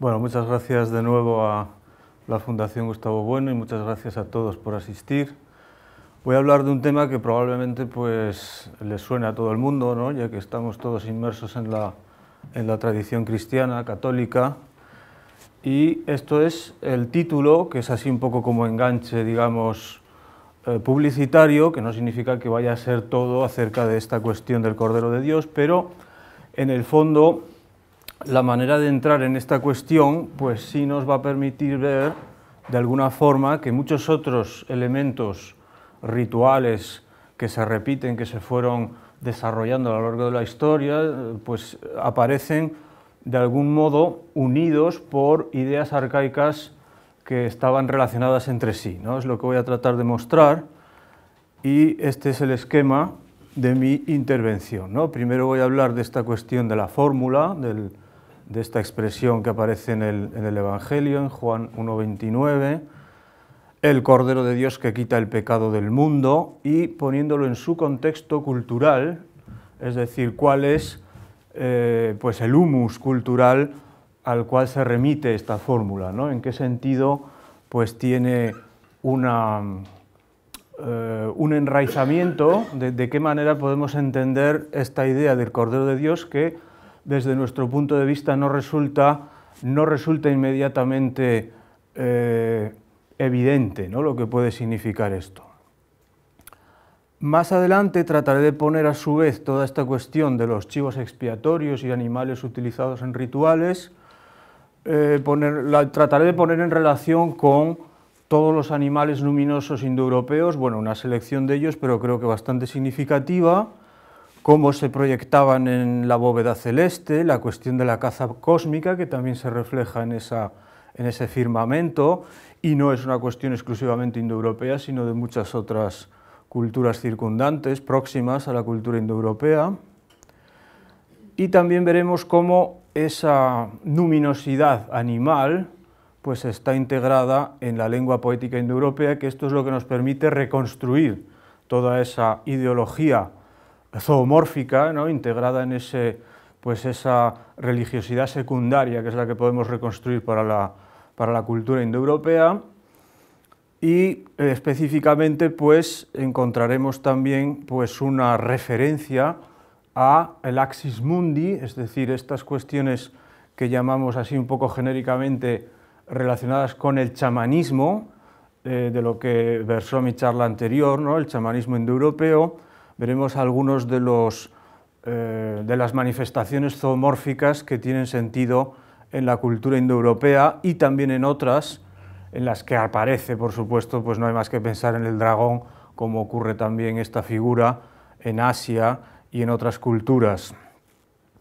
Bueno, muchas gracias de nuevo a la Fundación Gustavo Bueno y muchas gracias a todos por asistir. Voy a hablar de un tema que probablemente pues, le suene a todo el mundo, ¿no? ya que estamos todos inmersos en la, tradición cristiana, católica, y esto es el título, que es así un poco como enganche, digamos, eh, publicitario, que no significa que vaya a ser todo acerca de esta cuestión del Cordero de Dios, pero en el fondo la manera de entrar en esta cuestión, pues sí nos va a permitir ver de alguna forma que muchos otros elementos rituales que se repiten, que se fueron desarrollando a lo largo de la historia, pues aparecen de algún modo unidos por ideas arcaicas que estaban relacionadas entre sí. ¿no? Es lo que voy a tratar de mostrar y este es el esquema de mi intervención. ¿no? Primero voy a hablar de esta cuestión de la fórmula, del de esta expresión que aparece en el, Evangelio, en Juan 1.29, el Cordero de Dios que quita el pecado del mundo y poniéndolo en su contexto cultural, es decir, cuál es eh, pues el humus cultural al cual se remite esta fórmula, ¿no? en qué sentido pues tiene una, eh, un enraizamiento, de qué manera podemos entender esta idea del Cordero de Dios que desde nuestro punto de vista no resulta, no resulta inmediatamente eh, evidente ¿no? lo que puede significar esto. Más adelante trataré de poner a su vez toda esta cuestión de los chivos expiatorios y animales utilizados en rituales, eh, trataré de poner en relación con todos los animales luminosos indoeuropeos, bueno, una selección de ellos, pero creo que bastante significativa, cómo se proyectaban en la bóveda celeste, la cuestión de la caza cósmica, que también se refleja en, en ese firmamento, y no es una cuestión exclusivamente indoeuropea, sino de muchas otras culturas circundantes, próximas a la cultura indoeuropea. Y también veremos cómo esa luminosidad animal pues está integrada en la lengua poética indoeuropea, que esto es lo que nos permite reconstruir toda esa ideología zoomórfica, ¿no? integrada en pues esa religiosidad secundaria que es la que podemos reconstruir para la, cultura indoeuropea. Y eh, específicamente pues, encontraremos también pues, una referencia a el axis mundi, es decir, estas cuestiones que llamamos así un poco genéricamente relacionadas con el chamanismo, eh, de lo que versó mi charla anterior, ¿no? el chamanismo indoeuropeo, veremos algunos eh, de, las manifestaciones zoomórficas que tienen sentido en la cultura indoeuropea y también en otras, en las que aparece, por supuesto, pues no hay más que pensar en el dragón, como ocurre también esta figura en Asia y en otras culturas.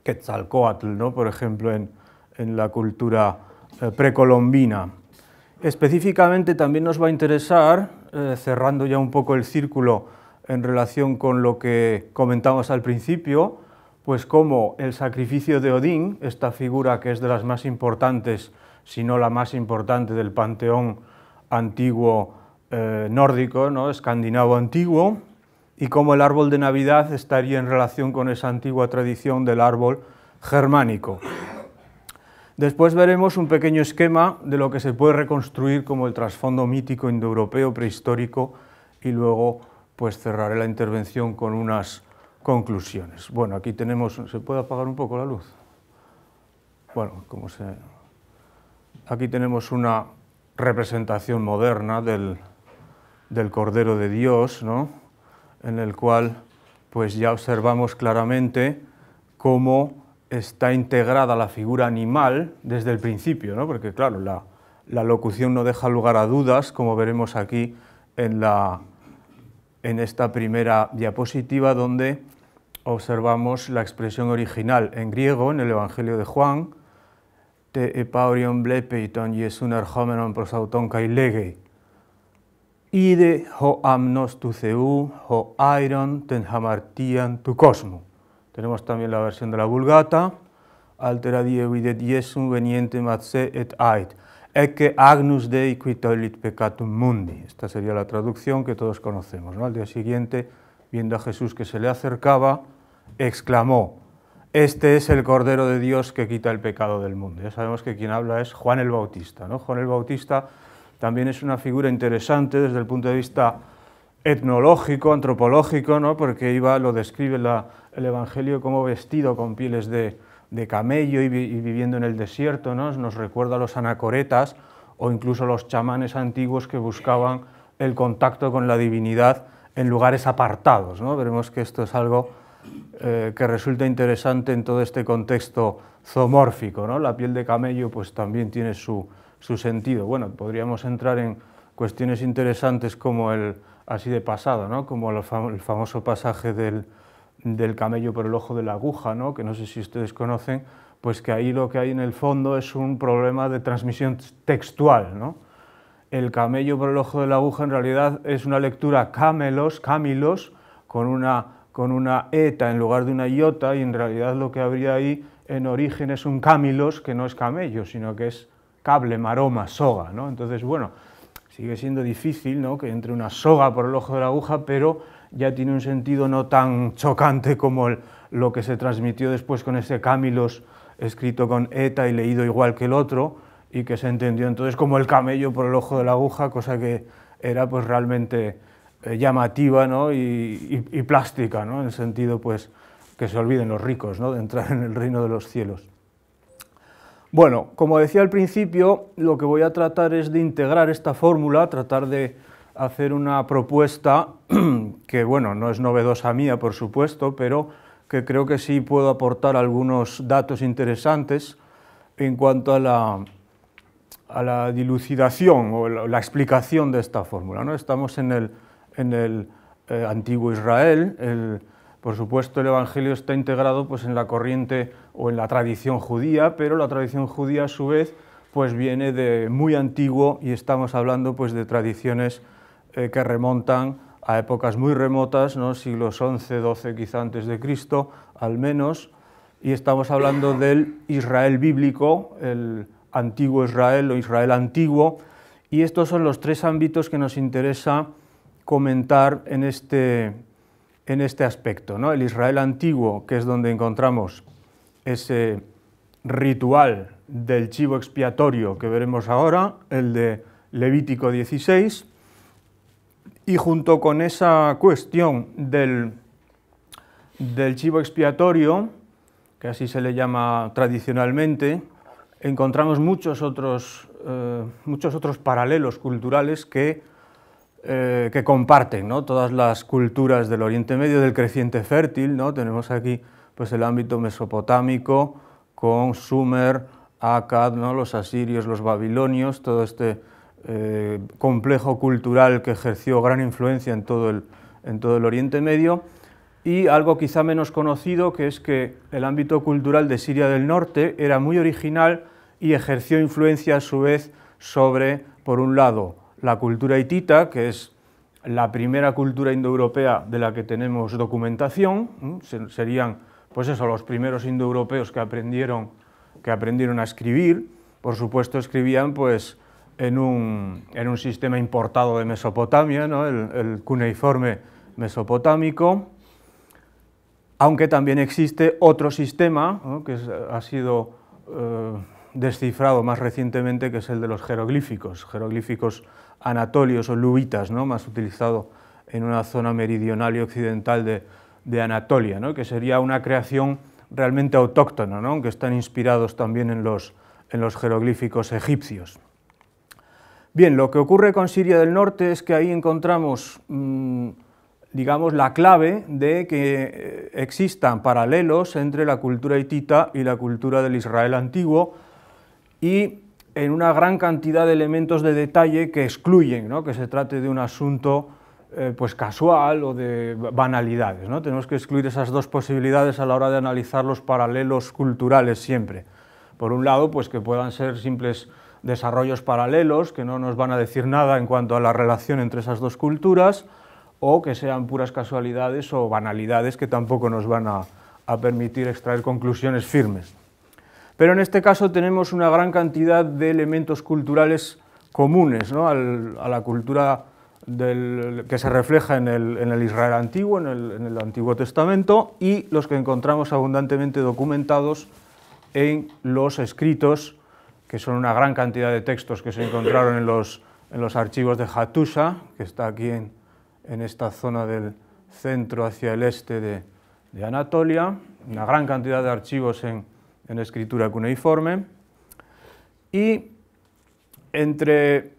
Quetzalcoatl, ¿no? por ejemplo, en, la cultura eh, precolombina. Específicamente también nos va a interesar, eh, cerrando ya un poco el círculo en relación con lo que comentamos al principio, pues como el sacrificio de Odín, esta figura que es de las más importantes, si no la más importante del panteón antiguo eh, nórdico, ¿no? escandinavo antiguo, y como el árbol de Navidad estaría en relación con esa antigua tradición del árbol germánico. Después veremos un pequeño esquema de lo que se puede reconstruir como el trasfondo mítico indoeuropeo prehistórico y luego pues cerraré la intervención con unas conclusiones. Bueno, aquí tenemos, ¿se puede apagar un poco la luz? Bueno, como se... Aquí tenemos una representación moderna del, Cordero de Dios, ¿no? en el cual pues ya observamos claramente cómo está integrada la figura animal desde el principio, ¿no? porque claro, la locución no deja lugar a dudas, como veremos aquí en la, en esta primera diapositiva donde observamos la expresión original en griego en el Evangelio de Juan, te epaurion blepeiton jesun arhomenon prosauton lege ide ho amnos tu ceu, ho airon ten hamartian tu cosmo. Tenemos también la versión de la Vulgata, altera dievidet jesun veniente matse et ait que agnus Dei qui tollit peccatum mundi. Esta sería la traducción que todos conocemos. ¿no? Al día siguiente, viendo a Jesús que se le acercaba, exclamó, este es el Cordero de Dios que quita el pecado del mundo. Ya sabemos que quien habla es Juan el Bautista. ¿no? Juan el Bautista también es una figura interesante desde el punto de vista etnológico, antropológico, ¿no? porque iba, lo describe el Evangelio como vestido con pieles de, de camello y, viviendo en el desierto, ¿no? nos recuerda a los anacoretas o incluso a los chamanes antiguos que buscaban el contacto con la divinidad en lugares apartados. ¿no? Veremos que esto es algo eh, que resulta interesante en todo este contexto zoomórfico. ¿no? La piel de camello pues, también tiene su, su sentido. Bueno, podríamos entrar en cuestiones interesantes como el, así de pasado, ¿no? como el famoso pasaje del, del camello por el ojo de la aguja, ¿no? que no sé si ustedes conocen, pues que ahí lo que hay en el fondo es un problema de transmisión textual. ¿no? El camello por el ojo de la aguja en realidad es una lectura camelos, camilos, con una, con una eta en lugar de una iota, y en realidad lo que habría ahí en origen es un camilos, que no es camello, sino que es cable, maroma, soga. ¿no? Entonces, bueno, sigue siendo difícil ¿no? que entre una soga por el ojo de la aguja, pero ya tiene un sentido no tan chocante como lo que se transmitió después con ese Camilos escrito con ETA y leído igual que el otro, y que se entendió entonces como el camello por el ojo de la aguja, cosa que era pues realmente eh, llamativa y, plástica, ¿no? en el sentido pues que se olviden los ricos ¿no? de entrar en el reino de los cielos. Bueno, como decía al principio, lo que voy a tratar es de integrar esta fórmula, tratar de hacer una propuesta que, bueno, no es novedosa mía, por supuesto, pero que creo que sí puedo aportar algunos datos interesantes en cuanto a la, a la dilucidación o la, explicación de esta fórmula. ¿no? Estamos en el, en el eh, antiguo Israel, el, por supuesto el Evangelio está integrado pues, en la corriente o en la tradición judía, pero la tradición judía a su vez pues, viene de muy antiguo y estamos hablando pues, de tradiciones eh, que remontan a épocas muy remotas, ¿no? siglos XI, XII quizá antes de Cristo, al menos, y estamos hablando del Israel bíblico, el antiguo Israel o Israel antiguo, y estos son los tres ámbitos que nos interesa comentar en este, este aspecto. ¿no? El Israel antiguo, que es donde encontramos ese ritual del chivo expiatorio que veremos ahora, el de Levítico 16, y junto con esa cuestión del, del chivo expiatorio, que así se le llama tradicionalmente, encontramos muchos otros, eh, muchos otros paralelos culturales que, eh, que comparten ¿no? todas las culturas del Oriente Medio, del creciente fértil. ¿no? Tenemos aquí pues, el ámbito mesopotámico con Sumer, Akkad, los asirios, los babilonios, todo este eh, complejo cultural que ejerció gran influencia en todo, el, en todo el Oriente Medio, y algo quizá menos conocido, que es que el ámbito cultural de Siria del Norte era muy original y ejerció influencia a su vez sobre, por un lado, la cultura hitita, que es la primera cultura indoeuropea de la que tenemos documentación, serían pues eso, los primeros indoeuropeos que aprendieron, que aprendieron a escribir, por supuesto escribían pues en un, sistema importado de Mesopotamia, el, cuneiforme mesopotámico, aunque también existe otro sistema que ha sido eh, descifrado más recientemente, que es el de los jeroglíficos, jeroglíficos anatolios o luitas, más utilizado en una zona meridional y occidental de, Anatolia, que sería una creación realmente autóctona, ¿no? que están inspirados también en los jeroglíficos egipcios. Bien, lo que ocurre con Siria del Norte es que ahí encontramos, mm, digamos, la clave de que eh, existan paralelos entre la cultura hitita y la cultura del Israel antiguo y en una gran cantidad de elementos de detalle que excluyen ¿no? que se trate de un asunto eh, pues casual o de banalidades. Tenemos que excluir esas dos posibilidades a la hora de analizar los paralelos culturales siempre. Por un lado, pues que puedan ser simples desarrollos paralelos que no nos van a decir nada en cuanto a la relación entre esas dos culturas, o que sean puras casualidades o banalidades que tampoco nos van a, permitir extraer conclusiones firmes. Pero en este caso tenemos una gran cantidad de elementos culturales comunes a la cultura que se refleja en el, Israel antiguo, el, en el, Antiguo Testamento, y los que encontramos abundantemente documentados en los escritos que son una gran cantidad de textos que se encontraron en los, en los archivos de Hattusa, que está aquí en, esta zona del centro hacia el este de, Anatolia, una gran cantidad de archivos en, escritura cuneiforme, y entre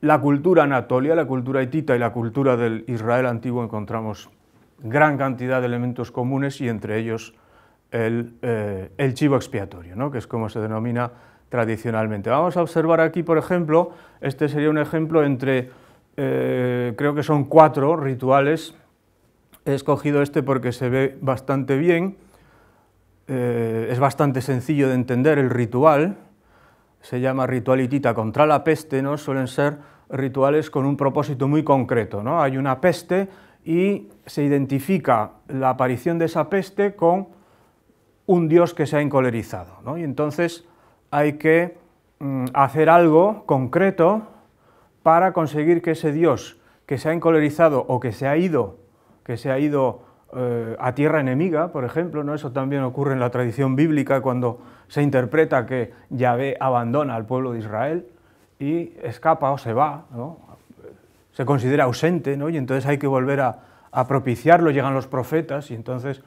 la cultura anatolia, la cultura hitita y la cultura del Israel antiguo encontramos gran cantidad de elementos comunes y entre ellos el, eh, chivo expiatorio, que es como se denomina tradicionalmente. Vamos a observar aquí, por ejemplo, este sería un ejemplo entre, eh, creo que son cuatro rituales. He escogido este porque se ve bastante bien, eh, es bastante sencillo de entender el ritual, se llama ritualitita, contra la peste, ¿no? suelen ser rituales con un propósito muy concreto. ¿no? Hay una peste y se identifica la aparición de esa peste con un dios que se ha encolerizado. Y entonces hay que mm, hacer algo concreto para conseguir que ese Dios que se ha encolerizado o que se ha ido, que se ha ido eh, a tierra enemiga, por ejemplo, ¿no? eso también ocurre en la tradición bíblica cuando se interpreta que Yahvé abandona al pueblo de Israel y escapa o se va, se considera ausente ¿no? y entonces hay que volver a, propiciarlo, llegan los profetas y entonces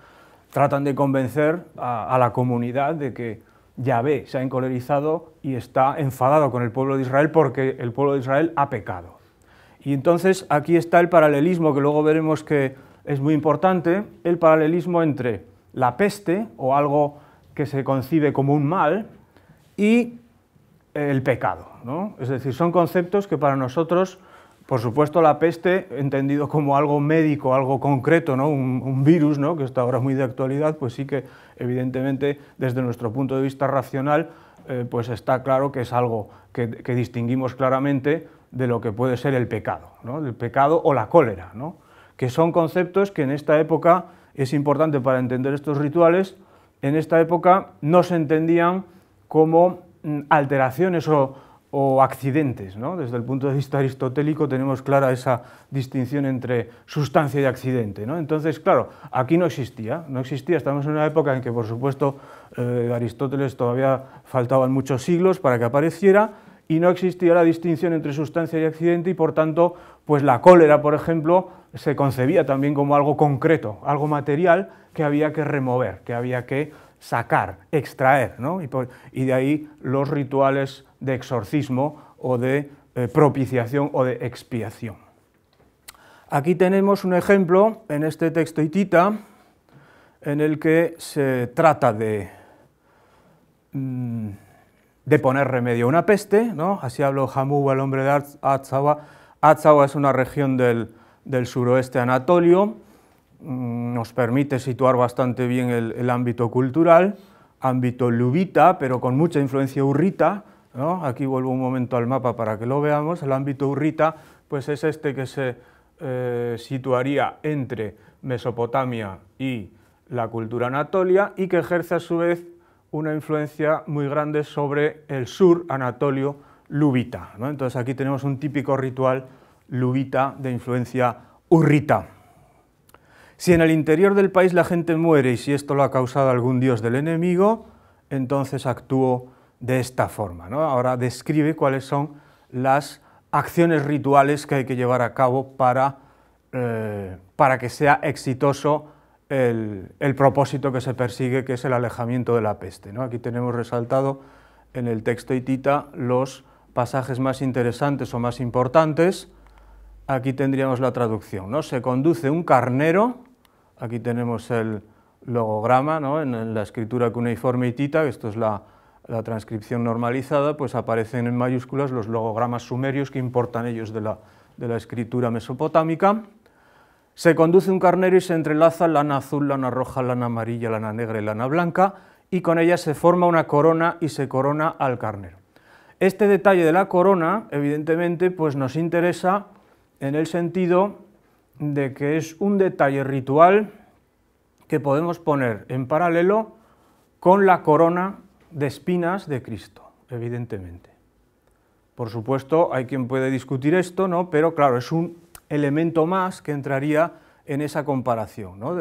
tratan de convencer a la comunidad de que Yahvé se ha encolerizado y está enfadado con el pueblo de Israel porque el pueblo de Israel ha pecado. Y entonces aquí está el paralelismo que luego veremos que es muy importante, el paralelismo entre la peste o algo que se concibe como un mal y el pecado. Es decir, son conceptos que para nosotros, por supuesto, la peste, entendido como algo médico, algo concreto, ¿no? un, un virus ¿no? que está ahora muy de actualidad, pues sí que evidentemente, desde nuestro punto de vista racional, eh, pues está claro que es algo que, que, distinguimos claramente de lo que puede ser el pecado, ¿no? el pecado o la cólera, ¿no? que son conceptos que en esta época es importante para entender estos rituales, en esta época no se entendían como mm, alteraciones o o accidentes. ¿no? Desde el punto de vista aristotélico tenemos clara esa distinción entre sustancia y accidente. ¿no? Entonces, claro, aquí no existía, no existía, estamos en una época en que, por supuesto, eh, Aristóteles todavía faltaban muchos siglos para que apareciera y no existía la distinción entre sustancia y accidente y, por tanto, pues la cólera, por ejemplo, se concebía también como algo concreto, algo material que había que remover, que había que sacar, extraer, y de ahí los rituales de exorcismo o de eh, propiciación o de expiación. Aquí tenemos un ejemplo en este texto hitita en el que se trata de, mm, poner remedio a una peste, ¿no? así habló Hamú el hombre de Atzawa. Atzawa es una región del, suroeste anatolio, mm, nos permite situar bastante bien el, el ámbito cultural, ámbito lubita, pero con mucha influencia urrita, Aquí vuelvo un momento al mapa para que lo veamos. El ámbito urrita pues es este que se eh, situaría entre Mesopotamia y la cultura anatolia y que ejerce a su vez una influencia muy grande sobre el sur anatolio lubita. Entonces aquí tenemos un típico ritual lubita de influencia urrita. Si en el interior del país la gente muere y si esto lo ha causado algún dios del enemigo, entonces actuó de esta forma. Ahora describe cuáles son las acciones rituales que hay que llevar a cabo para, eh, para que sea exitoso el, propósito que se persigue, que es el alejamiento de la peste. Aquí tenemos resaltado en el texto hitita los pasajes más interesantes o más importantes. Aquí tendríamos la traducción. ¿no? Se conduce un carnero, aquí tenemos el logograma ¿no? en, la escritura cuneiforme hitita, esto es la, la transcripción normalizada, pues aparecen en mayúsculas los logogramas sumerios que importan ellos de la, de la escritura mesopotámica. Se conduce un carnero y se entrelaza lana azul, lana roja, lana amarilla, lana negra y lana blanca, y con ella se forma una corona y se corona al carnero. Este detalle de la corona, evidentemente, pues nos interesa en el sentido de que es un detalle ritual que podemos poner en paralelo con la corona de espinas de Cristo, evidentemente. Por supuesto, hay quien puede discutir esto, ¿no? pero claro, es un elemento más que entraría en esa comparación, ¿no?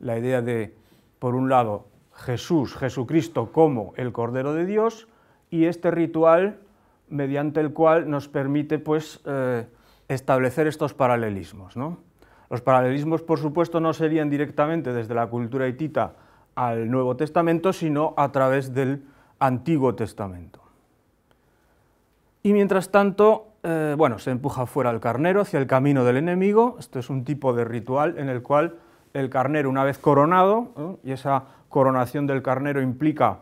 la idea de, por un lado, Jesús, Jesucristo como el Cordero de Dios y este ritual mediante el cual nos permite pues, eh, establecer estos paralelismos. ¿no? Los paralelismos, por supuesto, no serían directamente desde la cultura hitita al Nuevo Testamento, sino a través del Antiguo Testamento. Y mientras tanto, eh, bueno, se empuja fuera el carnero hacia el camino del enemigo. Esto es un tipo de ritual en el cual el carnero, una vez coronado, y esa coronación del carnero implica,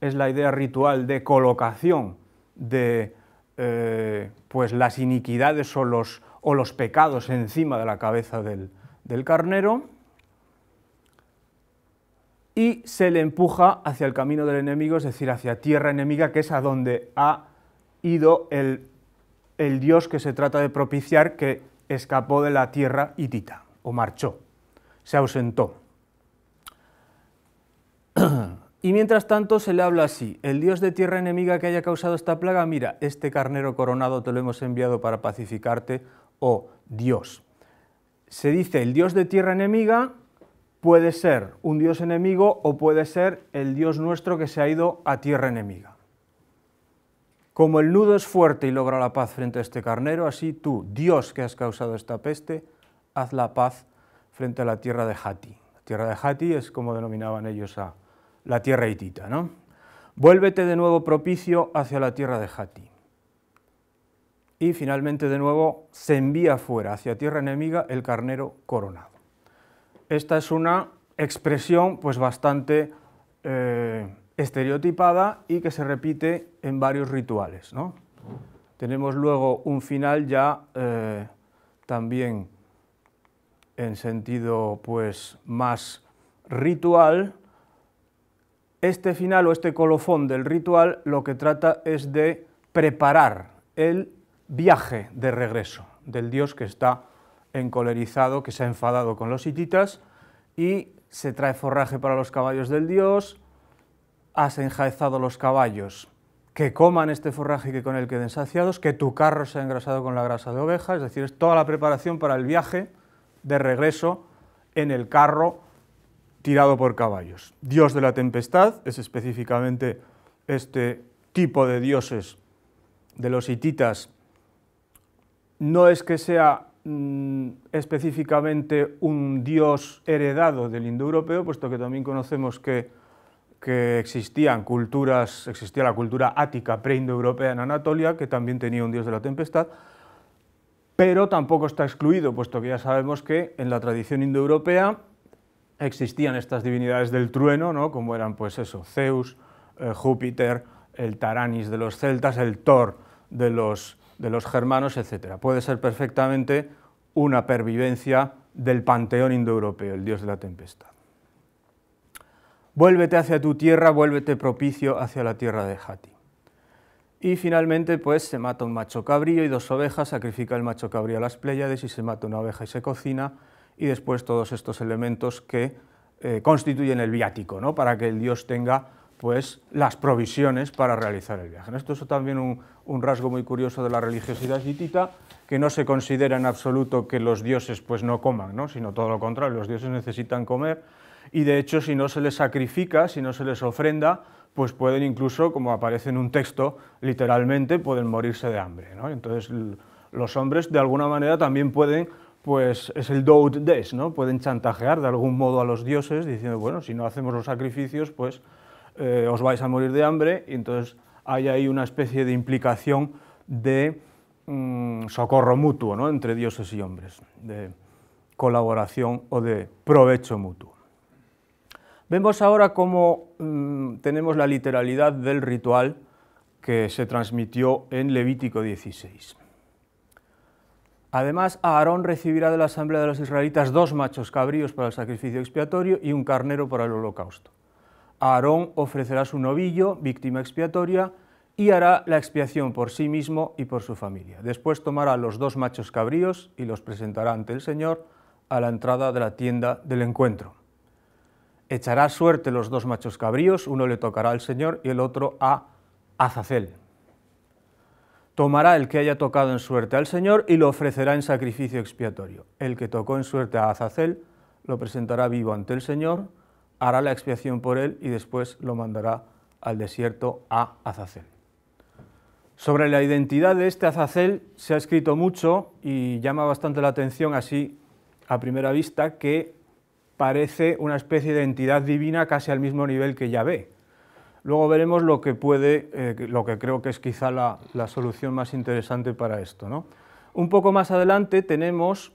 es la idea ritual de colocación de eh, pues las iniquidades o los, o los pecados encima de la cabeza del carnero, y se le empuja hacia el camino del enemigo, es decir, hacia tierra enemiga, que es a donde ha ido el, dios que se trata de propiciar, que escapó de la tierra hitita, o marchó, se ausentó. Y mientras tanto se le habla así, el dios de tierra enemiga que haya causado esta plaga, mira, este carnero coronado te lo hemos enviado para pacificarte, o oh, dios. Se dice el dios de tierra enemiga, puede ser un Dios enemigo o puede ser el Dios nuestro que se ha ido a tierra enemiga. Como el nudo es fuerte y logra la paz frente a este carnero, así tú, Dios que has causado esta peste, haz la paz frente a la tierra de Hati. La tierra de Hati es como denominaban ellos a la tierra hitita, ¿no? Vuélvete de nuevo propicio hacia la tierra de Hati. Y finalmente de nuevo se envía fuera hacia tierra enemiga el carnero coronado esta es una expresión pues bastante eh, estereotipada y que se repite en varios rituales. Tenemos luego un final ya eh, también en sentido pues más ritual. Este final o este colofón del ritual lo que trata es de preparar el viaje de regreso del dios que está encolerizado que se ha enfadado con los hititas y se trae forraje para los caballos del dios, has enjaezado los caballos, que coman este forraje que con él queden saciados, que tu carro se ha engrasado con la grasa de oveja, es decir, es toda la preparación para el viaje de regreso en el carro tirado por caballos. Dios de la tempestad es específicamente este tipo de dioses de los hititas. No es que sea Mm, específicamente un dios heredado del indoeuropeo, puesto que también conocemos que, existían culturas, existía la cultura ática pre pre-indoeuropea en Anatolia, que también tenía un dios de la tempestad, pero tampoco está excluido, puesto que ya sabemos que en la tradición indoeuropea existían estas divinidades del trueno, ¿no? como eran pues eso, Zeus, eh, Júpiter, el Taranis de los celtas, el Thor de los, de los germanos, etc. Puede ser perfectamente una pervivencia del panteón indoeuropeo, el dios de la tempestad. Vuélvete hacia tu tierra, vuélvete propicio hacia la tierra de Hati. Y finalmente, pues se mata un macho cabrío y dos ovejas, sacrifica el macho cabrío a las Pléyades y se mata una oveja y se cocina, y después todos estos elementos que eh, constituyen el viático, ¿no? para que el dios tenga pues, las provisiones para realizar el viaje. Esto es también un, un rasgo muy curioso de la religiosidad hitita, que no se considera en absoluto que los dioses pues no coman, ¿no? sino todo lo contrario, los dioses necesitan comer y de hecho si no se les sacrifica, si no se les ofrenda, pues pueden incluso, como aparece en un texto, literalmente pueden morirse de hambre. ¿no? Entonces los hombres de alguna manera también pueden, pues es el doubt des, ¿no? pueden chantajear de algún modo a los dioses diciendo, bueno, si no hacemos los sacrificios, pues eh, os vais a morir de hambre y entonces hay ahí una especie de implicación de socorro mutuo ¿no? entre dioses y hombres, de colaboración o de provecho mutuo. Vemos ahora cómo mm, tenemos la literalidad del ritual que se transmitió en Levítico 16. Además, Aarón recibirá de la asamblea de los israelitas dos machos cabríos para el sacrificio expiatorio y un carnero para el holocausto. Aarón ofrecerá su novillo, víctima expiatoria, y hará la expiación por sí mismo y por su familia. Después tomará los dos machos cabríos y los presentará ante el Señor a la entrada de la tienda del encuentro. Echará suerte los dos machos cabríos, uno le tocará al Señor y el otro a Azazel. Tomará el que haya tocado en suerte al Señor y lo ofrecerá en sacrificio expiatorio. El que tocó en suerte a Azazel lo presentará vivo ante el Señor, hará la expiación por él y después lo mandará al desierto a Azazel. Sobre la identidad de este azacel se ha escrito mucho y llama bastante la atención así a primera vista que parece una especie de entidad divina casi al mismo nivel que Yahvé. Luego veremos lo que puede, eh, lo que creo que es quizá la, solución más interesante para esto. Un poco más adelante tenemos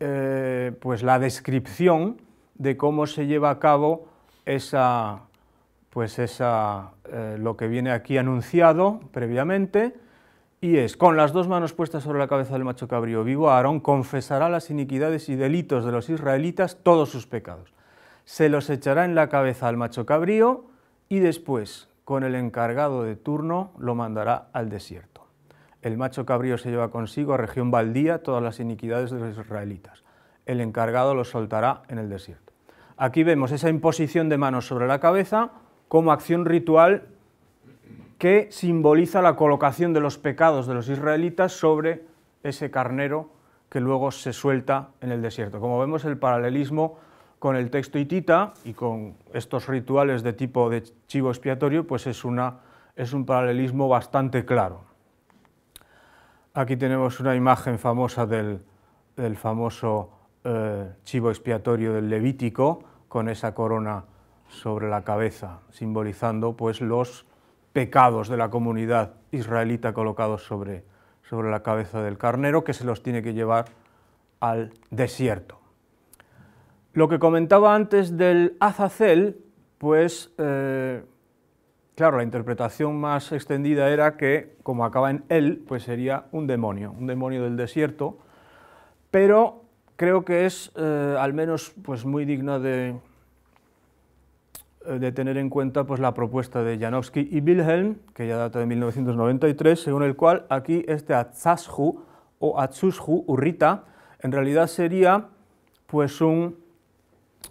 eh, pues la descripción de cómo se lleva a cabo esa, pues es eh, lo que viene aquí anunciado previamente, y es, con las dos manos puestas sobre la cabeza del macho cabrío vivo, Aarón confesará las iniquidades y delitos de los israelitas, todos sus pecados. Se los echará en la cabeza al macho cabrío y después, con el encargado de turno, lo mandará al desierto. El macho cabrío se lleva consigo a región baldía todas las iniquidades de los israelitas. El encargado lo soltará en el desierto. Aquí vemos esa imposición de manos sobre la cabeza, como acción ritual que simboliza la colocación de los pecados de los israelitas sobre ese carnero que luego se suelta en el desierto. Como vemos el paralelismo con el texto hitita y con estos rituales de tipo de chivo expiatorio, pues es, un paralelismo bastante claro. Aquí tenemos una imagen famosa del, famoso eh, chivo expiatorio del Levítico, con esa corona sobre la cabeza, simbolizando pues los pecados de la comunidad israelita colocados sobre, sobre la cabeza del carnero que se los tiene que llevar al desierto. Lo que comentaba antes del azacel, pues eh, claro, la interpretación más extendida era que, como acaba en él, pues sería un demonio, un demonio del desierto, pero creo que es eh, al menos pues muy digna de, eh, de tener en cuenta pues, la propuesta de Janowski y Wilhelm, que ya data de 1993, según el cual aquí este Azazhu o Atzushu, Urrita, en realidad sería pues un,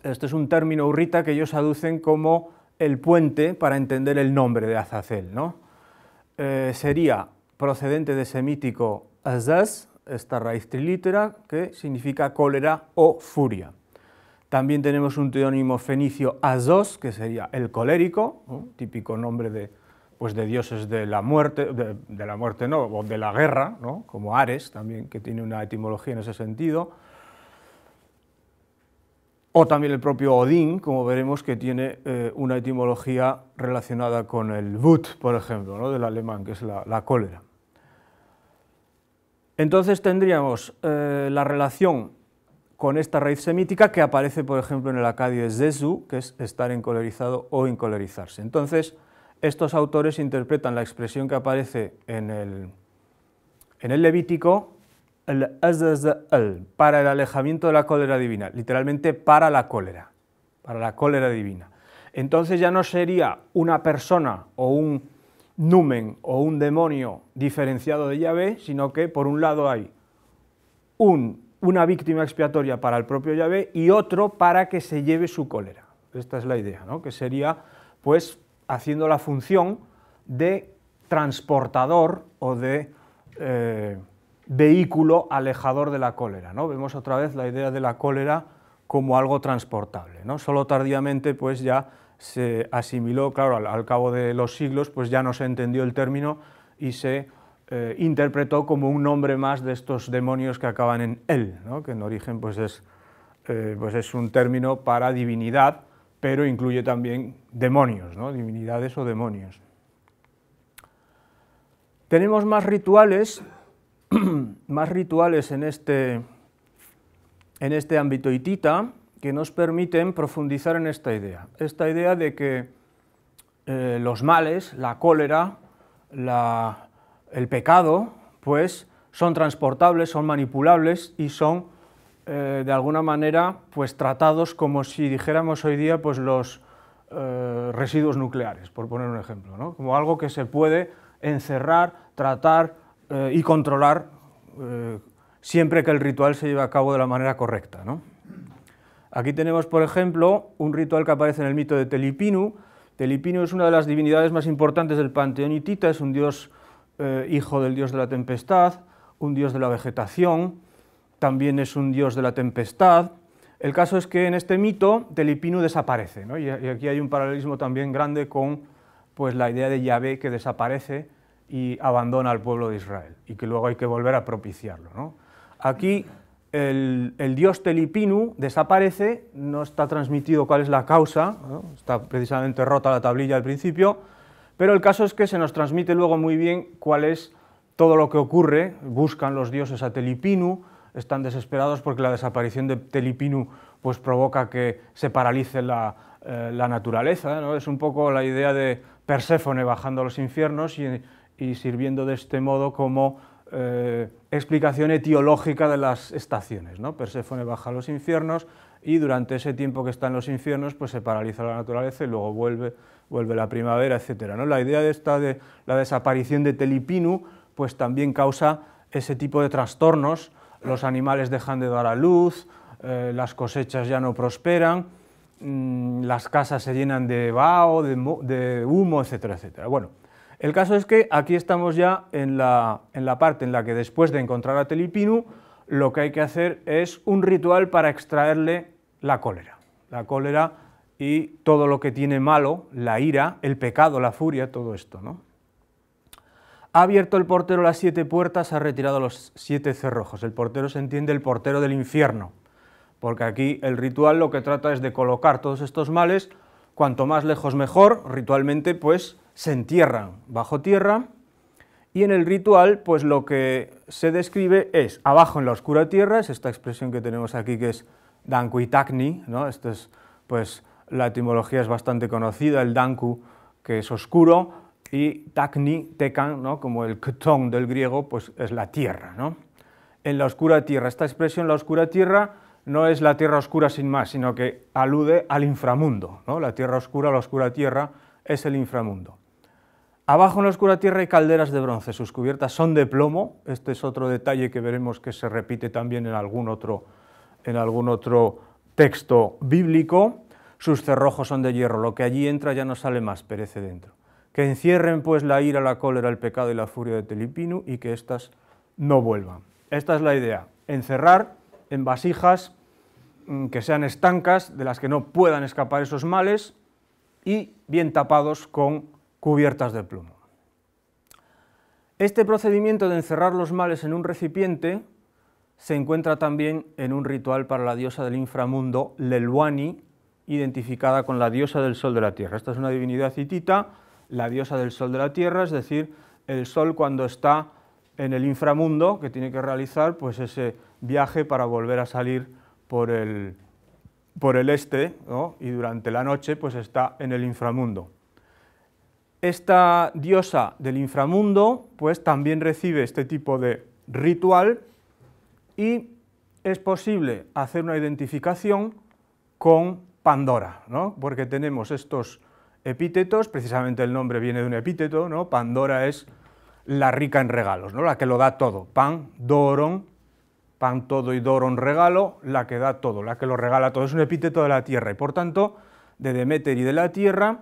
este es un término Urrita que ellos aducen como el puente para entender el nombre de Azazel, eh, sería procedente de semítico Azaz, esta raíz trilítera, que significa cólera o furia. También tenemos un teónimo fenicio Azos, que sería el colérico, típico nombre de, pues de dioses de la muerte, de, la muerte no, o de la guerra, como Ares también, que tiene una etimología en ese sentido. O también el propio Odín, como veremos, que tiene eh, una etimología relacionada con el Wut, por ejemplo, del alemán, que es la, cólera. Entonces tendríamos eh, la relación con esta raíz semítica que aparece, por ejemplo, en el acadio zesu, que es estar encolerizado o encolerizarse. Entonces, estos autores interpretan la expresión que aparece en el, en el Levítico, el para el alejamiento de la cólera divina, literalmente para la cólera, para la cólera divina. Entonces ya no sería una persona o un numen o un demonio diferenciado de Yahvé, sino que por un lado hay un una víctima expiatoria para el propio llave y otro para que se lleve su cólera. Esta es la idea, ¿no? que sería pues haciendo la función de transportador o de eh, vehículo alejador de la cólera. ¿no? Vemos otra vez la idea de la cólera como algo transportable. ¿no? Solo tardíamente pues ya se asimiló, claro, al, cabo de los siglos pues ya no se entendió el término y se eh, interpretó como un nombre más de estos demonios que acaban en él, que en origen pues es, eh, pues es un término para divinidad, pero incluye también demonios, divinidades o demonios. Tenemos más rituales, más rituales en este, en este ámbito hitita que nos permiten profundizar en esta idea, esta idea de que eh, los males, la cólera, la, el pecado, pues son transportables, son manipulables y son eh, de alguna manera pues tratados como si dijéramos hoy día pues los eh, residuos nucleares, por poner un ejemplo, ¿no? como algo que se puede encerrar, tratar eh, y controlar siempre que el ritual se lleve a cabo de la manera correcta. ¿no? Aquí tenemos, por ejemplo, un ritual que aparece en el mito de Telipinu. Telipinu es una de las divinidades más importantes del panteón hitita, es un dios eh, hijo del dios de la tempestad, un dios de la vegetación, también es un dios de la tempestad. El caso es que en este mito Telipinu desaparece, y, aquí hay un paralelismo también grande con pues, la idea de Yahvé que desaparece y abandona al pueblo de Israel, y que luego hay que volver a propiciarlo. Aquí el, dios Telipinu desaparece, no está transmitido cuál es la causa, está precisamente rota la tablilla al principio, pero el caso es que se nos transmite luego muy bien cuál es todo lo que ocurre. Buscan los dioses a Telipinu, están desesperados porque la desaparición de Telipinu pues, provoca que se paralice la, eh, naturaleza. ¿no? Es un poco la idea de Perséfone bajando a los infiernos y, sirviendo de este modo como eh, explicación etiológica de las estaciones. ¿no? Perséfone baja a los infiernos y durante ese tiempo que está en los infiernos pues, se paraliza la naturaleza y luego vuelve vuelve la primavera, etcétera. ¿no? La idea de esta de la desaparición de Telipinu pues también causa ese tipo de trastornos, los animales dejan de dar a luz, eh, las cosechas ya no prosperan, mm, las casas se llenan de vaho, de, humo, etcétera, etcétera. Bueno, el caso es que aquí estamos ya en la, en la parte en la que después de encontrar a Telipinu, lo que hay que hacer es un ritual para extraerle la cólera. La cólera y todo lo que tiene malo, la ira, el pecado, la furia, todo esto, ¿no? Ha abierto el portero las siete puertas, ha retirado los siete cerrojos. El portero se entiende el portero del infierno, porque aquí el ritual lo que trata es de colocar todos estos males, cuanto más lejos mejor, ritualmente pues se entierran bajo tierra, y en el ritual pues lo que se describe es abajo en la oscura tierra, es esta expresión que tenemos aquí que es dankuitakni, ¿no? esto es pues la etimología es bastante conocida, el danku, que es oscuro, y takni, tekan, ¿no? como el Kton del griego, pues es la tierra. ¿no? En la oscura tierra, esta expresión, la oscura tierra, no es la tierra oscura sin más, sino que alude al inframundo. ¿no? La tierra oscura, la oscura tierra, es el inframundo. Abajo en la oscura tierra hay calderas de bronce, sus cubiertas son de plomo, este es otro detalle que veremos que se repite también en algún otro, en algún otro texto bíblico, sus cerrojos son de hierro, lo que allí entra ya no sale más, perece dentro. Que encierren pues la ira, la cólera, el pecado y la furia de Telipinu y que éstas no vuelvan. Esta es la idea, encerrar en vasijas mm, que sean estancas, de las que no puedan escapar esos males y bien tapados con cubiertas de plomo. Este procedimiento de encerrar los males en un recipiente se encuentra también en un ritual para la diosa del inframundo, Leluani, identificada con la diosa del sol de la tierra. Esta es una divinidad hitita, la diosa del sol de la tierra, es decir, el sol cuando está en el inframundo, que tiene que realizar pues, ese viaje para volver a salir por el, por el este, y durante la noche pues, está en el inframundo. Esta diosa del inframundo pues, también recibe este tipo de ritual y es posible hacer una identificación con Pandora, ¿no? porque tenemos estos epítetos, precisamente el nombre viene de un epíteto, ¿no? Pandora es la rica en regalos, ¿no? la que lo da todo, pan, doron, pan todo y doron regalo, la que da todo, la que lo regala todo, es un epíteto de la tierra, y por tanto, de Demeter y de la tierra,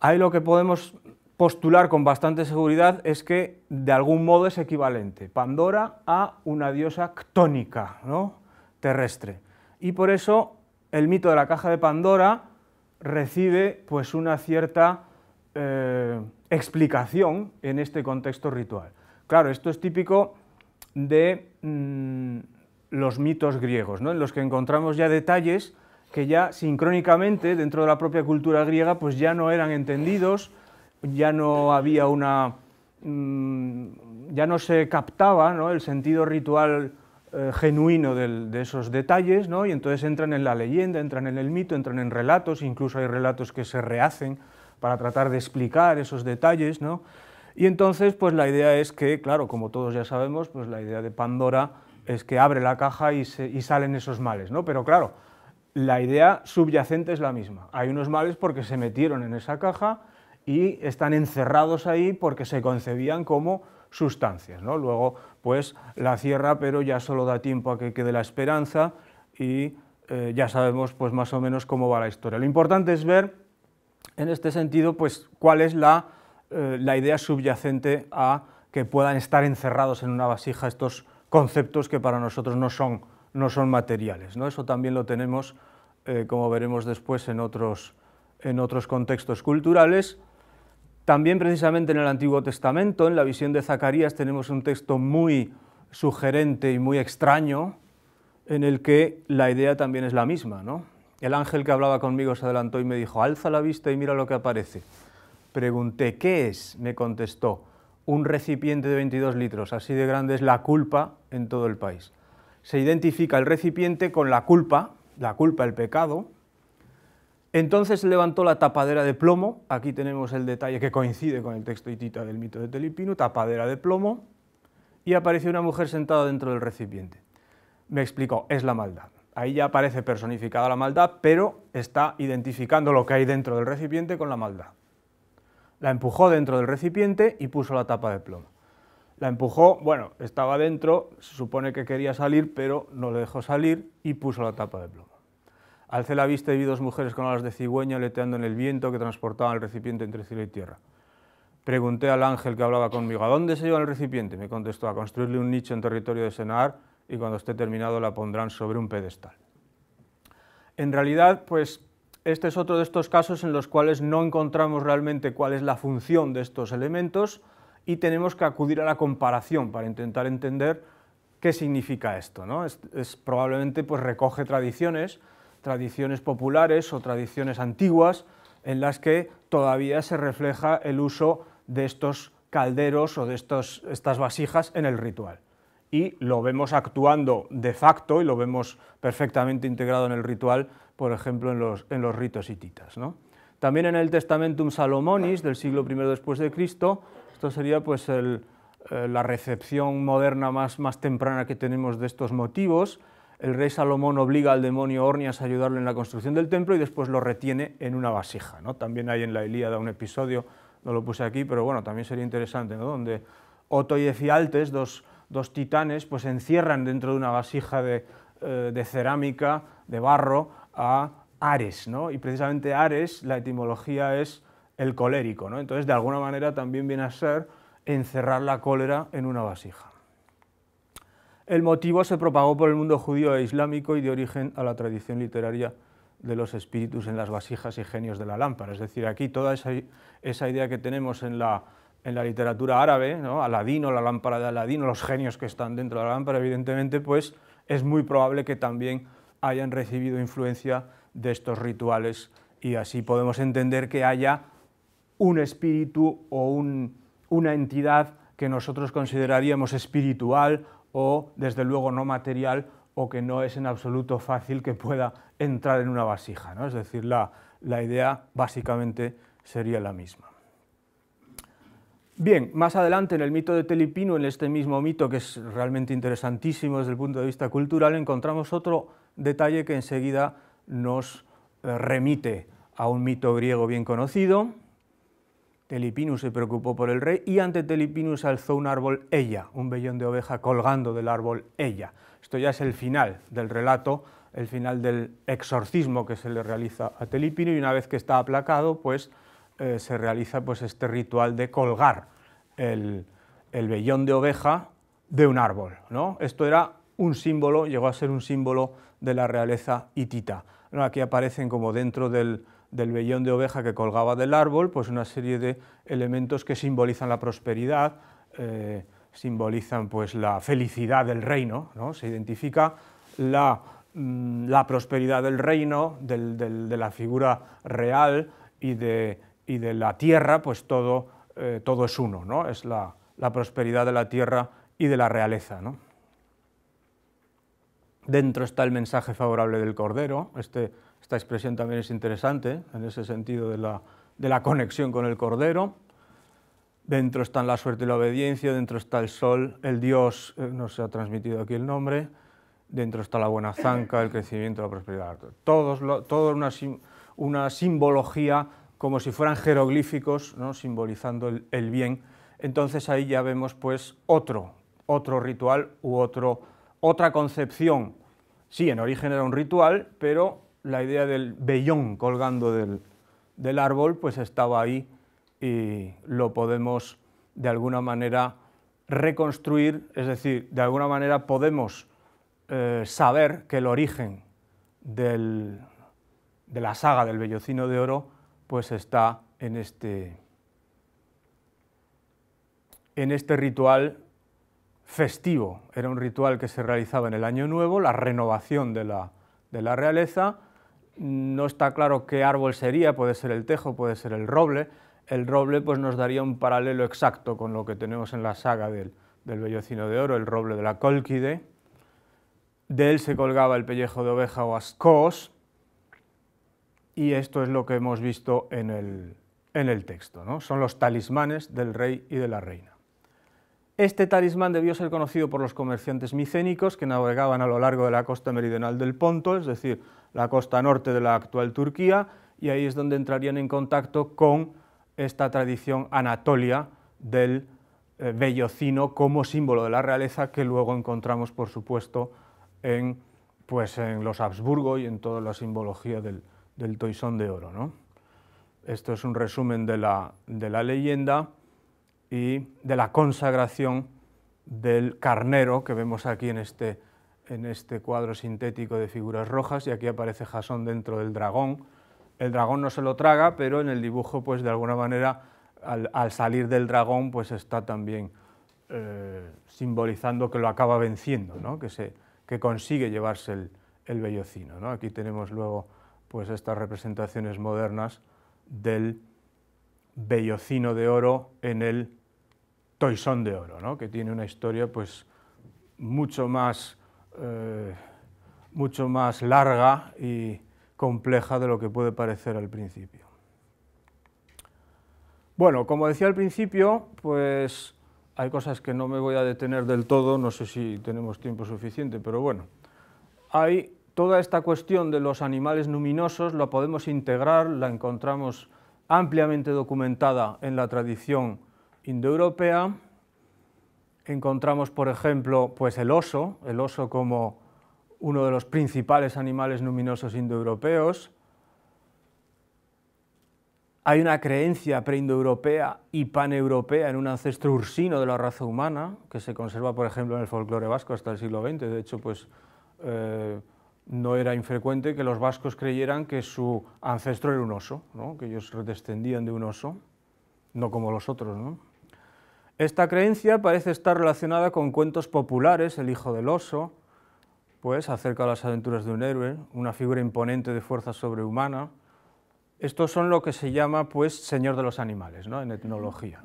ahí lo que podemos postular con bastante seguridad es que de algún modo es equivalente, Pandora a una diosa ctónica, ¿no? terrestre, y por eso el mito de la caja de Pandora recibe pues una cierta eh, explicación en este contexto ritual. Claro, esto es típico de mm, los mitos griegos, ¿no? en los que encontramos ya detalles que ya sincrónicamente dentro de la propia cultura griega pues ya no eran entendidos, ya no había una... Mm, ya no se captaba el sentido ritual eh, genuino de esos detalles, ¿no? y entonces entran en la leyenda, entran en el mito, entran en relatos, incluso hay relatos que se rehacen para tratar de explicar esos detalles, ¿no? Y entonces, pues la idea es que, claro, como todos ya sabemos, pues la idea de Pandora es que abre la caja y, salen esos males, ¿no? Pero claro, la idea subyacente es la misma. Hay unos males porque se metieron en esa caja y están encerrados ahí porque se concebían como sustancias. Luego, pues la cierra, pero ya solo da tiempo a que quede la esperanza y eh, ya sabemos pues, más o menos cómo va la historia. Lo importante es ver, en este sentido, pues, cuál es la, eh, la idea subyacente a que puedan estar encerrados en una vasija estos conceptos que para nosotros no son, no son materiales. ¿no? Eso también lo tenemos, eh, como veremos después, en otros, en otros contextos culturales también precisamente en el Antiguo Testamento, en la visión de Zacarías, tenemos un texto muy sugerente y muy extraño en el que la idea también es la misma. ¿no? El ángel que hablaba conmigo se adelantó y me dijo, alza la vista y mira lo que aparece. Pregunté, ¿qué es? Me contestó, un recipiente de 22 litros, así de grande es la culpa en todo el país. Se identifica el recipiente con la culpa, la culpa, el pecado, entonces levantó la tapadera de plomo, aquí tenemos el detalle que coincide con el texto hitita del mito de Telipino, tapadera de plomo, y aparece una mujer sentada dentro del recipiente. Me explicó, es la maldad. Ahí ya aparece personificada la maldad, pero está identificando lo que hay dentro del recipiente con la maldad. La empujó dentro del recipiente y puso la tapa de plomo. La empujó, bueno, estaba dentro, se supone que quería salir, pero no le dejó salir y puso la tapa de plomo. Alcé la vista y vi dos mujeres con alas de cigüeña leteando en el viento que transportaban el recipiente entre cielo y tierra. Pregunté al ángel que hablaba conmigo, ¿a dónde se lleva el recipiente? Me contestó, a construirle un nicho en territorio de Senar y cuando esté terminado la pondrán sobre un pedestal. En realidad, pues este es otro de estos casos en los cuales no encontramos realmente cuál es la función de estos elementos y tenemos que acudir a la comparación para intentar entender qué significa esto. ¿no? es, probablemente pues, recoge tradiciones tradiciones populares o tradiciones antiguas en las que todavía se refleja el uso de estos calderos o de estas vasijas en el ritual. Y lo vemos actuando de facto y lo vemos perfectamente integrado en el ritual, por ejemplo, en los, ritos hititas. ¿no? También en el Testamentum Salomonis del siglo I después de Cristo, esto sería pues eh, la recepción moderna más temprana que tenemos de estos motivos, el rey Salomón obliga al demonio Ornias a ayudarle en la construcción del templo y después lo retiene en una vasija. ¿no? También hay en la Ilíada un episodio, no lo puse aquí, pero bueno, también sería interesante, donde Otto y Efialtes, dos, titanes, pues encierran dentro de una vasija de, eh, de cerámica, de barro, a Ares. ¿no? Y precisamente Ares, la etimología es el colérico. ¿no? Entonces, de alguna manera también viene a ser encerrar la cólera en una vasija. El motivo se propagó por el mundo judío e islámico y dio origen a la tradición literaria de los espíritus en las vasijas y genios de la lámpara. Es decir, aquí toda esa, idea que tenemos en la, literatura árabe, Aladino, la lámpara de Aladino, los genios que están dentro de la lámpara, evidentemente, pues es muy probable que también hayan recibido influencia de estos rituales y así podemos entender que haya un espíritu o una entidad que nosotros consideraríamos espiritual o desde luego no material o que no es en absoluto fácil que pueda entrar en una vasija. ¿no? Es decir, la, la idea básicamente sería la misma. Bien, más adelante en el mito de Telipino, en este mismo mito que es realmente interesantísimo desde el punto de vista cultural, encontramos otro detalle que enseguida nos eh, remite a un mito griego bien conocido, Telipinus se preocupó por el rey y ante Telipinus alzó un árbol ella, un vellón de oveja colgando del árbol ella. Esto ya es el final del relato, el final del exorcismo que se le realiza a Telipino y una vez que está aplacado, pues eh, se realiza pues, este ritual de colgar el, vellón de oveja de un árbol. ¿no? Esto era un símbolo, llegó a ser un símbolo de la realeza hitita. aquí aparecen como dentro del del vellón de oveja que colgaba del árbol, pues una serie de elementos que simbolizan la prosperidad, eh, simbolizan pues la felicidad del reino, ¿no? se identifica la, mm, prosperidad del reino, de la figura real y de, de la tierra, pues todo, eh, todo es uno, ¿no? es la, prosperidad de la tierra y de la realeza. Dentro está el mensaje favorable del Cordero, este esta expresión también es interesante en ese sentido de la, conexión con el Cordero. Dentro están la suerte y la obediencia, dentro está el sol, el Dios, nos eh, no se ha transmitido aquí el nombre, dentro está la buena zanca, el crecimiento, la prosperidad. Todos, todo una, una simbología como si fueran jeroglíficos, ¿no? simbolizando el, bien. Entonces ahí ya vemos pues otro, otro ritual u otro, otra concepción. Sí, en origen era un ritual, pero la idea del vellón colgando del, árbol, pues estaba ahí y lo podemos de alguna manera reconstruir, es decir, de alguna manera podemos eh, saber que el origen de la saga del Bellocino de Oro pues está en este, en este ritual festivo. Era un ritual que se realizaba en el Año Nuevo, la renovación de la realeza, no está claro qué árbol sería, puede ser el tejo, puede ser el roble. El roble pues, nos daría un paralelo exacto con lo que tenemos en la saga del, del vellocino de oro, el roble de la Colquide. De él se colgaba el pellejo de oveja o ascos, y esto es lo que hemos visto en el, en el texto. ¿no? Son los talismanes del rey y de la reina. Este talismán debió ser conocido por los comerciantes micénicos que navegaban a lo largo de la costa meridional del Ponto, es decir, la costa norte de la actual Turquía, y ahí es donde entrarían en contacto con esta tradición anatolia del vellocino eh, como símbolo de la realeza que luego encontramos, por supuesto, en, pues, en los Habsburgo y en toda la simbología del, toisón de oro. Esto es un resumen de la, de la leyenda y de la consagración del carnero que vemos aquí en este en este cuadro sintético de figuras rojas y aquí aparece Jasón dentro del dragón. El dragón no se lo traga, pero en el dibujo, pues de alguna manera, al, salir del dragón, pues está también eh, simbolizando que lo acaba venciendo, que, se, que consigue llevarse el, vellocino. Aquí tenemos luego pues, estas representaciones modernas del bellocino de oro en el toisón de oro, que tiene una historia pues, mucho más eh, mucho más larga y compleja de lo que puede parecer al principio. Bueno, como decía al principio, pues hay cosas que no me voy a detener del todo, no sé si tenemos tiempo suficiente, pero bueno. Hay toda esta cuestión de los animales luminosos, la podemos integrar, la encontramos ampliamente documentada en la tradición indoeuropea, encontramos, por ejemplo, pues el oso, el oso como uno de los principales animales luminosos indoeuropeos. Hay una creencia pre pre-indoeuropea y paneuropea en un ancestro ursino de la raza humana, que se conserva, por ejemplo, en el folclore vasco hasta el siglo XX. De hecho, pues eh, no era infrecuente que los vascos creyeran que su ancestro era un oso, que ellos descendían de un oso, no como los otros. ¿no? Esta creencia parece estar relacionada con cuentos populares, el hijo del oso, pues acerca de las aventuras de un héroe, una figura imponente de fuerza sobrehumana. Estos son lo que se llama pues señor de los animales, ¿no? en etnología.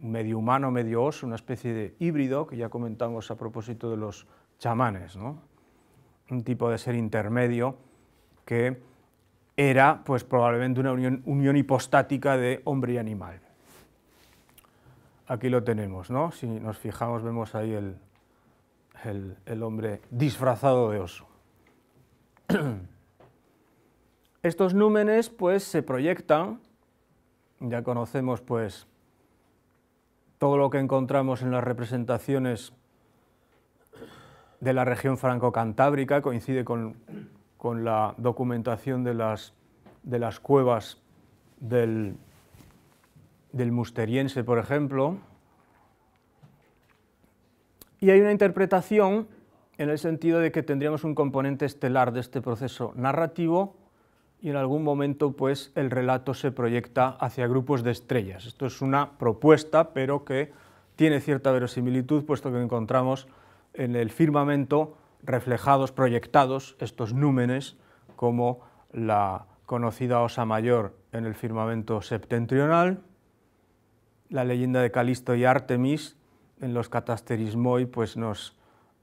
Medio humano, medio oso, una especie de híbrido que ya comentamos a propósito de los chamanes, un tipo de ser intermedio que era pues probablemente una unión hipostática de hombre y animal aquí lo tenemos, ¿no? Si nos fijamos, vemos ahí el, hombre disfrazado de oso. Estos númenes, pues, se proyectan, ya conocemos, pues, todo lo que encontramos en las representaciones de la región franco-cantábrica, coincide con, con, la documentación de las, de las cuevas del, del musteriense, por ejemplo. Y hay una interpretación en el sentido de que tendríamos un componente estelar de este proceso narrativo y en algún momento pues el relato se proyecta hacia grupos de estrellas. Esto es una propuesta, pero que tiene cierta verosimilitud, puesto que encontramos en el firmamento reflejados, proyectados, estos númenes, como la conocida Osa Mayor en el firmamento septentrional, la leyenda de Calisto y Artemis en los catasterismoi pues nos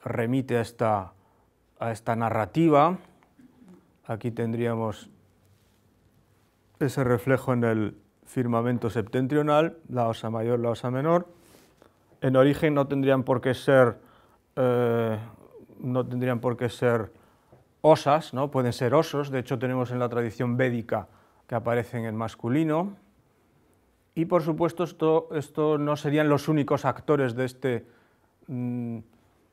remite a esta, narrativa. Aquí tendríamos ese reflejo en el firmamento septentrional, la osa mayor, la osa menor. En origen no tendrían por qué ser, eh, no tendrían por qué ser osas, ¿no? pueden ser osos, de hecho tenemos en la tradición védica que aparecen en masculino, y por supuesto esto, no serían los únicos actores este, mm,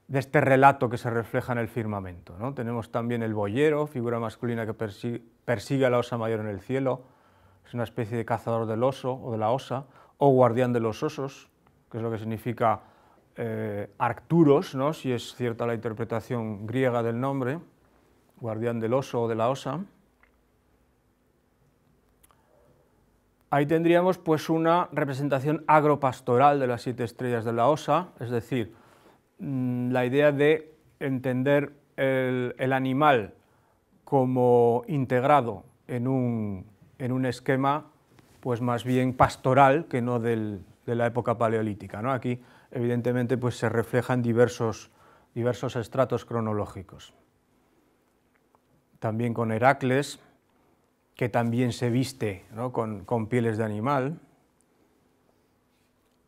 de este, relato que se refleja en el firmamento. Tenemos también el boyero, figura masculina que persigue, a la osa mayor en el cielo, es una especie de cazador del oso o de la osa, o guardián de los osos, que es lo que significa eh, Arcturos, si es cierta la interpretación griega del nombre, guardián del oso o de la osa. Ahí tendríamos pues una representación agropastoral de las siete estrellas de la OSA, es decir, mm, la idea de entender el, animal como integrado en un, esquema pues más bien pastoral que no de la época paleolítica. ¿no? Aquí evidentemente pues se reflejan diversos, diversos estratos cronológicos. También con Heracles, que también se viste con, pieles de animal,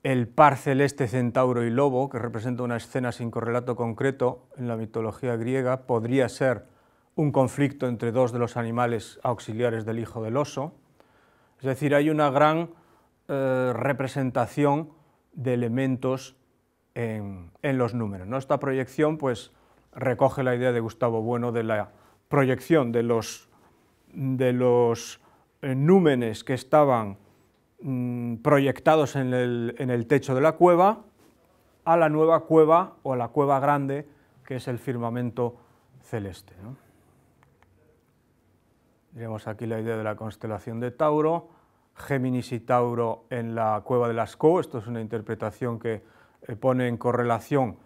el par celeste centauro y lobo, que representa una escena sin correlato concreto en la mitología griega, podría ser un conflicto entre dos de los animales auxiliares del hijo del oso. Es decir, hay una gran eh, representación de elementos en, en los números. ¿no? Esta proyección pues, recoge la idea de Gustavo Bueno de la proyección de los de los eh, númenes que estaban mm, proyectados en el, en el, techo de la cueva a la nueva cueva o a la cueva grande que es el firmamento celeste. ¿no? aquí la idea de la constelación de Tauro, Géminis y Tauro en la cueva de Lascaux, esto es una interpretación que eh, pone en correlación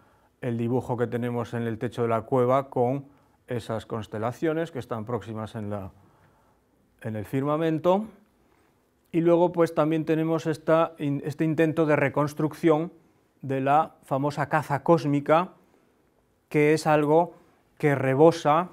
el dibujo que tenemos en el techo de la cueva con esas constelaciones que están próximas en la, en el firmamento y luego pues también tenemos esta, este intento de reconstrucción de la famosa caza cósmica, que es algo que rebosa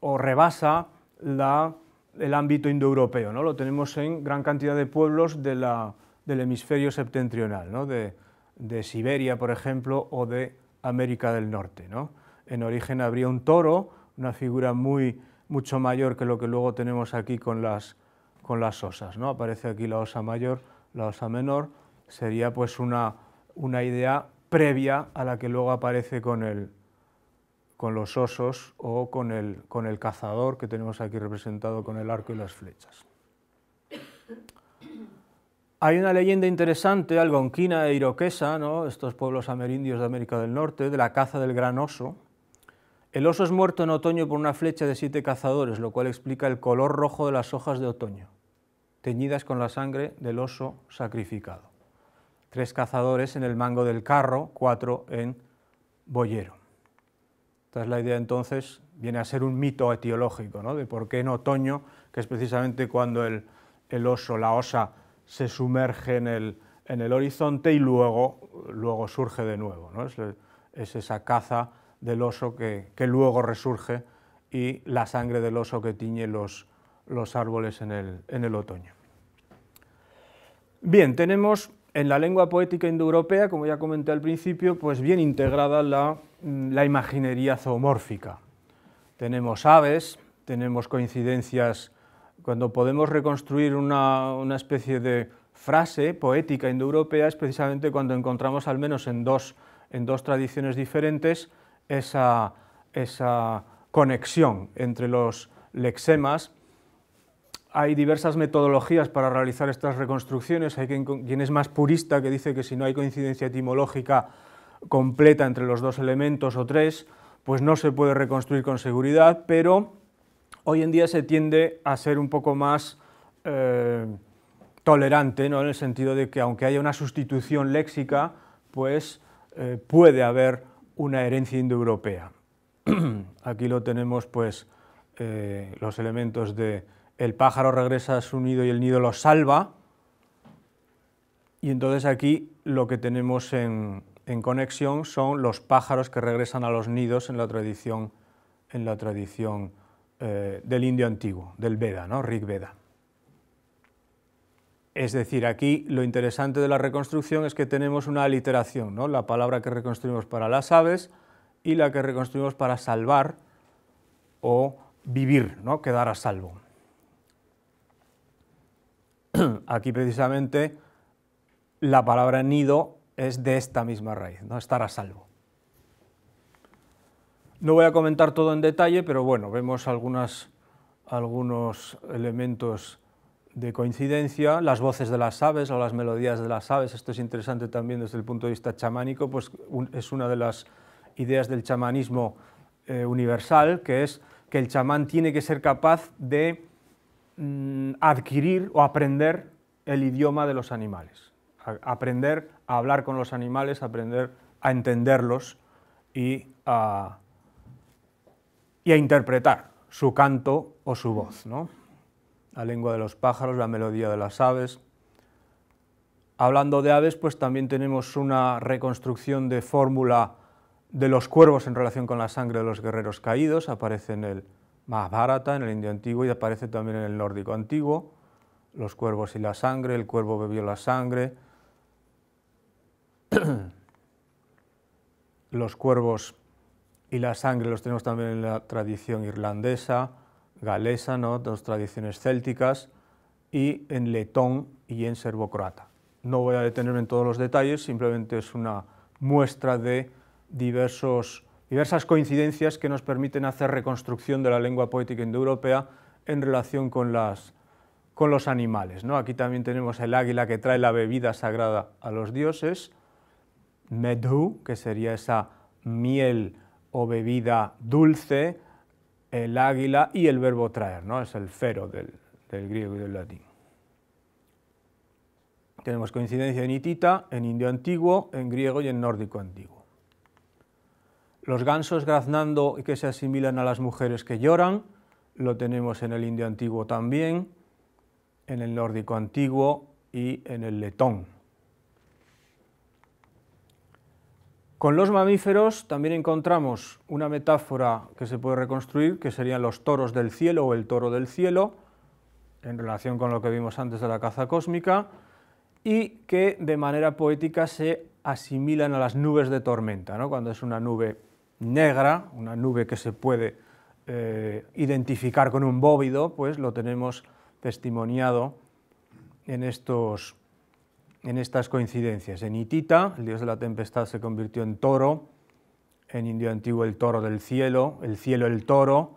o rebasa la, el ámbito indoeuropeo. ¿no? Lo tenemos en gran cantidad de pueblos de la, del hemisferio septentrional, ¿no? de, de, Siberia, por ejemplo, o de América del Norte. ¿no? En origen habría un toro, una figura muy mucho mayor que lo que luego tenemos aquí con las, con las osas. ¿no? Aparece aquí la osa mayor, la osa menor, sería pues una, idea previa a la que luego aparece con, el, con los osos o con el, con el cazador que tenemos aquí representado con el arco y las flechas. Hay una leyenda interesante algonquina e iroquesa, ¿no? estos pueblos amerindios de América del Norte, de la caza del gran oso, el oso es muerto en otoño por una flecha de siete cazadores, lo cual explica el color rojo de las hojas de otoño, teñidas con la sangre del oso sacrificado. Tres cazadores en el mango del carro, cuatro en boyero. Entonces la idea entonces, viene a ser un mito etiológico, ¿no? de por qué en otoño, que es precisamente cuando el, oso, la osa, se sumerge en el, horizonte y luego, luego surge de nuevo. es esa caza del oso que, luego resurge y la sangre del oso que tiñe los, árboles en el, otoño. Bien, tenemos en la lengua poética indoeuropea, como ya comenté al principio, pues bien integrada mm, la, imaginería zoomórfica. Tenemos aves, tenemos coincidencias, cuando podemos reconstruir una, una especie de frase poética indoeuropea es precisamente cuando encontramos al menos en dos, en dos tradiciones diferentes esa, conexión entre los lexemas. Hay diversas metodologías para realizar estas reconstrucciones. Hay quien, es más purista que dice que si no hay coincidencia etimológica completa entre los dos elementos o tres, pues no se puede reconstruir con seguridad, pero hoy en día se tiende a ser un poco más eh, tolerante, ¿no? en el sentido de que aunque haya una sustitución léxica, pues eh, puede haber una herencia indoeuropea. Aquí lo tenemos, pues, eh, los elementos de el pájaro regresa a su nido y el nido lo salva. Y entonces aquí lo que tenemos en, conexión son los pájaros que regresan a los nidos en la tradición, en la tradición eh, del indio antiguo, del Veda, ¿no? Rig Veda. Es decir, aquí lo interesante de la reconstrucción es que tenemos una aliteración, ¿no? la palabra que reconstruimos para las aves y la que reconstruimos para salvar o vivir, ¿no? quedar a salvo. Aquí precisamente la palabra nido es de esta misma raíz, ¿no? estar a salvo. No voy a comentar todo en detalle, pero bueno, vemos algunos elementos de coincidencia, las voces de las aves o las melodías de las aves, esto es interesante también desde el punto de vista chamánico, pues es una de las ideas del chamanismo eh, universal, que es que el chamán tiene que ser capaz de mm, adquirir o aprender el idioma de los animales, aprender a hablar con los animales, aprender a entenderlos y a, y a interpretar su canto o su voz. ¿no? la lengua de los pájaros, la melodía de las aves. Hablando de aves, pues también tenemos una reconstrucción de fórmula de los cuervos en relación con la sangre de los guerreros caídos, aparece en el Mahabharata, en el Indio antiguo, y aparece también en el nórdico antiguo, los cuervos y la sangre, el cuervo bebió la sangre, los cuervos y la sangre los tenemos también en la tradición irlandesa, galesa, dos tradiciones célticas, y en letón y en serbocroata. No voy a detenerme en todos los detalles, simplemente es una muestra de diversas coincidencias que nos permiten hacer reconstrucción de la lengua poética indoeuropea en relación con, los animales. ¿no? Aquí también tenemos el águila que trae la bebida sagrada a los dioses, medhu, que sería esa miel o bebida dulce, el águila y el verbo traer, ¿no? es el fero del, griego y del latín. Tenemos coincidencia en hitita, en indio antiguo, en griego y en nórdico antiguo. Los gansos graznando y que se asimilan a las mujeres que lloran, lo tenemos en el indio antiguo también, en el nórdico antiguo y en el letón. Con los mamíferos también encontramos una metáfora que se puede reconstruir, que serían los toros del cielo o el toro del cielo, en relación con lo que vimos antes de la caza cósmica, y que de manera poética se asimilan a las nubes de tormenta, ¿no? cuando es una nube negra, una nube que se puede eh, identificar con un bóvido, pues lo tenemos testimoniado en estos en estas coincidencias. En Hitita, el dios de la tempestad se convirtió en toro, en indio antiguo el toro del cielo, el cielo el toro,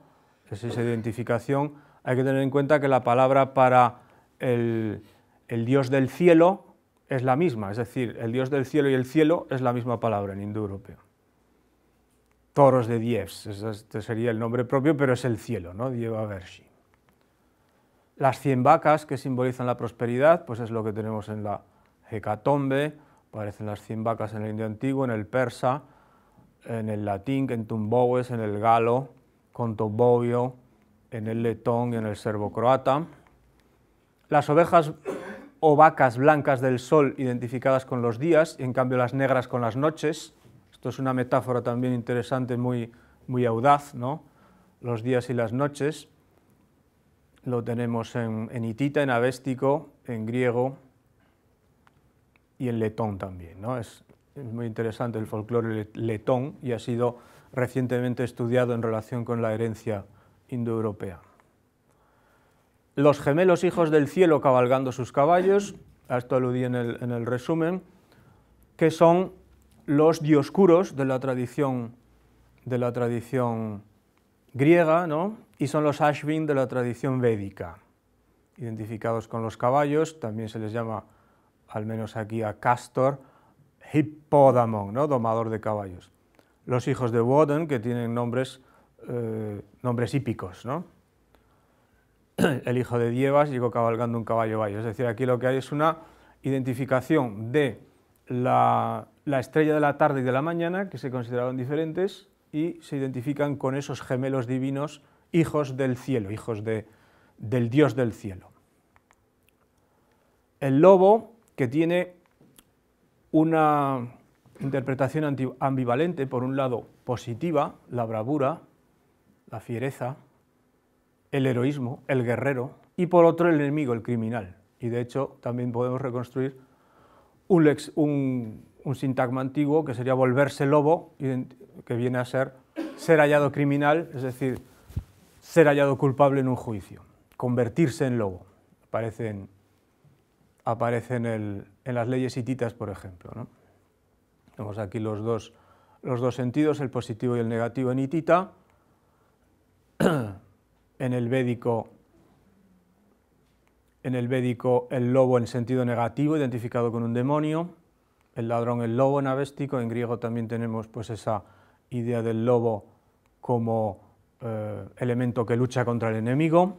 es esa identificación. Hay que tener en cuenta que la palabra para el, dios del cielo es la misma, es decir, el dios del cielo y el cielo es la misma palabra en europeo. Toros de Dievs, este sería el nombre propio, pero es el cielo, ¿no? Dieva Vershi. Las cien vacas que simbolizan la prosperidad, pues es lo que tenemos en la hecatombe, aparecen las 100 vacas en el indio antiguo, en el persa, en el latín, en Tumboes, en el galo, con tumbovio en el letón y en el serbo-croata. Las ovejas o vacas blancas del sol identificadas con los días, y en cambio las negras con las noches. Esto es una metáfora también interesante, muy, audaz, ¿no? Los días y las noches. Lo tenemos en, en hitita, en avéstico, en griego, y en letón también. ¿no? Es muy interesante el folclore letón y ha sido recientemente estudiado en relación con la herencia indoeuropea. Los gemelos hijos del cielo cabalgando sus caballos, a esto aludí en el, resumen, que son los dioscuros de la tradición, de la tradición griega, y son los ashvin de la tradición védica. Identificados con los caballos, también se les llama al menos aquí a Castor, Hippodamon, ¿no? domador de caballos. Los hijos de Woden, que tienen nombres, eh, nombres hípicos. ¿no? El hijo de Dievas llegó cabalgando un caballo vallo. Es decir, aquí lo que hay es una identificación de la, estrella de la tarde y de la mañana, que se consideraron diferentes, y se identifican con esos gemelos divinos, hijos del cielo, hijos del Dios del cielo. El lobo que tiene una interpretación ambivalente, por un lado positiva, la bravura, la fiereza, el heroísmo, el guerrero, y por otro el enemigo, el criminal. Y de hecho también podemos reconstruir un, un, sintagma antiguo que sería volverse lobo, que viene a ser ser hallado criminal, es decir, ser hallado culpable en un juicio, convertirse en lobo. parecen aparece en, las leyes hititas, por ejemplo. Tenemos aquí los dos, los dos sentidos, el positivo y el negativo en hitita. En el védico, en el el lobo en sentido negativo, identificado con un demonio, el ladrón el lobo en avéstico, en griego también tenemos pues esa idea del lobo como eh, elemento que lucha contra el enemigo.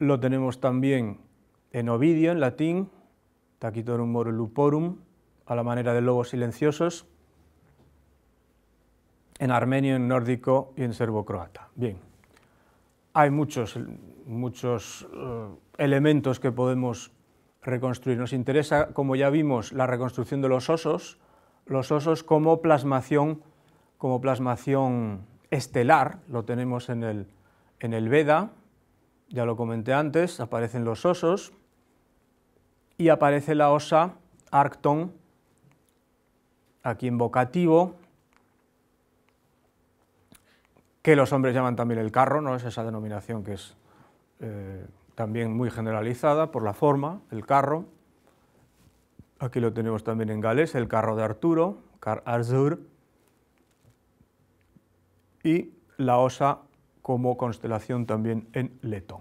Lo tenemos también en Ovidio, en latín, Taquitorum moruluporum, a la manera de lobos silenciosos, en armenio, en nórdico y en serbo-croata. Bien, hay muchos, muchos eh, elementos que podemos reconstruir. Nos interesa, como ya vimos, la reconstrucción de los osos, los osos como plasmación, como plasmación estelar, lo tenemos en el Veda, ya lo comenté antes, aparecen los osos, y aparece la osa Arcton, aquí en vocativo, que los hombres llaman también el carro, ¿no? es esa denominación que es eh, también muy generalizada por la forma, el carro. Aquí lo tenemos también en galés, el carro de Arturo, Car Arzur, y la osa como constelación también en letón.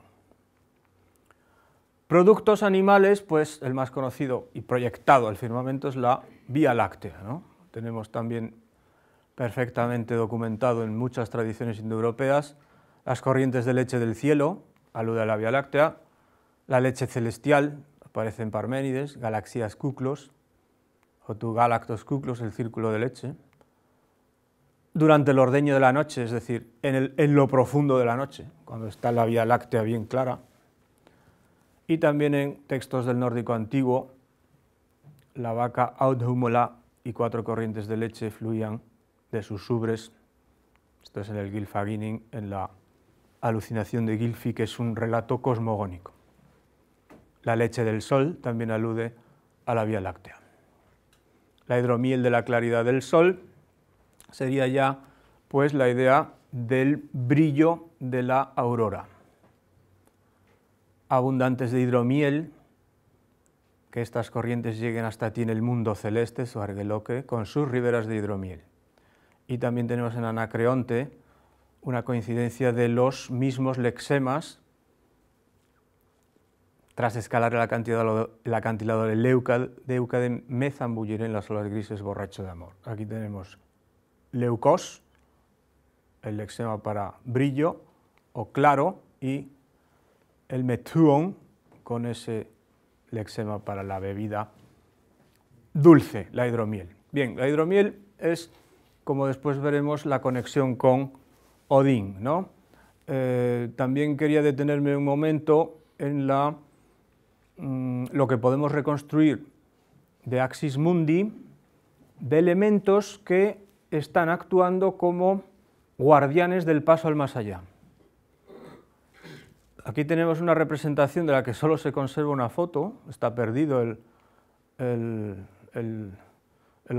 Productos animales, pues el más conocido y proyectado al firmamento es la Vía Láctea. Tenemos también perfectamente documentado en muchas tradiciones indoeuropeas las corrientes de leche del cielo, alude a la Vía Láctea, la leche celestial, aparece en Parménides, galaxias cuclos, o tu galactos cuclos, el círculo de leche. Durante el ordeño de la noche, es decir, en lo profundo de la noche, cuando está la Vía Láctea bien clara, y también en textos del nórdico antiguo, la vaca Audhumola y cuatro corrientes de leche fluían de sus ubres. Esto es en el Gilfaginning, en la alucinación de Gilfi, que es un relato cosmogónico. La leche del sol también alude a la Vía Láctea. La hidromiel de la claridad del sol sería ya pues la idea del brillo de la aurora abundantes de hidromiel, que estas corrientes lleguen hasta ti en el mundo celeste, su Argeloque, con sus riberas de hidromiel. Y también tenemos en Anacreonte una coincidencia de los mismos lexemas, tras escalar el acantilado, de Leuca, Leuca de en las olas grises, borracho de amor. Aquí tenemos leucos, el lexema para brillo o claro, y el methuon, con ese lexema para la bebida dulce, la hidromiel. Bien, la hidromiel es, como después veremos, la conexión con Odín. ¿no? Eh, también quería detenerme un momento en la, mm, lo que podemos reconstruir de Axis Mundi, de elementos que están actuando como guardianes del paso al más allá. Aquí tenemos una representación de la que solo se conserva una foto, está perdido el,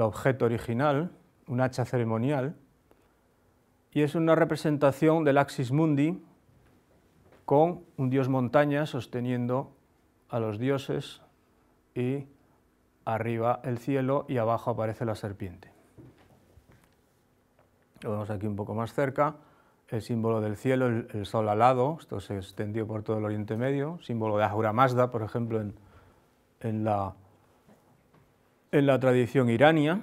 objeto original, un hacha ceremonial, y es una representación del Axis Mundi con un dios montaña sosteniendo a los dioses y arriba el cielo y abajo aparece la serpiente. Lo vemos aquí un poco más cerca el símbolo del cielo, el, sol alado, esto se extendió por todo el Oriente Medio, símbolo de Ahura Mazda, por ejemplo, en, la, en la tradición irania.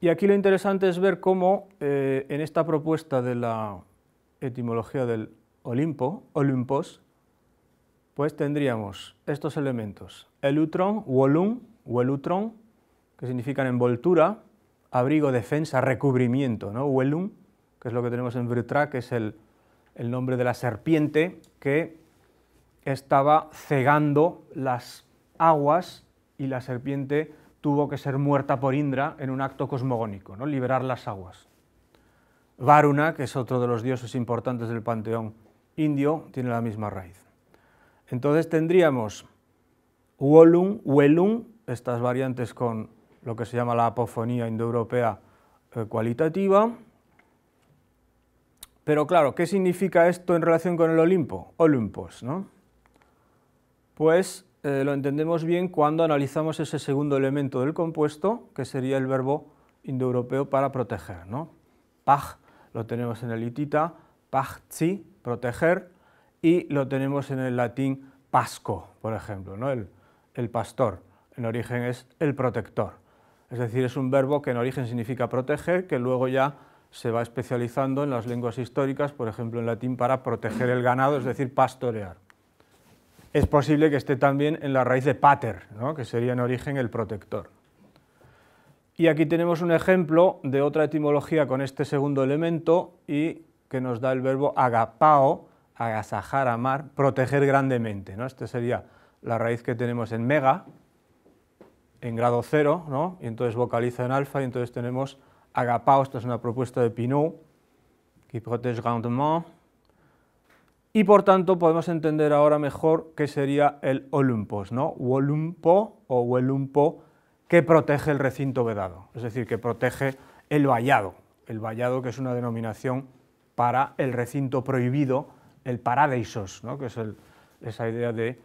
Y aquí lo interesante es ver cómo eh, en esta propuesta de la etimología del Olimpo, Olimpos, pues tendríamos estos elementos, elutron, wolum, welutron, que significan envoltura, abrigo, defensa, recubrimiento, ¿no? que es lo que tenemos en Vritra, que es el, nombre de la serpiente que estaba cegando las aguas y la serpiente tuvo que ser muerta por Indra en un acto cosmogónico, ¿no? liberar las aguas. Varuna, que es otro de los dioses importantes del panteón indio, tiene la misma raíz. Entonces tendríamos Wolum, Welum, estas variantes con lo que se llama la apofonía indoeuropea eh, cualitativa, pero claro, ¿qué significa esto en relación con el Olimpo? Olimpos, ¿no? Pues eh, lo entendemos bien cuando analizamos ese segundo elemento del compuesto, que sería el verbo indoeuropeo para proteger, ¿no? Paj lo tenemos en el hitita, pachzi, proteger, y lo tenemos en el latín pasco, por ejemplo, ¿no? el, el pastor, en origen es el protector. Es decir, es un verbo que en origen significa proteger, que luego ya se va especializando en las lenguas históricas, por ejemplo en latín, para proteger el ganado, es decir, pastorear. Es posible que esté también en la raíz de pater, que sería en origen el protector. Y aquí tenemos un ejemplo de otra etimología con este segundo elemento y que nos da el verbo agapao, agasajar, amar, proteger grandemente. ¿no? Este sería la raíz que tenemos en mega, en grado cero, y entonces vocaliza en alfa y entonces tenemos agapao, esta es una propuesta de Pinot, qui protège grandement, y por tanto podemos entender ahora mejor qué sería el Olympos, ¿no? Olumpo o Olumpo que protege el recinto vedado, es decir, que protege el vallado, el vallado que es una denominación para el recinto prohibido, el paradisos, ¿no? que es esa idea de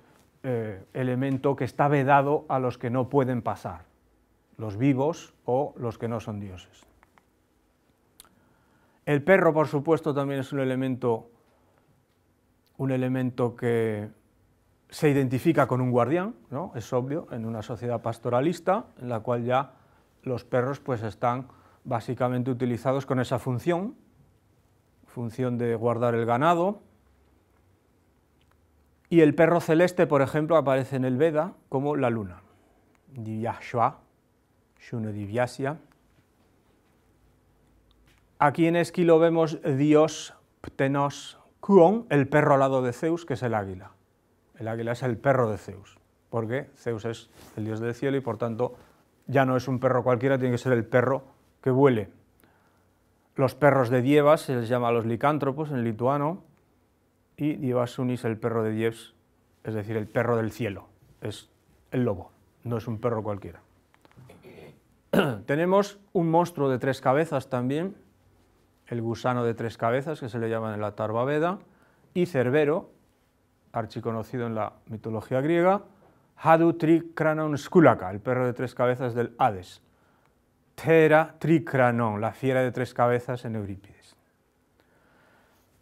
eh, elemento que está vedado a los que no pueden pasar, los vivos o los que no son dioses. El perro, por supuesto, también es un elemento, un elemento que se identifica con un guardián, ¿no? es obvio, en una sociedad pastoralista, en la cual ya los perros pues, están básicamente utilizados con esa función, función de guardar el ganado. Y el perro celeste, por ejemplo, aparece en el Veda como la luna, Divyashva, Aquí en Esquilo vemos Dios, Ptenos, Kuon, el perro alado de Zeus, que es el águila. El águila es el perro de Zeus, porque Zeus es el dios del cielo y por tanto ya no es un perro cualquiera, tiene que ser el perro que huele. Los perros de Dievas se les llama los licántropos en lituano y Dievas Unis, el perro de Dievs, es decir, el perro del cielo, es el lobo, no es un perro cualquiera. Tenemos un monstruo de tres cabezas también, el gusano de tres cabezas, que se le llama en la Tarbaveda, y Cerbero, archiconocido en la mitología griega, Hadu Tricranon Skulaka, el perro de tres cabezas del Hades, Tera Tricranon, la fiera de tres cabezas en Eurípides.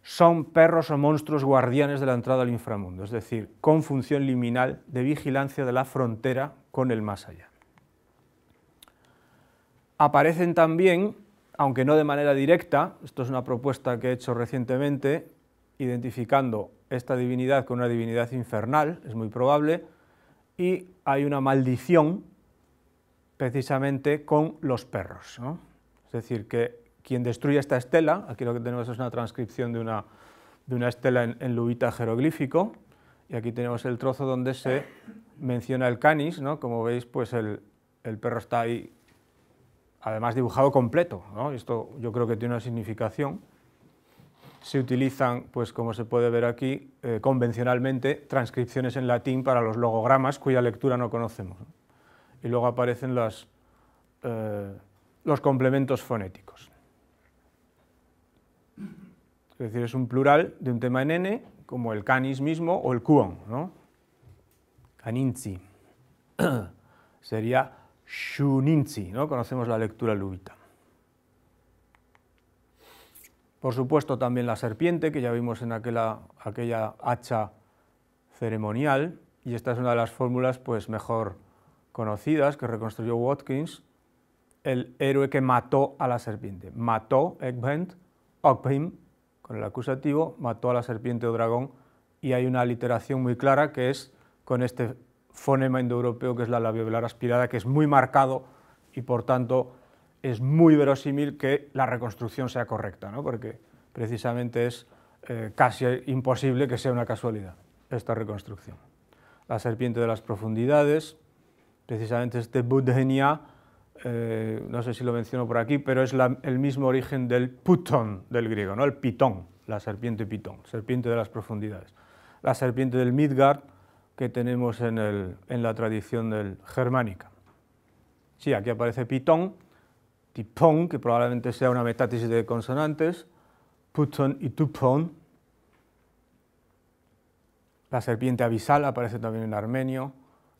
Son perros o monstruos guardianes de la entrada al inframundo, es decir, con función liminal de vigilancia de la frontera con el más allá. Aparecen también aunque no de manera directa, esto es una propuesta que he hecho recientemente, identificando esta divinidad con una divinidad infernal, es muy probable, y hay una maldición precisamente con los perros. Es decir, que quien destruye esta estela, aquí lo que tenemos es una transcripción de una, de una estela en, lubita jeroglífico, y aquí tenemos el trozo donde se menciona el canis, ¿no? como veis, pues el, el perro está ahí además dibujado completo. ¿no? Esto yo creo que tiene una significación. Se utilizan, pues como se puede ver aquí, eh, convencionalmente transcripciones en latín para los logogramas cuya lectura no conocemos. Y luego aparecen eh, los complementos fonéticos. Es decir, es un plural de un tema en n, como el canis mismo o el cuon, ¿no? Caninzi. Sería Shuninzi, ¿no? Conocemos la lectura lúbita. Por supuesto también la serpiente, que ya vimos en aquella, hacha ceremonial, y esta es una de las fórmulas pues, mejor conocidas que reconstruyó Watkins, el héroe que mató a la serpiente. Mató Egbent, Ogbim, con el acusativo, mató a la serpiente o dragón, y hay una literación muy clara que es con este fonema indoeuropeo que es la labiovelar aspirada, que es muy marcado y por tanto es muy verosímil que la reconstrucción sea correcta, ¿no? porque precisamente es eh, casi imposible que sea una casualidad esta reconstrucción. La serpiente de las profundidades, precisamente este Budhenia, eh, no sé si lo menciono por aquí, pero es el mismo origen del putón del griego, ¿no? el pitón, la serpiente pitón, serpiente de las profundidades. La serpiente del Midgard, que tenemos en, el, en la tradición del germánica. Sí, aquí aparece pitón, tipón, que probablemente sea una metátesis de consonantes, putón y tupón. La serpiente abisal aparece también en armenio,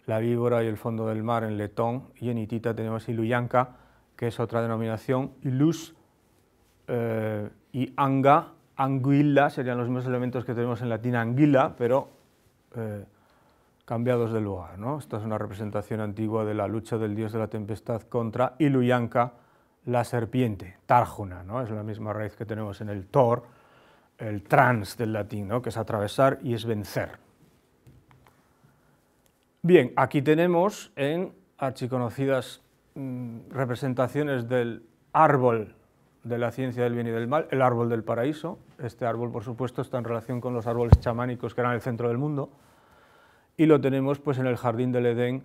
la víbora y el fondo del mar en letón, y en hitita tenemos iluyanka, que es otra denominación, ilus eh, y anga, anguila, serían los mismos elementos que tenemos en latín anguila, pero... Eh, cambiados de lugar. Esta es una representación antigua de la lucha del dios de la tempestad contra Iluyanka, la serpiente, Tarjuna, ¿no? es la misma raíz que tenemos en el Thor, el trans del latín, que es atravesar y es vencer. Bien, aquí tenemos en archiconocidas mm, representaciones del árbol de la ciencia del bien y del mal, el árbol del paraíso. Este árbol, por supuesto, está en relación con los árboles chamánicos que eran el centro del mundo y lo tenemos pues en el jardín del Edén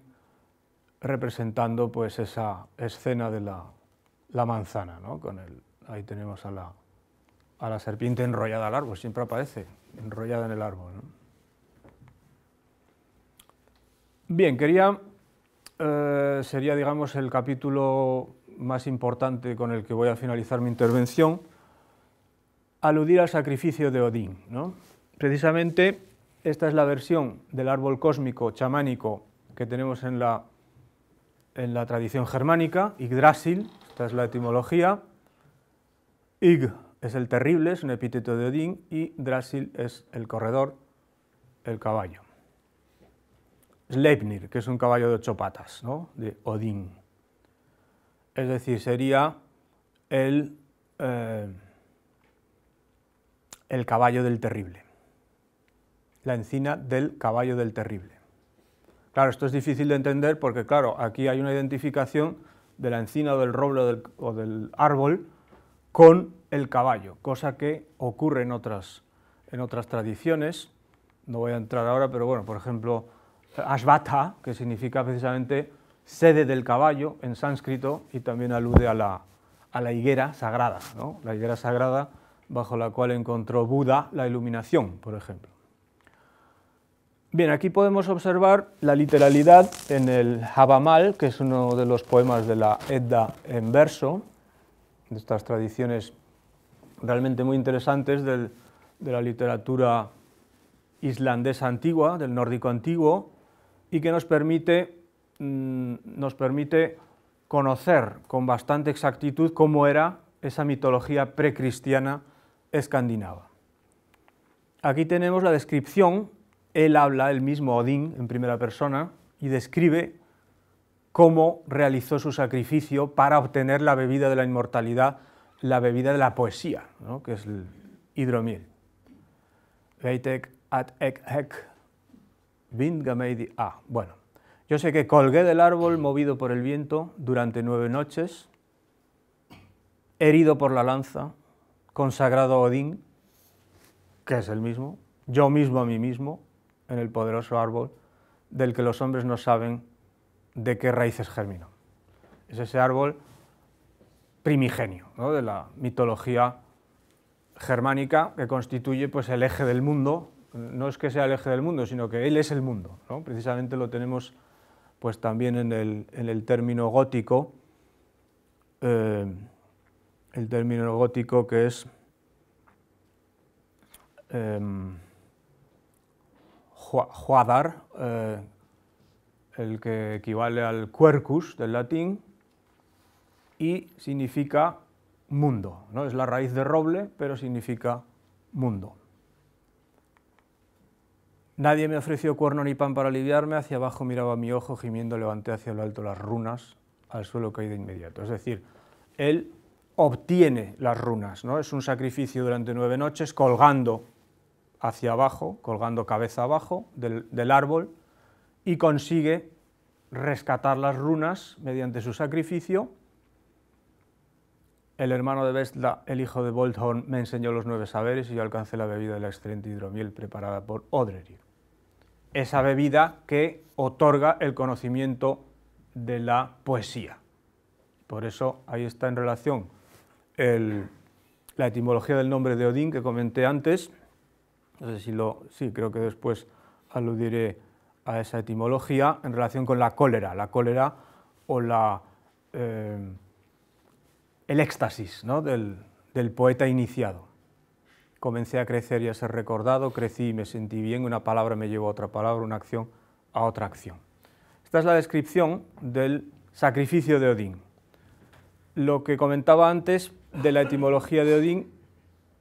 representando pues esa escena de la, manzana, ¿no? Con el, ahí tenemos a la, a la serpiente enrollada al árbol, siempre aparece enrollada en el árbol. Bien, quería, eh, sería digamos el capítulo más importante con el que voy a finalizar mi intervención, aludir al sacrificio de Odín. ¿no? Precisamente esta es la versión del árbol cósmico chamánico que tenemos en la, en la tradición germánica, Yggdrasil, esta es la etimología. Ig es el terrible, es un epíteto de Odín, y Drasil es el corredor, el caballo. Sleipnir, que es un caballo de ocho patas, ¿no? de Odín. Es decir, sería el eh, caballo del terrible la encina del caballo del terrible. Claro, esto es difícil de entender porque, claro, aquí hay una identificación de la encina o del roble o del, árbol con el caballo, cosa que ocurre en otras, en otras tradiciones. No voy a entrar ahora, pero bueno, por ejemplo, Ashvata, que significa precisamente sede del caballo en sánscrito y también alude a la, a la higuera sagrada, la higuera sagrada bajo la cual encontró Buda la iluminación, por ejemplo. Bien, aquí podemos observar la literalidad en el Habamal, que es uno de los poemas de la Edda en verso, de estas tradiciones realmente muy interesantes de la literatura islandesa antigua, del nórdico antiguo, y que nos mm, nos permite conocer con bastante exactitud cómo era esa mitología precristiana escandinava. Aquí tenemos la descripción él habla, el mismo Odín, en primera persona, y describe cómo realizó su sacrificio para obtener la bebida de la inmortalidad, la bebida de la poesía, que es el hidromiel. at ek Bueno, yo sé que colgué del árbol movido por el viento durante nueve noches, herido por la lanza, consagrado a Odín, que es el mismo, yo mismo a mí mismo, en el poderoso árbol del que los hombres no saben de qué raíces germina. Es ese árbol primigenio de la mitología germánica que constituye pues, el eje del mundo. No es que sea el eje del mundo, sino que él es el mundo. Precisamente lo tenemos pues, también en el, término gótico, eh, el término gótico que es... Em, Huadar, eh, el que equivale al quercus del latín, y significa mundo. ¿no? Es la raíz de roble, pero significa mundo. Nadie me ofreció cuerno ni pan para aliviarme, hacia abajo miraba mi ojo, gimiendo levanté hacia lo alto las runas, al suelo caí de inmediato. Es decir, él obtiene las runas, ¿no? es un sacrificio durante nueve noches colgando hacia abajo, colgando cabeza abajo del, árbol, y consigue rescatar las runas mediante su sacrificio. El hermano de Vestla, el hijo de Boldhorn, me enseñó los nueve saberes y yo alcancé la bebida de la excelente hidromiel preparada por Odrerir. Esa bebida que otorga el conocimiento de la poesía. Por eso ahí está en relación la etimología del nombre de Odín que comenté antes, no sé si lo, sí, creo que después aludiré a esa etimología en relación con la cólera, la cólera o la, eh, el éxtasis del, del poeta iniciado. Comencé a crecer y a ser recordado, crecí y me sentí bien, una palabra me llevó a otra palabra, una acción a otra acción. Esta es la descripción del sacrificio de Odín. Lo que comentaba antes de la etimología de Odín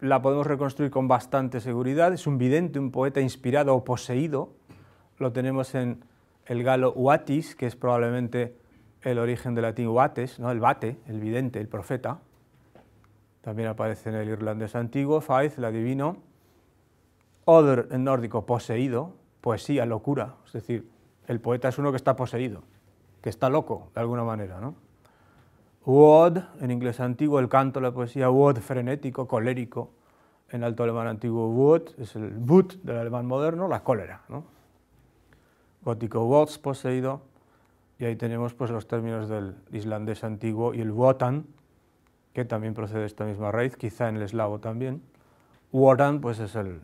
la podemos reconstruir con bastante seguridad. Es un vidente, un poeta inspirado o poseído. Lo tenemos en el galo Uatis, que es probablemente el origen del latín Uates, ¿no? el bate, el vidente, el profeta. También aparece en el irlandés antiguo, faith el adivino. Other, en nórdico, poseído, poesía, locura. Es decir, el poeta es uno que está poseído, que está loco, de alguna manera. ¿no? Wod, en inglés antiguo, el canto, la poesía, Wod frenético, colérico, en alto alemán antiguo Wod, es el Wut del alemán moderno, la cólera. Gótico Wods, poseído, y ahí tenemos pues, los términos del islandés antiguo y el Wotan, que también procede de esta misma raíz, quizá en el eslavo también. Wotan pues, es el,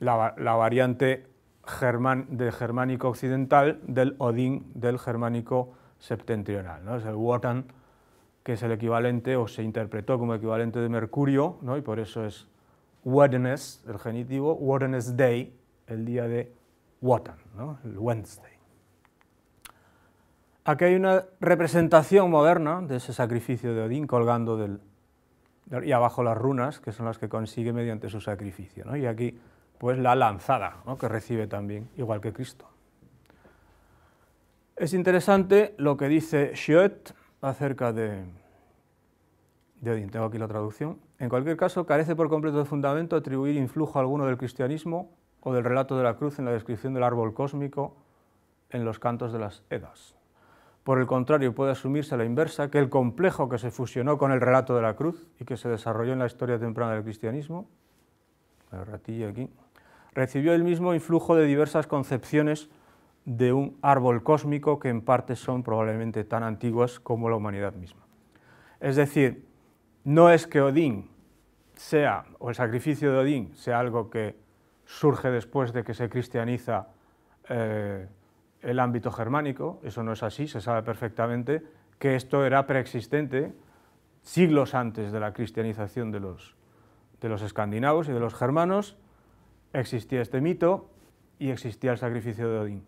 la, la variante germán, de germánico occidental del Odín, del germánico occidental septentrional. ¿no? Es el Wotan, que es el equivalente o se interpretó como equivalente de Mercurio, ¿no? y por eso es Wednesday, el genitivo, Wednesday, el día de Wotan, el Wednesday. Aquí hay una representación moderna de ese sacrificio de Odín colgando del, y abajo las runas, que son las que consigue mediante su sacrificio. ¿no? Y aquí, pues, la lanzada, ¿no? que recibe también, igual que Cristo. Es interesante lo que dice Schuette acerca de, de Tengo aquí la traducción. En cualquier caso, carece por completo de fundamento atribuir influjo alguno del cristianismo o del relato de la cruz en la descripción del árbol cósmico en los cantos de las Edas. Por el contrario, puede asumirse a la inversa que el complejo que se fusionó con el relato de la cruz y que se desarrolló en la historia temprana del cristianismo, recibió el mismo influjo de diversas concepciones de un árbol cósmico que en parte son probablemente tan antiguas como la humanidad misma. Es decir, no es que Odín sea, o el sacrificio de Odín sea algo que surge después de que se cristianiza eh, el ámbito germánico, eso no es así, se sabe perfectamente que esto era preexistente siglos antes de la cristianización de los, de los escandinavos y de los germanos, existía este mito y existía el sacrificio de Odín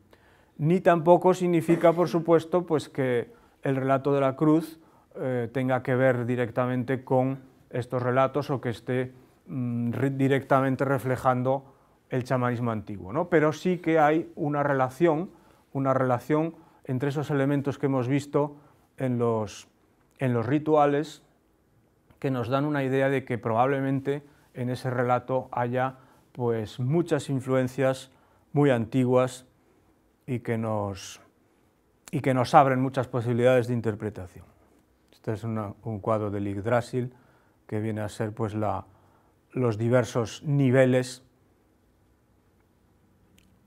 ni tampoco significa, por supuesto, pues que el relato de la cruz eh, tenga que ver directamente con estos relatos o que esté mm, directamente reflejando el chamanismo antiguo, ¿no? pero sí que hay una relación, una relación entre esos elementos que hemos visto en los, en los rituales que nos dan una idea de que probablemente en ese relato haya pues, muchas influencias muy antiguas y que nos, abren muchas posibilidades de interpretación. Este es un cuadro del Yggdrasil que viene a ser pues, los diversos niveles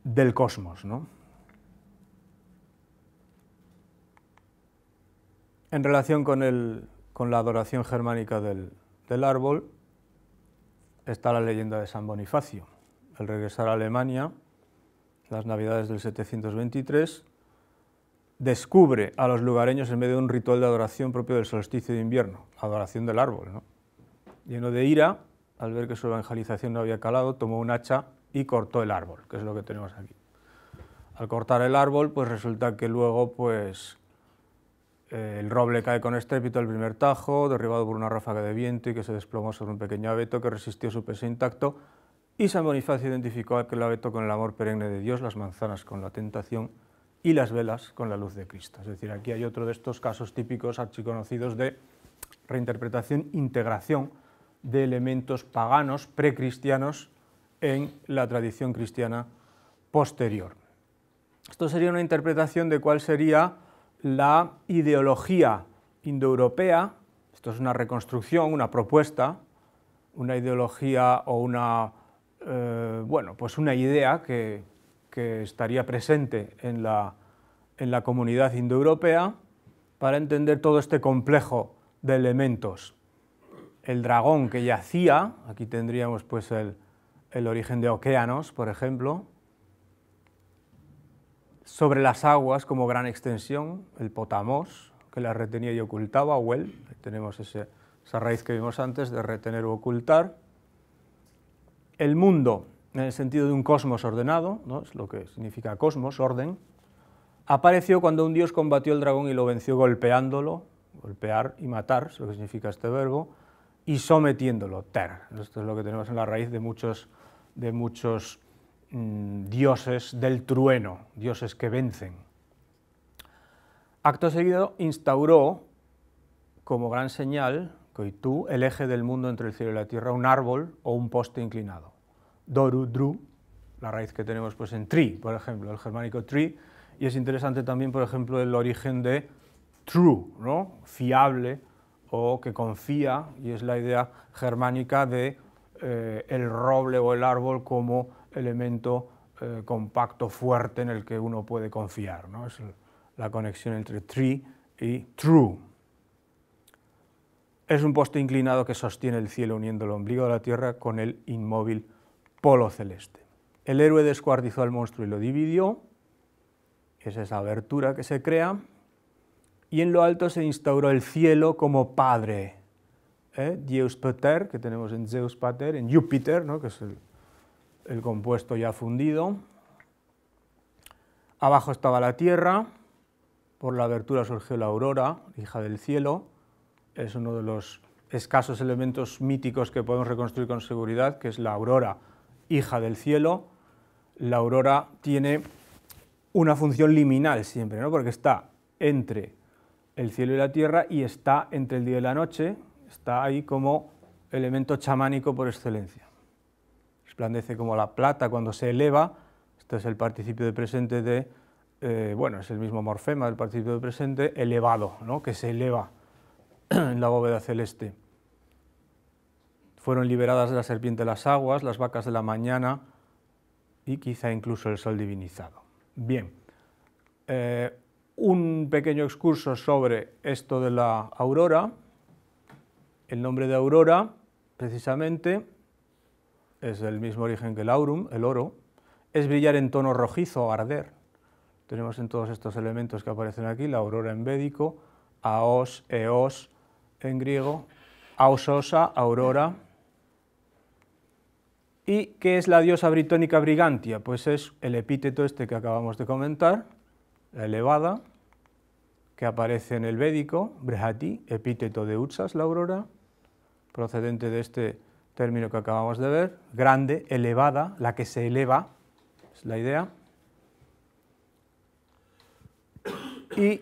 del cosmos. En relación con, la adoración germánica del árbol, está la leyenda de San Bonifacio. Al regresar a Alemania, las Navidades del 723, descubre a los lugareños en medio de un ritual de adoración propio del solsticio de invierno, adoración del árbol. Lleno de ira, al ver que su evangelización no había calado, tomó un hacha y cortó el árbol, que es lo que tenemos aquí. Al cortar el árbol, pues resulta que luego pues, eh, el roble cae con estrépito al primer tajo, derribado por una ráfaga de viento y que se desplomó sobre un pequeño abeto que resistió su peso intacto y San Bonifacio identificó al claveto con el amor perenne de Dios, las manzanas con la tentación y las velas con la luz de Cristo. Es decir, aquí hay otro de estos casos típicos archiconocidos de reinterpretación, integración de elementos paganos, precristianos, en la tradición cristiana posterior. Esto sería una interpretación de cuál sería la ideología indoeuropea, esto es una reconstrucción, una propuesta, una ideología o una eh, bueno, pues una idea que, estaría presente en la, comunidad indoeuropea para entender todo este complejo de elementos. El dragón que yacía, aquí tendríamos pues el, origen de Océanos, por ejemplo, sobre las aguas como gran extensión, el potamos, que la retenía y ocultaba, o el, tenemos esa raíz que vimos antes de retener o ocultar, el mundo, en el sentido de un cosmos ordenado, ¿no? es lo que significa cosmos, orden, apareció cuando un dios combatió al dragón y lo venció golpeándolo, golpear y matar, es lo que significa este verbo, y sometiéndolo, ter. Esto es lo que tenemos en la raíz de muchos, mm, dioses del trueno, dioses que vencen. Acto seguido instauró como gran señal tú el eje del mundo entre el cielo y la tierra, un árbol o un poste inclinado. Doru, dru, la raíz que tenemos pues en tree por ejemplo, el germánico tree y es interesante también, por ejemplo, el origen de true, ¿no? fiable o que confía, y es la idea germánica de eh, el roble o el árbol como elemento eh, compacto, fuerte en el que uno puede confiar. Es la conexión entre tree y true. Es un poste inclinado que sostiene el cielo uniendo el ombligo de la tierra con el inmóvil polo celeste. El héroe descuartizó al monstruo y lo dividió, es esa abertura que se crea, y en lo alto se instauró el cielo como padre. ¿eh? Pater, que tenemos en Zeus Pater, en Júpiter, que es el compuesto ya fundido. Abajo estaba la tierra, por la abertura surgió la aurora, hija del cielo, es uno de los escasos elementos míticos que podemos reconstruir con seguridad, que es la aurora, hija del cielo. La aurora tiene una función liminal siempre, ¿no? porque está entre el cielo y la tierra y está entre el día y la noche, está ahí como elemento chamánico por excelencia. esplandece como la plata cuando se eleva, este es el participio de presente de, eh, bueno, es el mismo morfema del participio de presente, elevado, ¿no? que se eleva en la bóveda celeste. Fueron liberadas de la serpiente las aguas, las vacas de la mañana y quizá incluso el sol divinizado. Bien, eh, un pequeño excurso sobre esto de la aurora. El nombre de aurora, precisamente, es del mismo origen que el aurum, el oro, es brillar en tono rojizo o arder. Tenemos en todos estos elementos que aparecen aquí, la aurora en védico, aos, eos, en griego, Ausosa, Aurora. ¿Y qué es la diosa britónica Brigantia? Pues es el epíteto este que acabamos de comentar, la elevada, que aparece en el védico, Brehati, epíteto de Utsas, la aurora, procedente de este término que acabamos de ver, grande, elevada, la que se eleva, es la idea. Y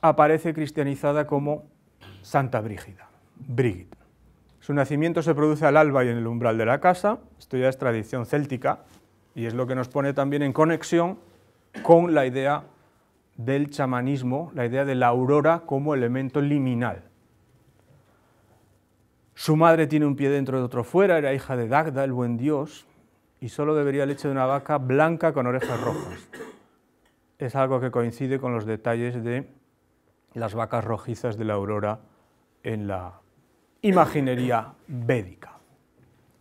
aparece cristianizada como Santa Brígida, Brigid. Su nacimiento se produce al alba y en el umbral de la casa, esto ya es tradición céltica y es lo que nos pone también en conexión con la idea del chamanismo, la idea de la aurora como elemento liminal. Su madre tiene un pie dentro de otro fuera, era hija de Dagda, el buen dios, y solo debería leche de una vaca blanca con orejas rojas. Es algo que coincide con los detalles de las vacas rojizas de la aurora en la imaginería védica.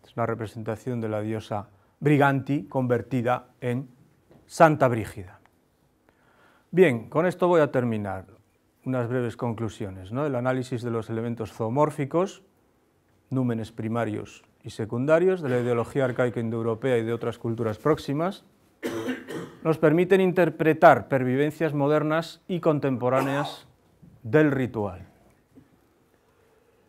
Es una representación de la diosa Briganti convertida en Santa Brígida. Bien, con esto voy a terminar. Unas breves conclusiones. El análisis de los elementos zoomórficos, númenes primarios y secundarios de la ideología arcaica indoeuropea y de otras culturas próximas, nos permiten interpretar pervivencias modernas y contemporáneas del ritual.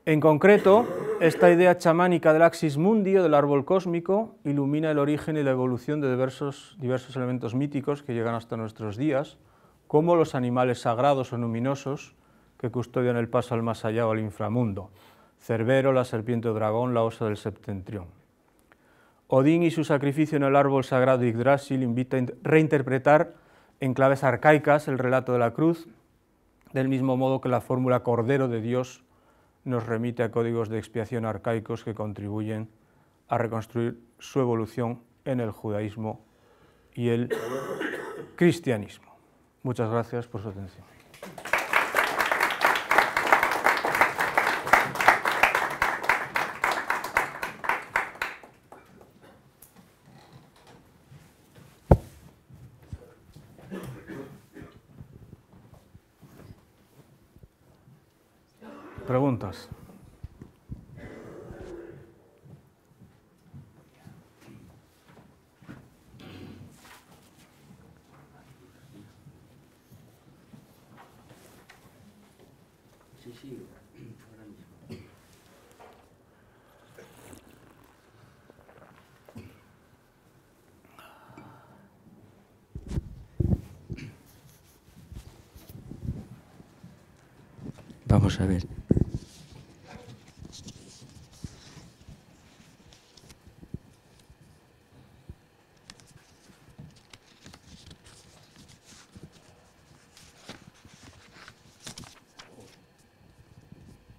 En concreto, esta idea chamánica del axis mundi del árbol cósmico ilumina el origen y la evolución de diversos, elementos míticos que llegan hasta nuestros días, como los animales sagrados o luminosos que custodian el paso al más allá o al inframundo, Cerbero, la serpiente o dragón, la osa del septentrión. Odín y su sacrificio en el árbol sagrado Yggdrasil invita a reinterpretar en claves arcaicas el relato de la cruz, del mismo modo que la fórmula Cordero de Dios nos remite a códigos de expiación arcaicos que contribuyen a reconstruir su evolución en el judaísmo y el cristianismo. Muchas gracias por su atención.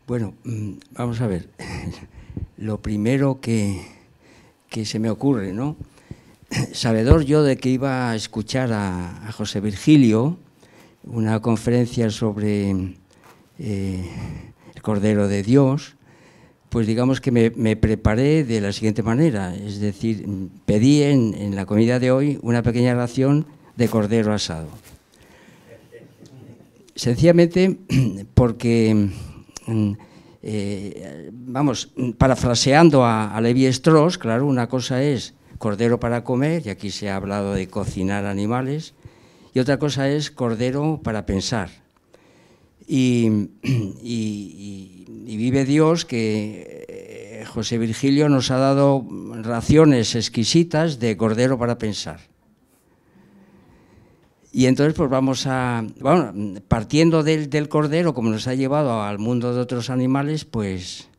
Bueno, mm, vamos a ver. Lo primero que, se me ocurre, ¿no? Sabedor yo de que iba a escuchar a José Virgilio una conferencia sobre eh, el Cordero de Dios, pues digamos que me, preparé de la siguiente manera, es decir, pedí en, la comida de hoy una pequeña ración de cordero asado. Sencillamente porque, mm, eh, vamos, parafraseando a, a Levi Strauss, claro, una cosa es cordero para comer, y aquí se ha hablado de cocinar animales, y otra cosa es cordero para pensar Y, vive Dios que eh, José Virgilio nos ha dado raciones exquisitas de cordero para pensar. Y entonces pues vamos a, bueno, partiendo del, cordero, como nos ha llevado al mundo de otros animales, pues...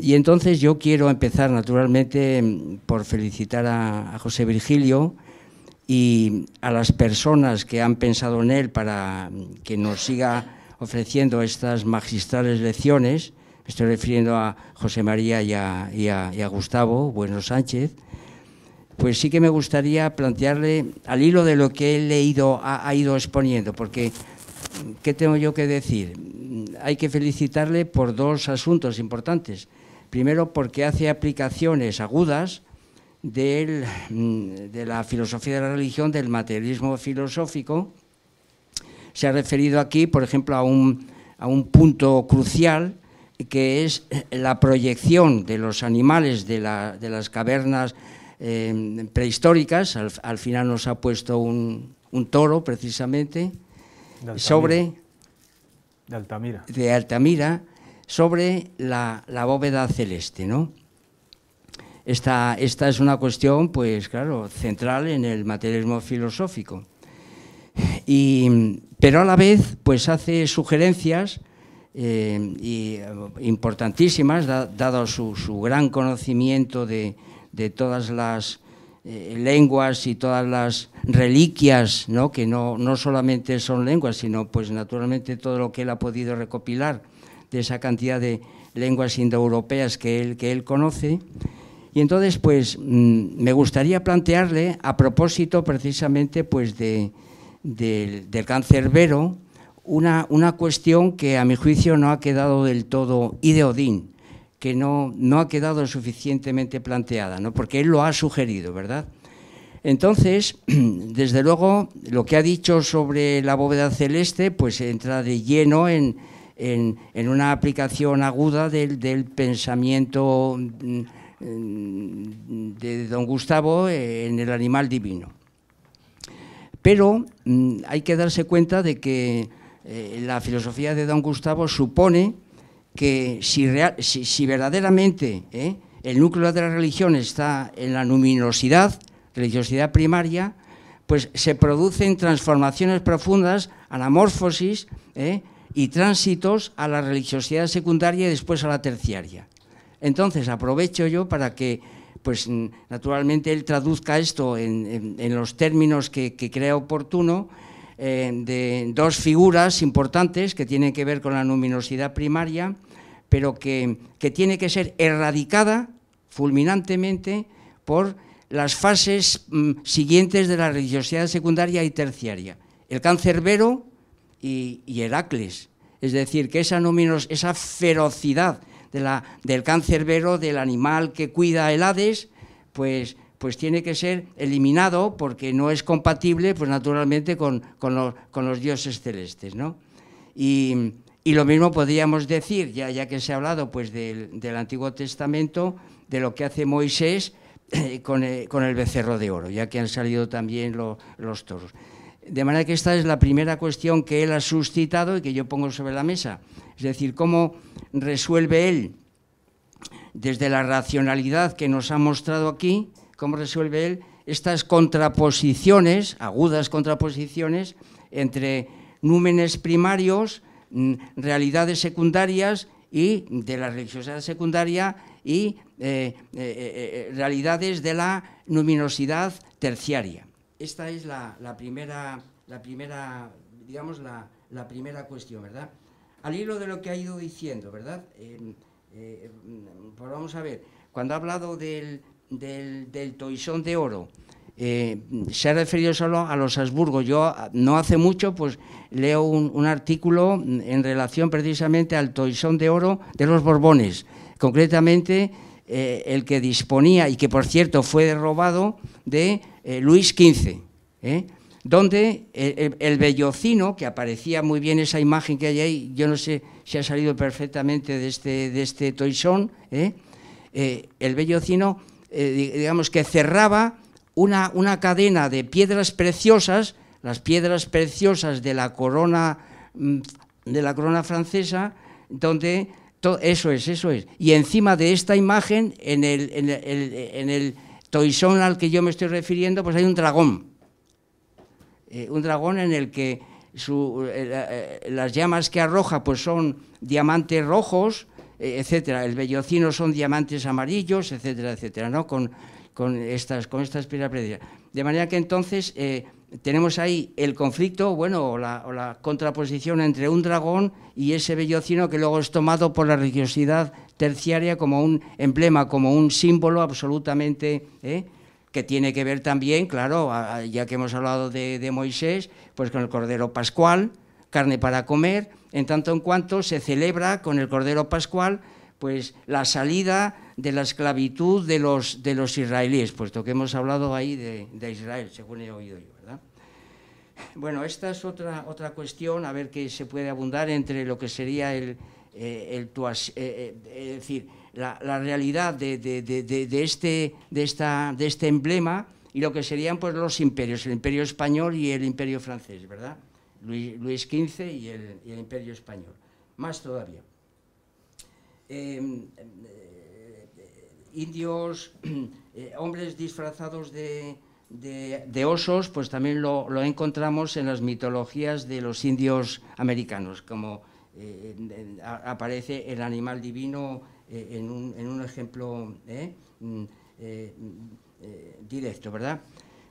Y entonces yo quiero empezar naturalmente por felicitar a José Virgilio, y a las personas que han pensado en él para que nos siga ofreciendo estas magistrales lecciones. estoy refiriendo a José María y a, Gustavo Bueno Sánchez. Pues sí que me gustaría plantearle, al hilo de lo que he leído, ha ido exponiendo, porque ¿qué tengo yo que decir? Hay que felicitarle por dos asuntos importantes. Primero, porque hace aplicaciones agudas, Mm, de la filosofía de la religión, del materialismo filosófico. Se ha referido aquí, por ejemplo, a un, a un punto crucial que es eh, la proyección de los animales de, las cavernas eh, prehistóricas, al, final nos ha puesto un, toro precisamente, sobre... Altamira. sobre la, la bóveda celeste, ¿no? Esta, es una cuestión, pues claro, central en el materialismo filosófico. pero a la vez, pues hace sugerencias eh, y eh, importantísimas, dado su, gran conocimiento de, todas las eh, lenguas y todas las reliquias, que no, solamente son lenguas, sino pues naturalmente todo lo que él ha podido recopilar de esa cantidad de lenguas indoeuropeas que él conoce, y entonces, pues, mm, me gustaría plantearle, a propósito precisamente pues, de, del cáncer vero, una, una, cuestión que a mi juicio no ha quedado del todo, ideodín, que no, no ha quedado suficientemente planteada, ¿no? porque él lo ha sugerido, ¿verdad? Entonces, desde luego, lo que ha dicho sobre la bóveda celeste, pues entra de lleno en, una aplicación aguda del, del pensamiento mm, de don Gustavo eh, en el animal divino. Pero mm, hay que darse cuenta de que eh, la filosofía de don Gustavo supone que si, verdaderamente eh, el núcleo de la religión está en la luminosidad, religiosidad primaria, pues se producen transformaciones profundas, anamorfosis y tránsitos a la religiosidad secundaria y después a la terciaria. Entonces aprovecho yo para que, pues naturalmente, él traduzca esto en, los términos que, crea oportuno eh, de dos figuras importantes que tienen que ver con la luminosidad primaria, pero que, tiene que ser erradicada fulminantemente por las fases mm, siguientes de la religiosidad secundaria y terciaria, el cáncer y, y Heracles. Es decir, que esa, esa ferocidad del cáncer del del animal que cuida el Hades, pues, pues tiene que ser eliminado porque no es compatible, pues naturalmente, con, los, dioses celestes. Y, lo mismo podríamos decir, ya, que se ha hablado pues, del, Antiguo Testamento, de lo que hace Moisés eh, eh, con, el becerro de oro, ya que han salido también los toros. De manera que esta es la primera cuestión que él ha suscitado y que yo pongo sobre la mesa. Es decir, cómo resuelve él, desde la racionalidad que nos ha mostrado aquí, cómo resuelve él estas contraposiciones, agudas contraposiciones, entre númenes primarios, mm, realidades secundarias y de la religiosidad secundaria y eh, eh, eh, realidades de la luminosidad terciaria. Esta es la, primera, la primera, digamos, la primera cuestión, ¿verdad? al hilo de lo que ha ido diciendo, ¿verdad? Eh, pues vamos a ver, cuando ha hablado del, toisón de oro, eh, se ha referido solo a los Habsburgo. Yo ah, no hace mucho pues leo un, artículo en relación precisamente al toisón de oro de los Borbones, concretamente eh, el que disponía y que por cierto fue derrobado de Luis XV donde el, bellocino, que aparecía muy bien esa imagen que hay ahí, yo no sé si ha salido perfectamente de este, de este toisón, ¿eh? Eh, el bellocino, eh, digamos que cerraba una, cadena de piedras preciosas, las piedras preciosas de la corona, mm, de la corona francesa, donde eso es, eso es. Y encima de esta imagen, en el, en el, en el toisón al que yo me estoy refiriendo, pues hay un dragón. Eh, un dragón en el que eh, eh, las llamas que arroja pues son diamantes rojos, etcétera. El vellocino son diamantes amarillos, etcétera, etcétera, ¿no? Con, con estas con estas De manera que entonces tenemos ahí el conflicto, bueno, o la, contraposición entre un dragón y ese vellocino que luego es tomado por la religiosidad terciaria como un emblema, como un símbolo absolutamente que tiene que ver también, claro, ya que hemos hablado de, Moisés, pues con el Cordero Pascual, carne para comer, en tanto en cuanto se celebra con el Cordero Pascual pues la salida de la esclavitud de los, de los israelíes, puesto que hemos hablado ahí de, Israel, según he oído yo, ¿verdad? Bueno, esta es otra, otra cuestión, a ver qué se puede abundar entre lo que sería el, eh, el tuas, eh, eh, es decir, la, realidad este, de, este, emblema y lo que serían pues, los imperios, el imperio español y el imperio francés, ¿verdad? Luis, XV y el, imperio español, más todavía. Em, eh, indios, eh, hombres disfrazados de, osos, pues también lo, encontramos en las mitologías de los indios americanos, como eh, aparece el animal divino eh, en, un, en, un, ejemplo eh, mm, eh, mm, directo, ¿verdad?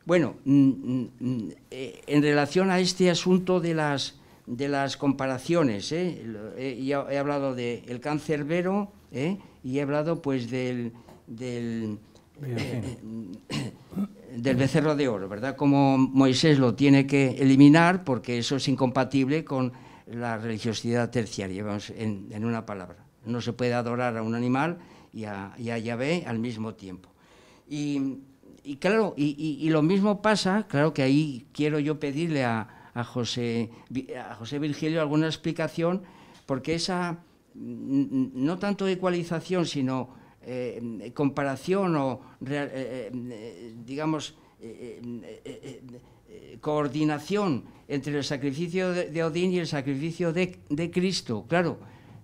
Bueno, mm, en relación a este asunto de las, de las comparaciones, he, hablado del cáncer vero y he hablado pues del, del, becerro de oro, ¿verdad? Como Moisés lo tiene que eliminar porque eso es incompatible con la religiosidad terciaria, vamos, en una palabra. No se puede adorar a un animal y a, y Yahvé al mismo tiempo. Y, claro, y, lo mismo pasa, claro que ahí quiero yo pedirle a, José, a José Virgilio alguna explicación, porque esa, mm, no tanto ecualización, sino eh, comparación o, eh, eh, digamos, coordinación entre el sacrificio de, Odín y el sacrificio de, de Cristo. Claro,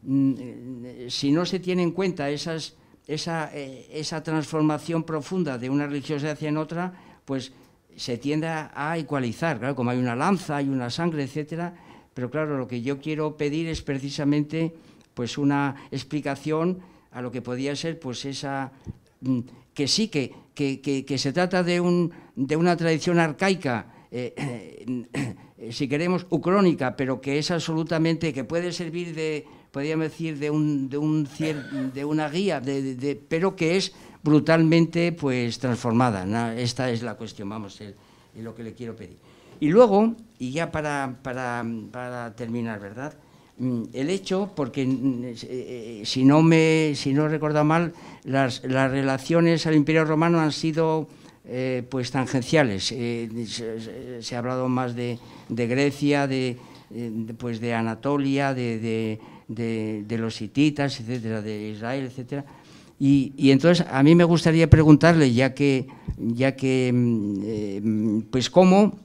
Mm, eh, si no se tiene en cuenta eh, esa, transformación profunda de una religiosidad hacia en otra, pues se tiende a igualizar, claro, como hay una lanza, hay una sangre, etcétera, pero claro, lo que yo quiero pedir es precisamente pues una explicación a lo que podría ser pues esa mm, que sí que, que, se trata de, un, de una tradición arcaica eh, mm, si queremos ucrónica pero que es absolutamente que puede servir de podríamos decir, de, un, de, un de una guía, de, pero que es brutalmente pues, transformada. Esta es la cuestión, vamos, lo que le quiero pedir. Y luego, y ya para, para, para terminar, ¿verdad? Mm, el hecho, porque mm, eh, eh, si no me si no recuerdo mal, las, las relaciones al Imperio Romano han sido eh, pues tangenciales. se, ha hablado más de, Grecia, de, pues de Anatolia, de, de, los hititas, etcétera, de Israel, etcétera. Y, entonces a mí me gustaría preguntarle, ya que, ya que mm, eh, pues cómo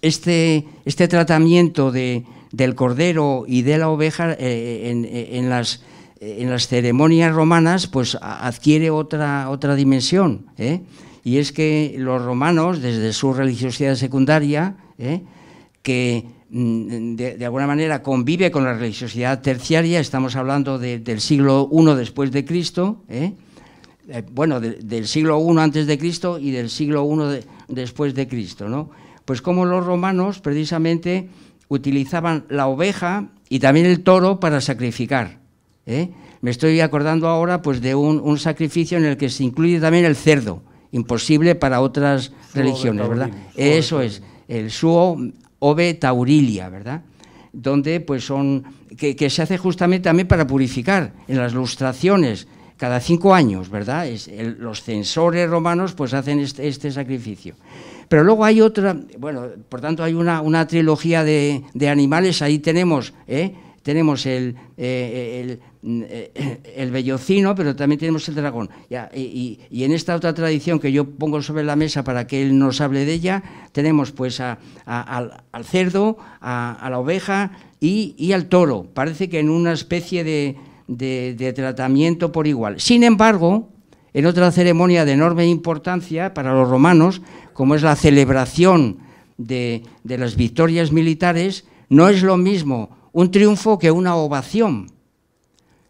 este, este tratamiento de, del cordero y de la oveja eh, en, las, en, las, ceremonias romanas pues adquiere otra, otra dimensión. ¿eh? Y es que los romanos, desde su religiosidad secundaria, que Mm, de, alguna manera convive con la religiosidad terciaria, estamos hablando del siglo I después de Cristo, ¿eh? Eh, bueno, del siglo I antes de Cristo y del siglo I después de Cristo, ¿no? Pues como los romanos precisamente utilizaban la oveja y también el toro para sacrificar. ¿eh? Me estoy acordando ahora pues, de un, un, sacrificio en el que se incluye también el cerdo, imposible para otras religiones, ¿verdad? Eso es el suo Ove Taurilia, ¿verdad? Donde pues son, que, se hace justamente también para purificar en las lustraciones, cada cinco años, ¿verdad? los censores romanos pues hacen este, este, sacrificio. Pero luego hay otra, bueno, por tanto hay una, trilogía de, animales, ahí tenemos, ¿eh? tenemos el, eh, el Mm, eh, eh, el bellocino, pero también tenemos el dragón. y, en esta otra tradición que yo pongo sobre la mesa para que él nos hable de ella, tenemos pues al, cerdo, a, la oveja y, al toro. Parece que en una especie de, tratamiento por igual. Sin embargo, en otra ceremonia de enorme importancia para los romanos, como es la celebración de las victorias militares, no es lo mismo un triunfo que una ovación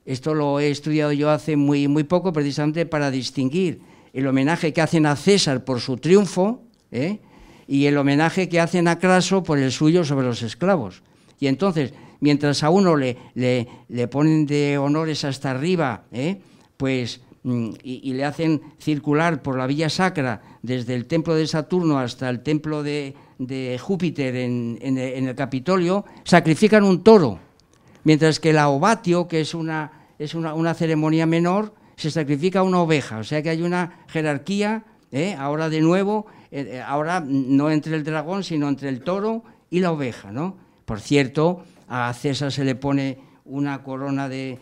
esto lo he estudiado yo hace muy, muy poco, precisamente para distinguir el homenaje que hacen a César por su triunfo ¿eh? y el homenaje que hacen a Craso por el suyo sobre los esclavos. Y entonces, mientras a uno le, le, ponen de honores hasta arriba, ¿eh? pues mm, y, le hacen circular por la Villa Sacra desde el templo de Saturno hasta el templo de, Júpiter en, el Capitolio, sacrifican un toro mientras que la ovatio, que es una, es una, ceremonia menor, se sacrifica una oveja, o sea que hay una jerarquía, ¿eh? ahora de nuevo, eh, eh, ahora no entre el dragón, sino entre el toro y la oveja. ¿no? Por cierto, a César se le pone una corona de,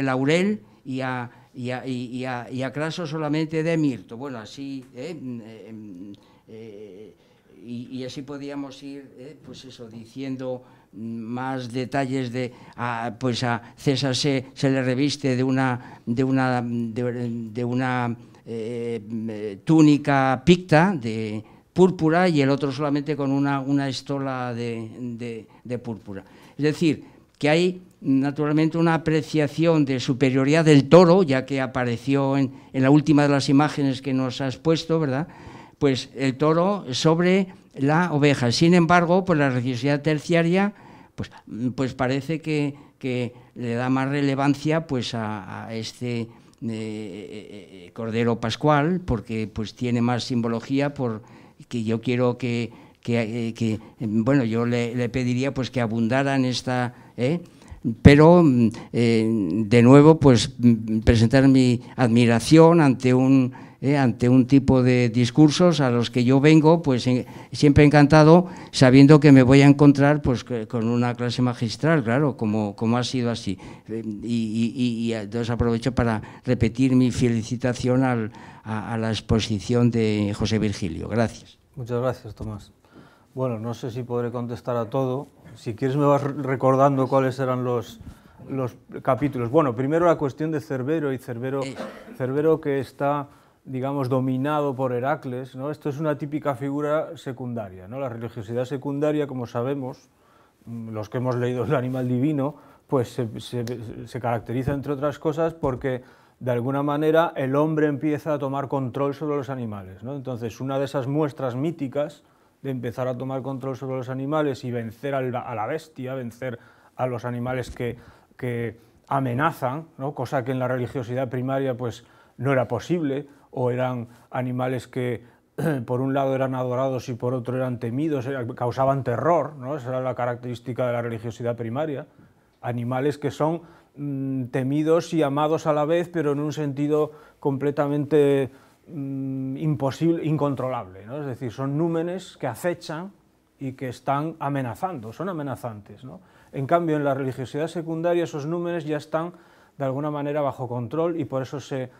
laurel y a, y, Craso solamente de mirto. Bueno, así... Mm, mm, y, así podíamos ir, pues eso, diciendo más detalles de pues a César se, le reviste de una de una de, una eh, túnica picta de púrpura y el otro solamente con una, una estola de, púrpura. Es decir, que hay naturalmente una apreciación de superioridad del toro, ya que apareció en, en, la última de las imágenes que nos has puesto, ¿verdad? Pues el toro sobre la oveja. Sin embargo, pues, la religiosidad terciaria, pues, pues parece que, le da más relevancia pues, a, este eh, eh, eh, cordero pascual, porque pues, tiene más simbología, porque yo quiero que, bueno, yo le, pediría pues, que abundara en esta... pero mm, de nuevo pues mm, presentar mi admiración ante un eh, ante un tipo de discursos a los que yo vengo, pues eh, siempre encantado, sabiendo que me voy a encontrar pues, con una clase magistral, claro, como, como ha sido así. Eh, y, y, aprovecho para repetir mi felicitación a, la exposición de José Virgilio. Gracias. Muchas gracias, Tomás. Bueno, no sé si podré contestar a todo. Si quieres me vas recordando cuáles eran los, los capítulos. Bueno, primero la cuestión de Cerbero y Cervero Cerbero que está digamos, dominado por Heracles, ¿no? esto es una típica figura secundaria. ¿no? La religiosidad secundaria, como sabemos, mm, los que hemos leído El animal divino, pues se, caracteriza, entre otras cosas, porque de alguna manera el hombre empieza a tomar control sobre los animales. ¿no? Entonces, una de esas muestras míticas de empezar a tomar control sobre los animales y vencer a la, bestia, vencer a los animales que, que amenazan, ¿no? cosa que en la religiosidad primaria pues, no era posible, o eran animales que por un lado eran adorados y por otro eran temidos, eh, causaban terror, ¿no? esa era la característica de la religiosidad primaria. Animales que son mm, temidos y amados a la vez, pero en un sentido completamente mm, imposible, incontrolable. Es decir, son númenes que acechan y que están amenazando, son amenazantes. ¿no? En cambio, en la religiosidad secundaria esos númenes ya están de alguna manera bajo control y por eso se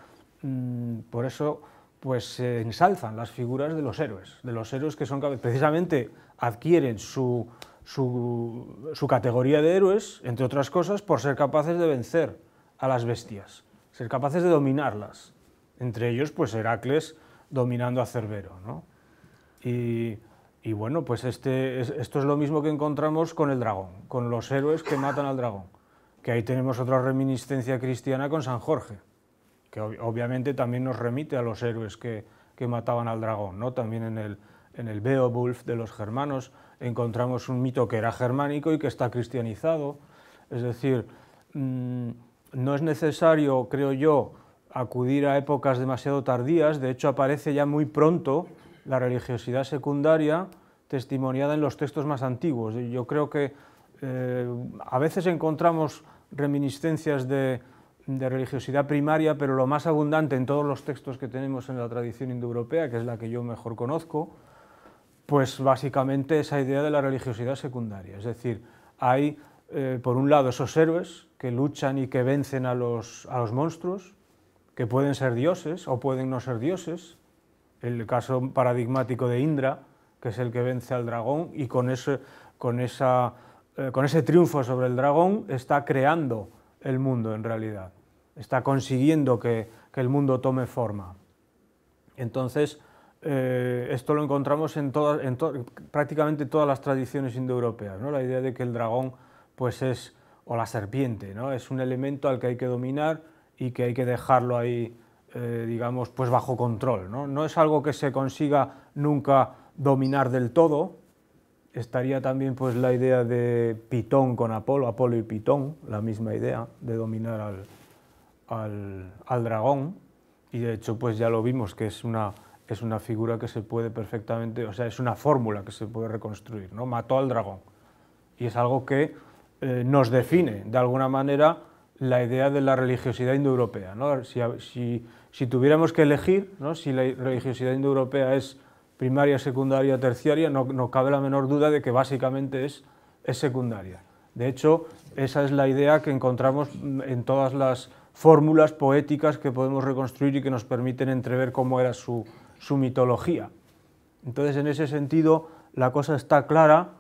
Mm, por eso pues se ensalzan las figuras de los héroes, de los héroes que son precisamente adquieren su, categoría de héroes, entre otras cosas, por ser capaces de vencer a las bestias, ser capaces de dominarlas. Entre ellos, pues Heracles dominando a Cerbero. Y, bueno, pues este esto es lo mismo que encontramos con el dragón, con los héroes que matan al dragón, que ahí tenemos otra reminiscencia cristiana con San Jorge obviamente también nos remite a los héroes que, mataban al dragón. ¿no? También en el, en el Beowulf de los germanos encontramos un mito que era germánico y que está cristianizado. Es decir, mm, no es necesario, creo yo, acudir a épocas demasiado tardías. De hecho, aparece ya muy pronto la religiosidad secundaria testimoniada en los textos más antiguos. Yo creo que eh, a veces encontramos reminiscencias de, de religiosidad primaria, pero lo más abundante en todos los textos que tenemos en la tradición indoeuropea, que es la que yo mejor conozco, pues básicamente esa idea de la religiosidad secundaria. Es decir, hay eh, por un lado esos héroes que luchan y que vencen a los, monstruos, que pueden ser dioses o pueden no ser dioses. El caso paradigmático de Indra, que es el que vence al dragón y con con esa, eh, con ese triunfo sobre el dragón está creando el mundo en realidad está consiguiendo que, el mundo tome forma. Entonces, eh, esto lo encontramos en, prácticamente todas las tradiciones indoeuropeas, ¿no? la idea de que el dragón pues es, o la serpiente, ¿no? es un elemento al que hay que dominar y que hay que dejarlo ahí, eh, digamos, pues bajo control. ¿no? no es algo que se consiga nunca dominar del todo, estaría también pues la idea de Pitón con Apolo, Apolo y Pitón, la misma idea de dominar al, al, dragón y de hecho pues ya lo vimos que es una, es una figura que se puede perfectamente, o sea, es una fórmula que se puede reconstruir, ¿no? Mató al dragón y es algo que eh, nos define de alguna manera la idea de la religiosidad indoeuropea, ¿no? Si, si, tuviéramos que elegir, Si la religiosidad indoeuropea es primaria, secundaria, terciaria, no, no, cabe la menor duda de que básicamente es, es secundaria. De hecho, esa es la idea que encontramos mm, en todas las fórmulas poéticas que podemos reconstruir y que nos permiten entrever cómo era su, mitología. Entonces, en ese sentido, la cosa está clara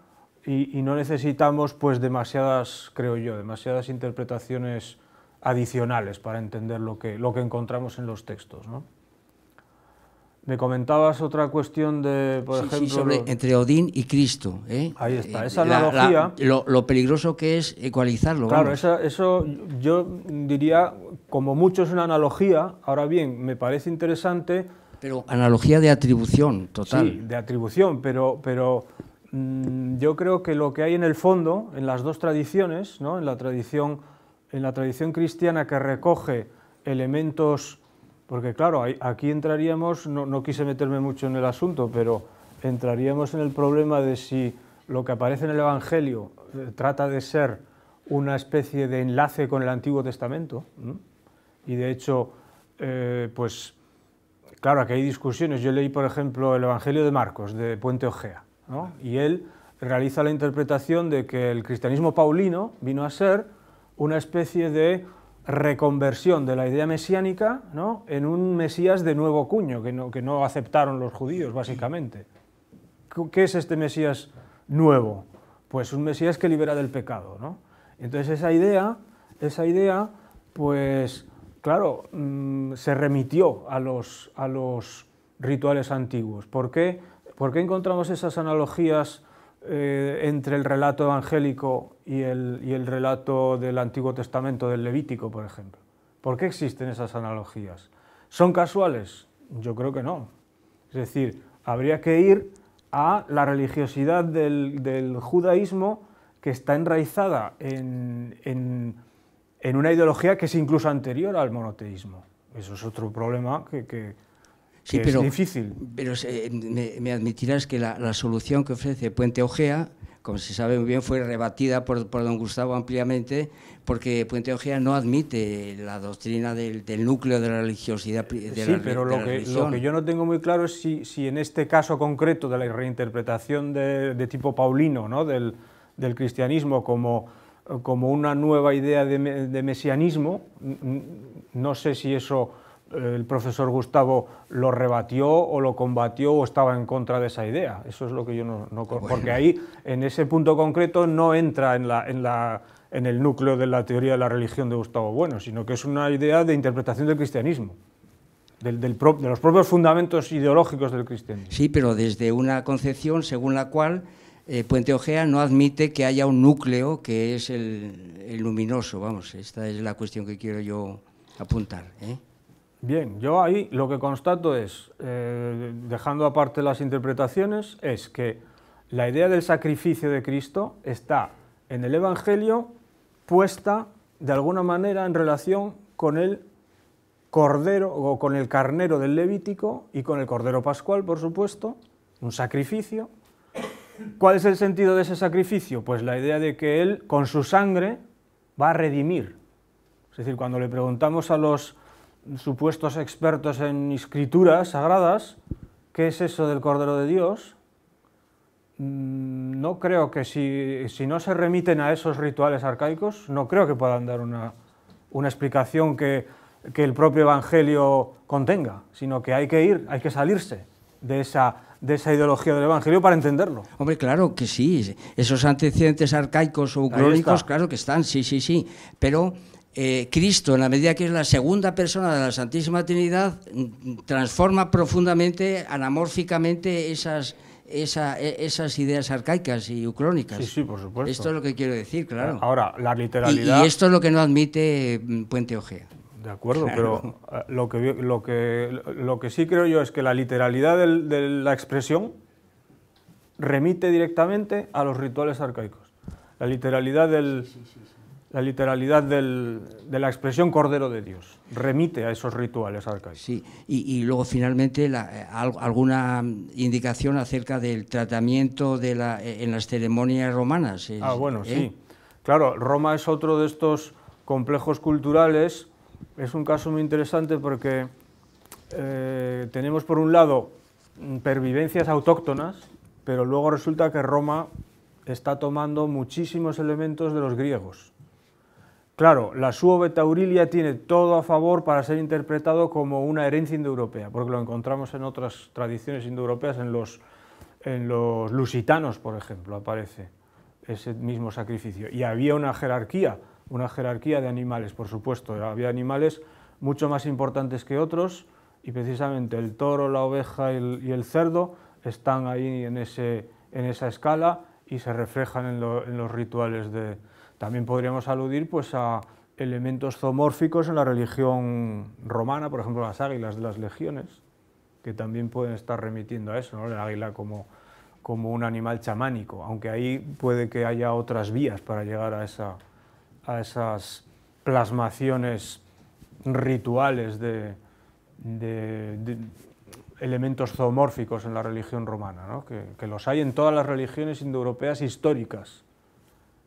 y, no necesitamos pues demasiadas, creo yo, demasiadas interpretaciones adicionales para entender lo que, lo que encontramos en los textos. ¿no? Me comentabas otra cuestión de, por ejemplo... sobre, entre Odín y Cristo. ¿eh? Ahí está, eh, esa analogía... lo, peligroso que es ecualizarlo. Claro, eso yo diría, como mucho es una analogía, ahora bien, me parece interesante... Pero analogía de atribución, total. Sí, de atribución, pero, pero mm, yo creo que lo que hay en el fondo, en las dos tradiciones, ¿no? en, la tradición, en la tradición cristiana que recoge elementos porque claro, aquí entraríamos, no, quise meterme mucho en el asunto, pero entraríamos en el problema de si lo que aparece en el Evangelio eh, trata de ser una especie de enlace con el Antiguo Testamento. Y de hecho, eh, pues claro, aquí hay discusiones. Yo leí, por ejemplo, el Evangelio de Marcos, de Puente Ojea, y él realiza la interpretación de que el cristianismo paulino vino a ser una especie de reconversión de la idea mesiánica ¿no? en un Mesías de nuevo cuño, que no, que no aceptaron los judíos, básicamente. ¿Qué es este Mesías nuevo? Pues un Mesías que libera del pecado. ¿no? Entonces esa idea, esa idea, pues claro, mm, se remitió a los, a los rituales antiguos. ¿Por qué? encontramos esas analogías eh, entre el relato evangélico y el, relato del Antiguo Testamento, del Levítico, por ejemplo? ¿Por qué existen esas analogías? ¿Son casuales? Yo creo que no. Es decir, habría que ir a la religiosidad del, judaísmo que está enraizada en, una ideología que es incluso anterior al monoteísmo. Eso es otro problema que, es difícil. Pero eh, me, admitirás que la, la, solución que ofrece Puente Ojea como se sabe muy bien, fue rebatida por, don Gustavo ampliamente, porque Puente Ojea no admite la doctrina del, núcleo de la religiosidad. sí, pero lo, que, lo, que, yo no tengo muy claro es si, en este caso concreto de la reinterpretación de, tipo paulino ¿no? del, cristianismo como, como, una nueva idea de, de mesianismo, no sé si eso el profesor Gustavo lo rebatió o lo combatió o estaba en contra de esa idea. Eso es lo que yo no, porque ahí en ese punto concreto no entra en la, en en el núcleo de la teoría de la religión de Gustavo Bueno, sino que es una idea de interpretación del cristianismo. Del, de los propios fundamentos ideológicos del cristianismo. Sí, pero desde una concepción según la cual eh, Puente Ojea no admite que haya un núcleo que es el, el luminoso. Vamos, esta es la cuestión que quiero yo apuntar. ¿eh? Bien, yo ahí lo que constato es, eh, dejando aparte las interpretaciones, es que la idea del sacrificio de Cristo está en el Evangelio puesta de alguna manera en relación con el cordero o con el carnero del Levítico y con el cordero pascual, por supuesto, un sacrificio. ¿Cuál es el sentido de ese sacrificio? Pues la idea de que Él con su sangre va a redimir. Es decir, cuando le preguntamos a los supuestos expertos en escrituras sagradas, ¿qué es eso del Cordero de Dios? Mm, no creo que si, si no se remiten a esos rituales arcaicos, no creo que puedan dar una, una explicación que, que el propio Evangelio contenga, sino que hay que ir, hay que salirse de esa, de esa ideología del Evangelio para entenderlo. Hombre, claro que sí, esos antecedentes arcaicos o crónicos, claro que están, sí, sí, sí, pero eh, Cristo, en la medida que es la segunda persona de la Santísima Trinidad, mm, transforma profundamente, anamórficamente e, esas, ideas arcaicas y ucrónicas. Sí, sí, por supuesto. Esto es lo que quiero decir, claro. Ahora, la literalidad... Y, esto es lo que no admite mm, Puente Ojea. De acuerdo, pero eh, lo que, sí creo yo es que la literalidad de la expresión remite directamente a los rituales arcaicos. La literalidad del la literalidad de la expresión Cordero de Dios. Remite a esos rituales arcaicos. Sí, y, luego finalmente eh, alguna indicación acerca del tratamiento de la, eh, en las ceremonias romanas. ah, bueno, ¿eh? sí. Claro, Roma es otro de estos complejos culturales. Es un caso muy interesante porque tenemos por un lado mm, pervivencias autóctonas, pero luego resulta que Roma está tomando muchísimos elementos de los griegos Claro, la suave taurilia tiene todo a favor para ser interpretado como una herencia indoeuropea, porque lo encontramos en otras tradiciones indoeuropeas, en los, en los lusitanos, por ejemplo, aparece ese mismo sacrificio. Y había una jerarquía, una jerarquía de animales, por supuesto, había animales mucho más importantes que otros, y precisamente el toro, la oveja y el, cerdo están ahí en, ese, en esa escala y se reflejan en los rituales de, también podríamos aludir pues, a elementos zoomórficos en la religión romana, por ejemplo las águilas de las legiones, que también pueden estar remitiendo a eso, ¿no? el águila como, un animal chamánico, aunque ahí puede que haya otras vías para llegar a, esas plasmaciones rituales de, elementos zoomórficos en la religión romana, que, los hay en todas las religiones indoeuropeas históricas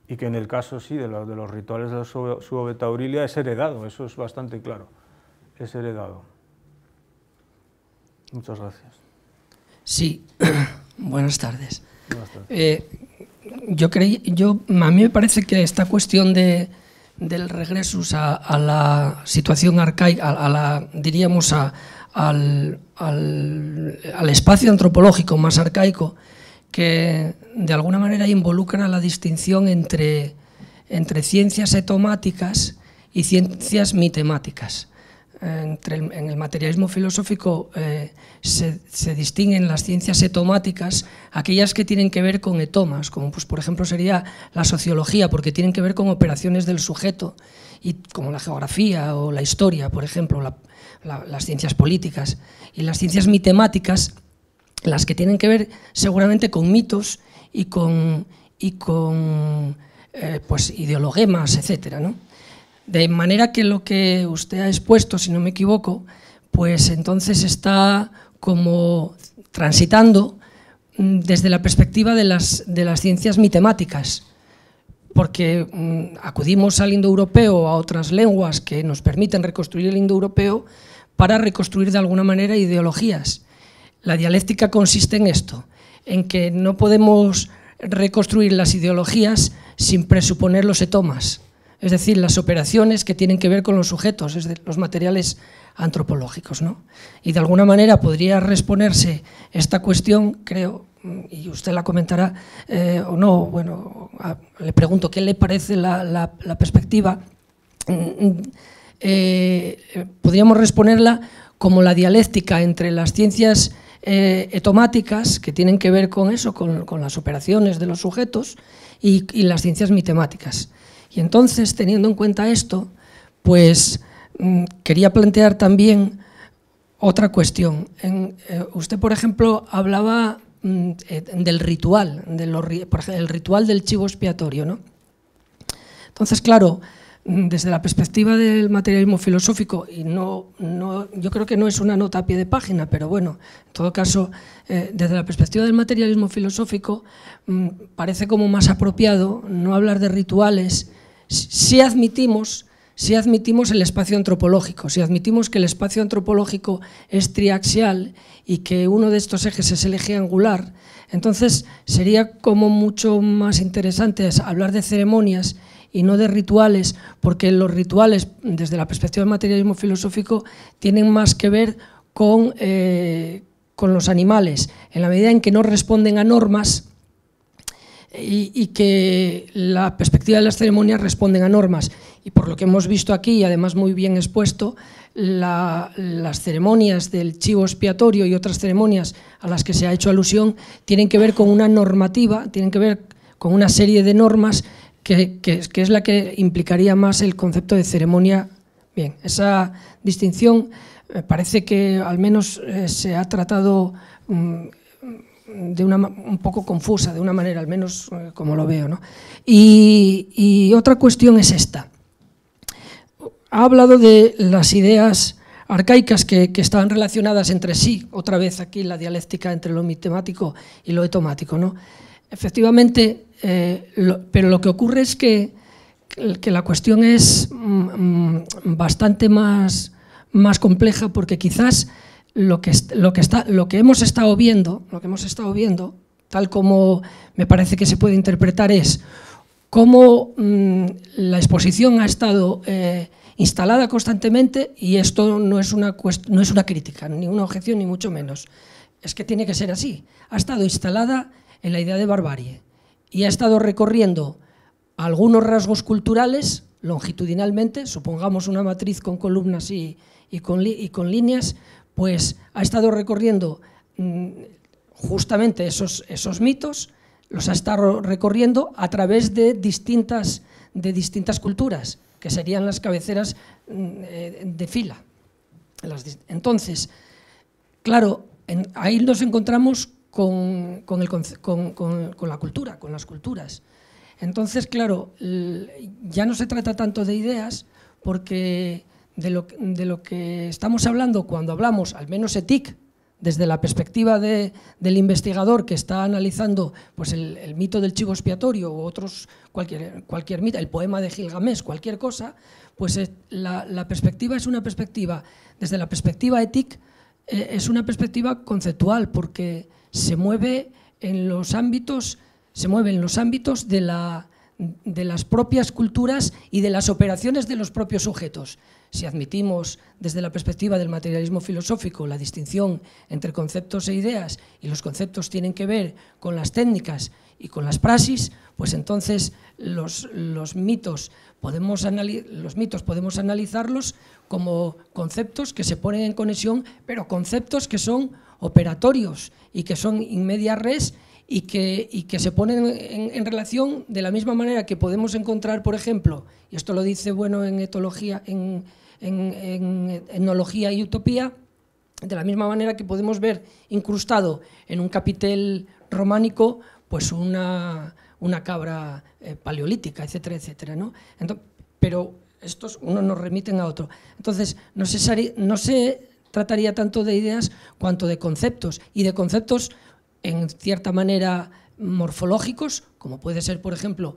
y que en el caso sí de, los rituales de la subobetaurilia es heredado, eso es bastante claro, es heredado. Muchas gracias. Sí, buenas tardes. Eh, yo creí, yo, a mí me parece que esta cuestión de, del regreso a, la situación arcaica, a, la, diríamos, a, al, espacio antropológico más arcaico, que de alguna manera involucra la distinción entre, entre ciencias etomáticas y ciencias mitemáticas. Entre en el materialismo filosófico eh, se, distinguen las ciencias etomáticas, aquellas que tienen que ver con etomas, como pues, por ejemplo sería la sociología, porque tienen que ver con operaciones del sujeto, y como la geografía o la historia, por ejemplo, las ciencias políticas. Y las ciencias mitemáticas las que tienen que ver seguramente con mitos y con, y eh, pues, ideologemas, etc. De manera que lo que usted ha expuesto, si no me equivoco, pues entonces está como transitando mm, desde la perspectiva de las, ciencias mitemáticas, porque mm, acudimos al indoeuropeo, a otras lenguas que nos permiten reconstruir el indoeuropeo para reconstruir de alguna manera ideologías. La dialéctica consiste en esto, en que no podemos reconstruir las ideologías sin presuponer los etomas, es decir, las operaciones que tienen que ver con los sujetos, es los materiales antropológicos. Y de alguna manera podría responderse esta cuestión, creo, y usted la comentará eh, o no, bueno, le pregunto qué le parece la, perspectiva, mm, mm, eh, podríamos responderla como la dialéctica entre las ciencias etomáticas eh, que tienen que ver con eso, con, las operaciones de los sujetos y, las ciencias mitemáticas. Y entonces, teniendo en cuenta esto, pues mm, quería plantear también otra cuestión. Eh, usted, por ejemplo, hablaba mm, eh, del ritual, el ritual del chivo expiatorio, ¿no? Entonces, claro, Mm, desde la perspectiva del materialismo filosófico, y no, yo creo que no es una nota a pie de página, pero bueno, en todo caso, eh, desde la perspectiva del materialismo filosófico, mm, parece como más apropiado no hablar de rituales si admitimos, si admitimos el espacio antropológico, si admitimos que el espacio antropológico es triaxial y que uno de estos ejes es el eje angular, entonces sería como mucho más interesante hablar de ceremonias y no de rituales, porque los rituales, desde la perspectiva del materialismo filosófico, tienen más que ver con, eh, con los animales, en la medida en que no responden a normas y, que la perspectiva de las ceremonias responden a normas. Y por lo que hemos visto aquí, y además muy bien expuesto, las ceremonias del chivo expiatorio y otras ceremonias a las que se ha hecho alusión tienen que ver con una normativa, tienen que ver con una serie de normas que, es la que implicaría más el concepto de ceremonia. Bien, esa distinción parece que al menos eh, se ha tratado mm, de una un poco confusa, de una manera al menos eh, como lo veo. Y, otra cuestión es esta. Ha hablado de las ideas arcaicas que, estaban relacionadas entre sí, otra vez aquí la dialéctica entre lo mitemático y lo etomático. ¿no? Efectivamente, eh, pero lo que ocurre es que, la cuestión es mm, mm, bastante más, compleja porque quizás lo que, hemos estado viendo, lo que hemos estado viendo, tal como me parece que se puede interpretar es cómo mm, la exposición ha estado eh, instalada constantemente y esto no es, una no es una crítica, ni una objeción, ni mucho menos. Es que tiene que ser así. Ha estado instalada en la idea de barbarie y ha estado recorriendo algunos rasgos culturales longitudinalmente, supongamos una matriz con columnas y, con, líneas, pues ha estado recorriendo mm, justamente esos, mitos, los ha estado recorriendo a través de distintas, de distintas culturas, que serían las cabeceras mm, eh, de fila. Entonces, claro, ahí nos encontramos con, la cultura, con las culturas. Entonces, claro, ya no se trata tanto de ideas, porque de lo, que estamos hablando cuando hablamos, al menos ETIC, desde la perspectiva del investigador que está analizando pues el, mito del chivo expiatorio o otros, cualquier, cualquier mito, el poema de Gilgamesh, cualquier cosa, pues eh, la, perspectiva es una perspectiva, desde la perspectiva ética, eh, es una perspectiva conceptual, porque se mueve en los ámbitos, se los ámbitos de, de las propias culturas y de las operaciones de los propios sujetos. Si admitimos desde la perspectiva del materialismo filosófico la distinción entre conceptos e ideas y los conceptos tienen que ver con las técnicas y con las praxis, pues entonces los, mitos podemos los mitos podemos analizarlos como conceptos que se ponen en conexión, pero conceptos que son operatorios y que son in res y que, y que se ponen en, relación de la misma manera que podemos encontrar, por ejemplo, y esto lo dice bueno en etología, en, en, etnología y utopía, de la misma manera que podemos ver incrustado en un capitel románico pues una, una cabra eh, paleolítica, etcétera, etcétera. ¿no? pero estos unos nos remiten a otro. Entonces, no sé no sé trataría tanto de ideas cuanto de conceptos, y de conceptos en cierta manera morfológicos, como puede ser, por ejemplo,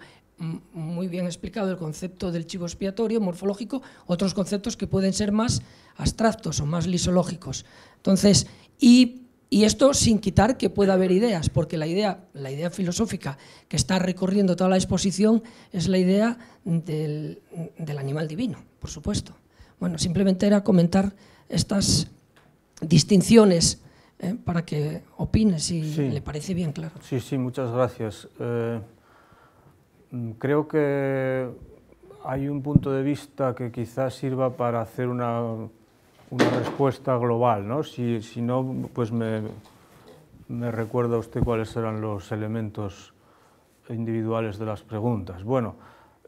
muy bien explicado el concepto del chivo expiatorio morfológico, otros conceptos que pueden ser más abstractos o más lisológicos. Entonces, y, esto sin quitar que pueda haber ideas, porque la idea, la idea filosófica que está recorriendo toda la exposición es la idea del, del animal divino, por supuesto. Bueno, simplemente era comentar estas distinciones eh, para que opine si le parece bien claro. Sí, sí, muchas gracias. Eh, mm, creo que hay un punto de vista que quizás sirva para hacer una, respuesta global, ¿no? Si, no, pues me, recuerda usted cuáles eran los elementos individuales de las preguntas. Bueno,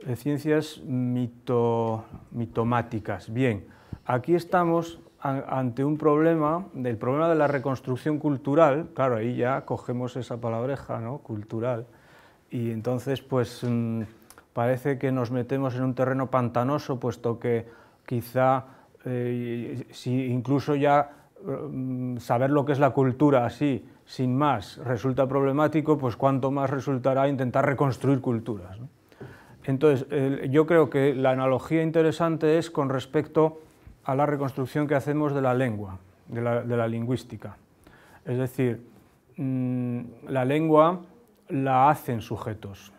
eh, ciencias mitomáticas. Bien, aquí estamos ante un problema, del problema de la reconstrucción cultural, claro, ahí ya cogemos esa palabreja, ¿no? Cultural. Y entonces, pues mm, parece que nos metemos en un terreno pantanoso, puesto que quizá, eh, si incluso ya mm, saber lo que es la cultura así, sin más, resulta problemático, pues cuánto más resultará intentar reconstruir culturas. Entonces, yo creo que la analogía interesante es con respecto a la reconstrucción que hacemos de la lengua, de la, lingüística. Es decir, mm, la lengua la hacen sujetos,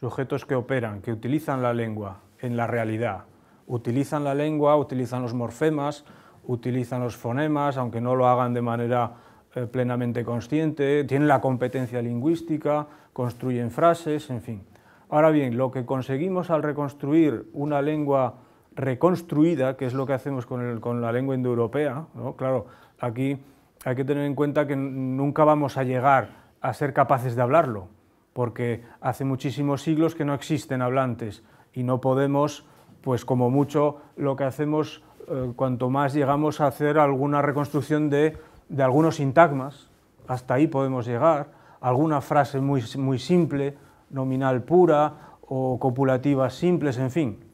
sujetos que operan, que utilizan la lengua en la realidad. Utilizan la lengua, utilizan los morfemas, utilizan los fonemas, aunque no lo hagan de manera eh, plenamente consciente, tienen la competencia lingüística, construyen frases, en fin. Ahora bien, lo que conseguimos al reconstruir una lengua reconstruida, que es lo que hacemos con, la lengua indoeuropea. Claro, aquí hay que tener en cuenta que nunca vamos a llegar a ser capaces de hablarlo, porque hace muchísimos siglos que no existen hablantes y no podemos, pues como mucho, lo que hacemos, eh, cuanto más llegamos a hacer alguna reconstrucción de, algunos sintagmas, hasta ahí podemos llegar, alguna frase muy, muy simple, nominal pura o copulativas simples, en fin,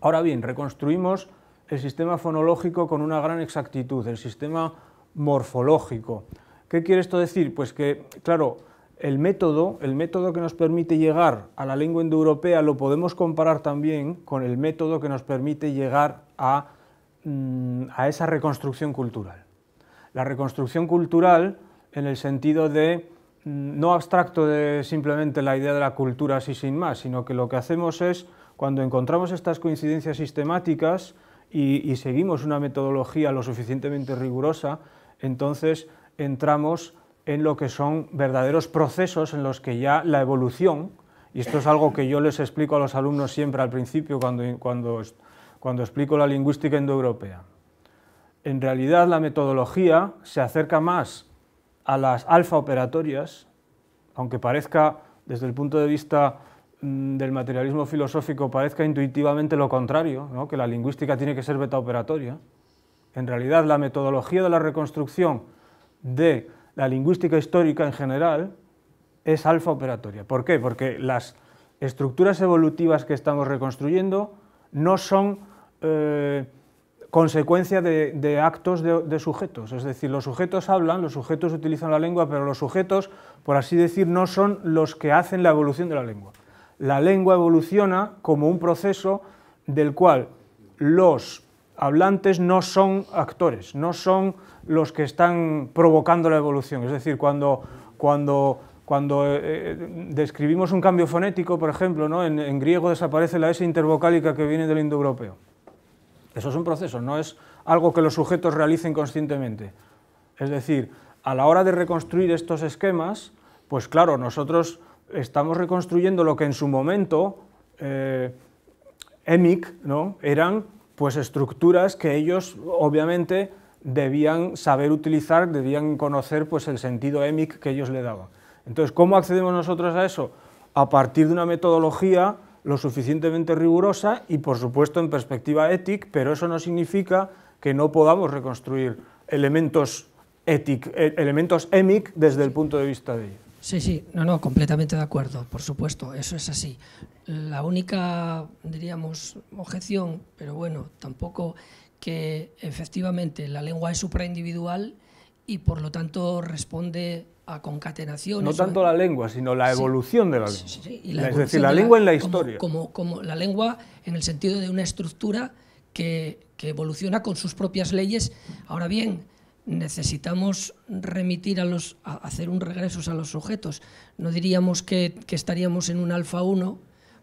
Ahora bien, reconstruimos el sistema fonológico con una gran exactitud, el sistema morfológico. ¿Qué quiere esto decir? Pues que, claro, el método, el método que nos permite llegar a la lengua indoeuropea lo podemos comparar también con el método que nos permite llegar a, mm, a esa reconstrucción cultural. La reconstrucción cultural en el sentido de mm, no abstracto de simplemente la idea de la cultura así sin más, sino que lo que hacemos es cuando encontramos estas coincidencias sistemáticas y, seguimos una metodología lo suficientemente rigurosa, entonces entramos en lo que son verdaderos procesos en los que ya la evolución, y esto es algo que yo les explico a los alumnos siempre al principio cuando, cuando explico la lingüística indoeuropea. En realidad la metodología se acerca más a las alfa operatorias, aunque parezca desde el punto de vista Mm, del materialismo filosófico parezca intuitivamente lo contrario, ¿no? que la lingüística tiene que ser beta operatoria, en realidad la metodología de la reconstrucción de la lingüística histórica en general es alfa operatoria. ¿Por qué? Porque las estructuras evolutivas que estamos reconstruyendo no son eh, consecuencia de, actos de, de, sujetos. Es decir, los sujetos hablan, los sujetos utilizan la lengua, pero los sujetos, por así decir, no son los que hacen la evolución de la lengua la lengua evoluciona como un proceso del cual los hablantes no son actores, no son los que están provocando la evolución. Es decir, cuando, cuando, cuando eh, eh, describimos un cambio fonético, por ejemplo, en, en, griego desaparece la S intervocálica que viene del indoeuropeo. Eso es un proceso, no es algo que los sujetos realicen conscientemente. Es decir, a la hora de reconstruir estos esquemas, pues claro, nosotros estamos reconstruyendo lo que en su momento eh, EMIC eran pues estructuras que ellos obviamente debían saber utilizar, debían conocer pues el sentido EMIC que ellos le daban. Entonces, ¿cómo accedemos nosotros a eso? A partir de una metodología lo suficientemente rigurosa y por supuesto en perspectiva ética, pero eso no significa que no podamos reconstruir elementos, eh, elementos EMIC desde el punto de vista de ellos. Sí, sí, no, no, completamente de acuerdo, por supuesto, eso es así. La única, diríamos, objeción, pero bueno, tampoco que efectivamente la lengua es supraindividual y por lo tanto responde a concatenaciones. No tanto la lengua, sino la evolución de la lengua. es decir, la, lengua en la historia. Como, como, la lengua en el sentido de una estructura que, que evoluciona con sus propias leyes. Ahora bien, necesitamos remitir a los, hacer un regreso a los sujetos. No diríamos que, estaríamos en un alfa 1,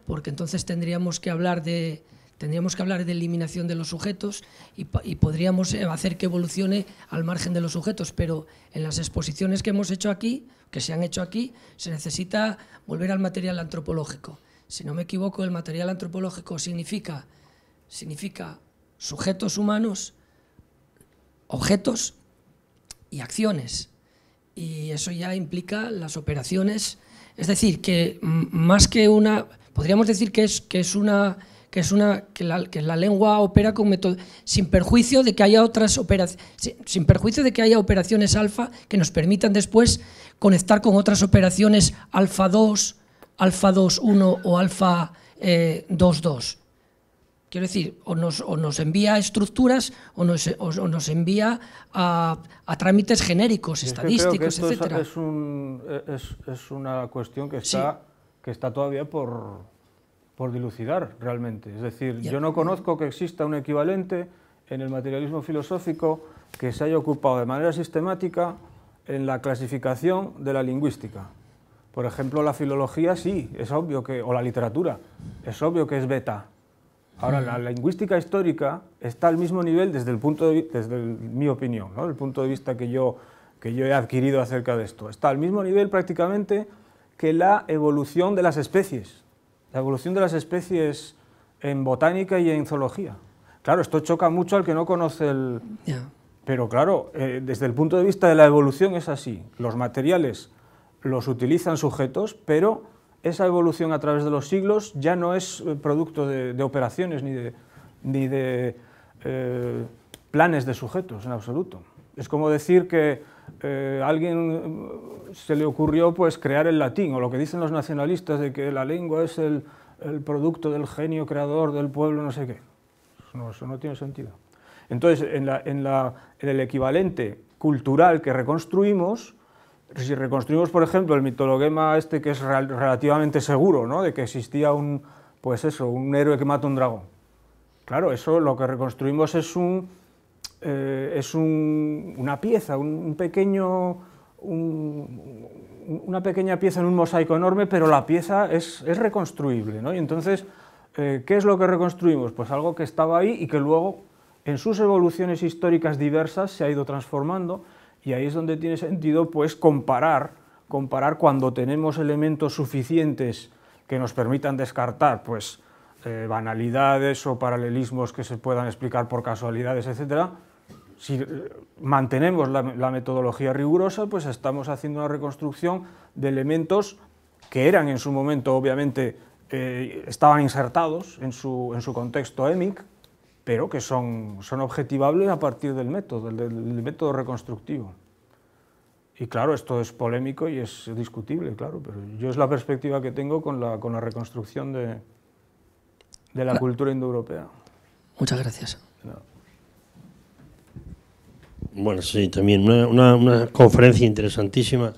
porque entonces tendríamos que hablar de, tendríamos que hablar de eliminación de los sujetos y, y, podríamos hacer que evolucione al margen de los sujetos, pero en las exposiciones que hemos hecho aquí, que se han hecho aquí, se necesita volver al material antropológico. Si no me equivoco, el material antropológico significa, significa sujetos humanos, objetos y acciones. Y eso ya implica las operaciones. Es decir, que más que una, podríamos decir que es, que es una que es una que la, que la lengua opera con método sin perjuicio de que haya otras operaciones sin, perjuicio de que haya operaciones alfa que nos permitan después conectar con otras operaciones alfa 2, alfa 2.1 o alfa eh, Quiero decir, o nos, o nos envía estructuras o nos, envía a, trámites genéricos, estadísticos, etc. Es, una cuestión que está, que está todavía por, por, dilucidar realmente. Es decir, yo no conozco que exista un equivalente en el materialismo filosófico que se haya ocupado de manera sistemática en la clasificación de la lingüística. Por ejemplo, la filología sí, es obvio que, o la literatura, es obvio que es beta Ahora, mm. la lingüística histórica está al mismo nivel desde, el punto desde mi opinión, ¿no? el punto de vista que yo, que yo he adquirido acerca de esto. Está al mismo nivel prácticamente que la evolución de las especies, la evolución de las especies en botánica y en zoología. Claro, esto choca mucho al que no conoce el... Pero claro, eh, desde el punto de vista de la evolución es así. Los materiales los utilizan sujetos, pero esa evolución a través de los siglos ya no es eh, producto de, operaciones ni de, ni de eh, planes de sujetos en absoluto. Es como decir que a eh, alguien se le ocurrió pues, crear el latín, o lo que dicen los nacionalistas de que la lengua es el, producto del genio creador del pueblo, no sé qué. Eso no, tiene sentido. Entonces, en, en el equivalente cultural que reconstruimos, si reconstruimos, por ejemplo, el mitologema este que es relativamente seguro, ¿no? de que existía un, pues eso, un héroe que mata un dragón. Claro, eso lo que reconstruimos es, un, eh, es un, una pieza, un, pequeño, una pequeña pieza en un mosaico enorme, pero la pieza es, es reconstruible. ¿no? Y entonces, eh, ¿qué es lo que reconstruimos? Pues algo que estaba ahí y que luego, en sus evoluciones históricas diversas, se ha ido transformando y ahí es donde tiene sentido pues comparar, comparar cuando tenemos elementos suficientes que nos permitan descartar pues eh, banalidades o paralelismos que se puedan explicar por casualidades, etcétera. Si eh, mantenemos la, metodología rigurosa, pues estamos haciendo una reconstrucción de elementos que eran en su momento, obviamente, eh, estaban insertados en su contexto EMIC, pero que son, son objetivables a partir del método, del, método reconstructivo. Y claro, esto es polémico y es discutible, claro, pero yo es la perspectiva que tengo con la, con la reconstrucción de, de la cultura indoeuropea. Muchas gracias. Bueno, sí, también una, una, una, conferencia interesantísima.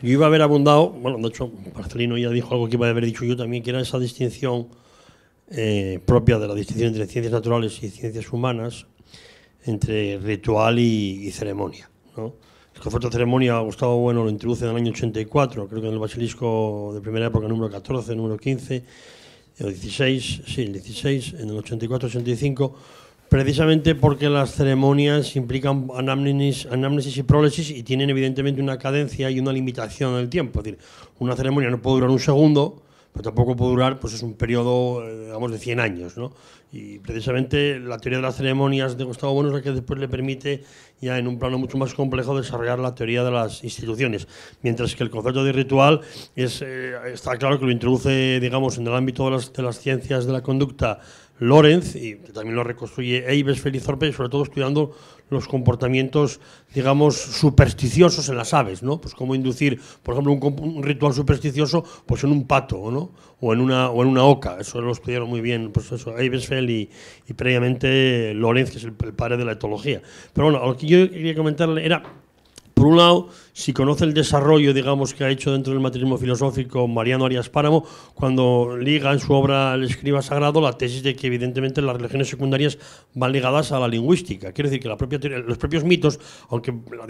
Yo iba a haber abundado, bueno, de hecho, Marcelino ya dijo algo que iba a haber dicho yo también, que era esa distinción eh, propia de la distinción entre ciencias naturales y ciencias humanas, entre ritual y, ceremonia. El concepto de ceremonia, Gustavo Bueno lo introduce en el año 84, creo que en el basilisco de primera época, número 14, número 15, el 16, sí, el 16, en el 84-85, precisamente porque las ceremonias implican anamnesis, anamnesis y prólesis y tienen evidentemente una cadencia y una limitación del tiempo. Es decir, una ceremonia no puede durar un segundo, pero tampoco puede durar, pues es un periodo, digamos, eh, de 100 años, Y precisamente la teoría de las ceremonias de Gustavo Bueno es la que después le permite, ya en un plano mucho más complejo, desarrollar la teoría de las instituciones. Mientras que el concepto de ritual es, eh, está claro que lo introduce, digamos, en el ámbito de las, de las ciencias de la conducta Lorenz, y también lo reconstruye Eibes Felizorpe, sobre todo estudiando los comportamientos, digamos, supersticiosos en las aves, ¿no? Pues cómo inducir, por ejemplo, un, ritual supersticioso pues en un pato, ¿no? O en una, o en una oca, eso lo estudiaron muy bien, pues eso, y, y previamente Lorenz, que es el, padre de la etología. Pero bueno, lo que yo quería comentarle era por un lado, si conoce el desarrollo, digamos, que ha hecho dentro del materialismo filosófico Mariano Arias Páramo, cuando liga en su obra El escriba sagrado la tesis de que evidentemente las religiones secundarias van ligadas a la lingüística. Quiere decir que la propia los propios mitos, aunque la,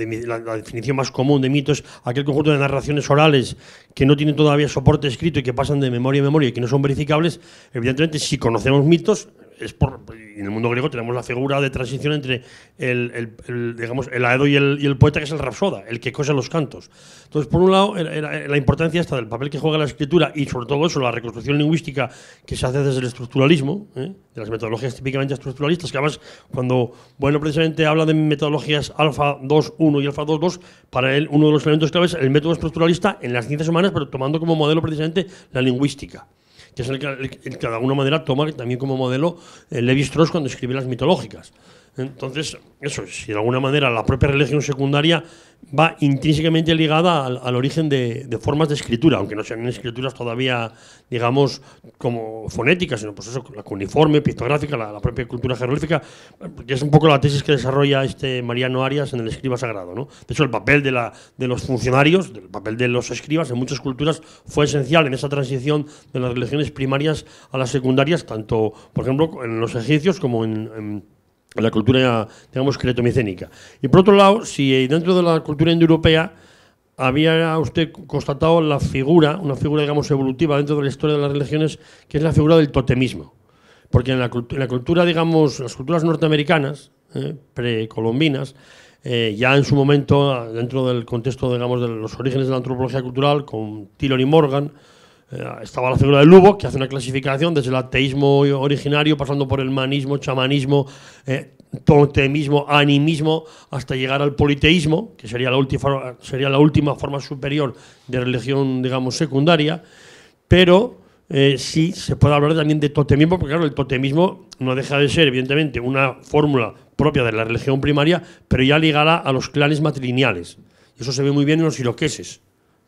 definición más común de mitos es aquel conjunto de narraciones orales que no tienen todavía soporte escrito y que pasan de memoria a memoria y que no son verificables, evidentemente si conocemos mitos es por, y en el mundo griego tenemos la figura de transición entre el, digamos, el aedo y el, poeta, que es el rapsoda, el que cose los cantos. Entonces, por un lado, la importancia está del papel que juega la escritura y sobre todo eso, la reconstrucción lingüística que se hace desde el estructuralismo, ¿eh? de las metodologías típicamente estructuralistas, que además cuando, bueno, precisamente habla de metodologías alfa 2.1 y alfa 2.2, para él uno de los elementos claves es el método estructuralista en las ciencias humanas, pero tomando como modelo precisamente la lingüística que es el que, de alguna manera toma también como modelo eh, Levi Strauss cuando escribe las mitológicas. Entonces, eso, si de alguna manera la propia religión secundaria va intrínsecamente ligada al, origen de, formas de escritura, aunque no sean escrituras todavía, digamos, como fonéticas, sino pues eso, la cuneiforme, pictográfica, la, propia cultura jeroglífica, que es un poco la tesis que desarrolla este Mariano Arias en el escriba sagrado. ¿no? De hecho, el papel de, la, de los funcionarios, el papel de los escribas en muchas culturas fue esencial en esa transición de las religiones primarias a las secundarias, tanto, por ejemplo, en los egipcios como en la cultura, digamos, cretomicénica. Y por otro lado, si dentro de la cultura indoeuropea había usted constatado la figura, una figura, digamos, evolutiva dentro de la historia de las religiones, que es la figura del totemismo. Porque en la, cultura, digamos, las culturas norteamericanas, eh, precolombinas, eh, ya en su momento, dentro del contexto, digamos, de los orígenes de la antropología cultural, con Tillon y Morgan, eh, estaba la figura de Lubo, que hace una clasificación desde el ateísmo originario, pasando por el manismo, chamanismo, eh, totemismo, animismo, hasta llegar al politeísmo, que sería la, última, sería la última forma superior de religión, digamos, secundaria. Pero eh, sí se puede hablar también de totemismo, porque claro, el totemismo no deja de ser, evidentemente, una fórmula propia de la religión primaria, pero ya ligada a los clanes matrilineales. Y eso se ve muy bien en los siroqueses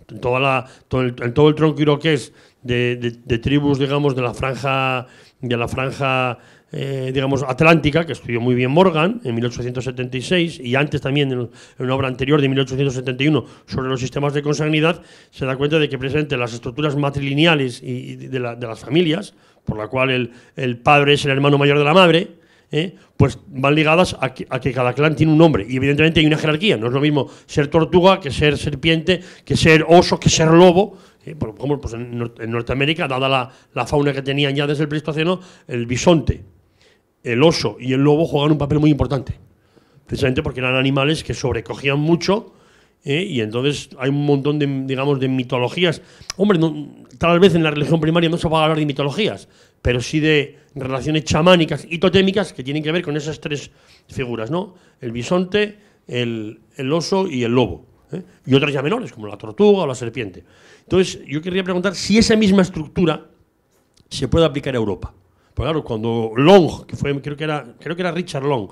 en, toda la, todo, el, en todo el tronco iroqués de, de, tribus, digamos, de la franja, de la franja eh, digamos, atlántica, que estudió muy bien Morgan en 1876 y antes también en, una obra anterior de 1871 sobre los sistemas de consanguinidad, se da cuenta de que presente las estructuras matrilineales y, de, las familias, por la cual el, el padre es el hermano mayor de la madre, ¿eh? pues van ligadas a que, cada clan tiene un nombre. Y evidentemente hay una jerarquía. No es lo mismo ser tortuga que ser serpiente, que ser oso, que ser lobo. ¿eh? Pues en, Norteamérica, dada la, fauna que tenían ya desde el Pleistoceno, el bisonte, el oso y el lobo juegan un papel muy importante. Precisamente porque eran animales que sobrecogían mucho. ¿eh? y entonces hay un montón de, digamos, de mitologías. Hombre, tal vez en la religión primaria no se va a hablar de mitologías, pero sí de relaciones chamánicas y totémicas que tienen que ver con esas tres figuras, ¿no? El bisonte, el, oso y el lobo. ¿eh? Y otras ya menores, como la tortuga o la serpiente. Entonces, yo querría preguntar si esa misma estructura se puede aplicar a Europa. Pues claro, cuando Long, que fue, creo que era, creo que era Richard Long,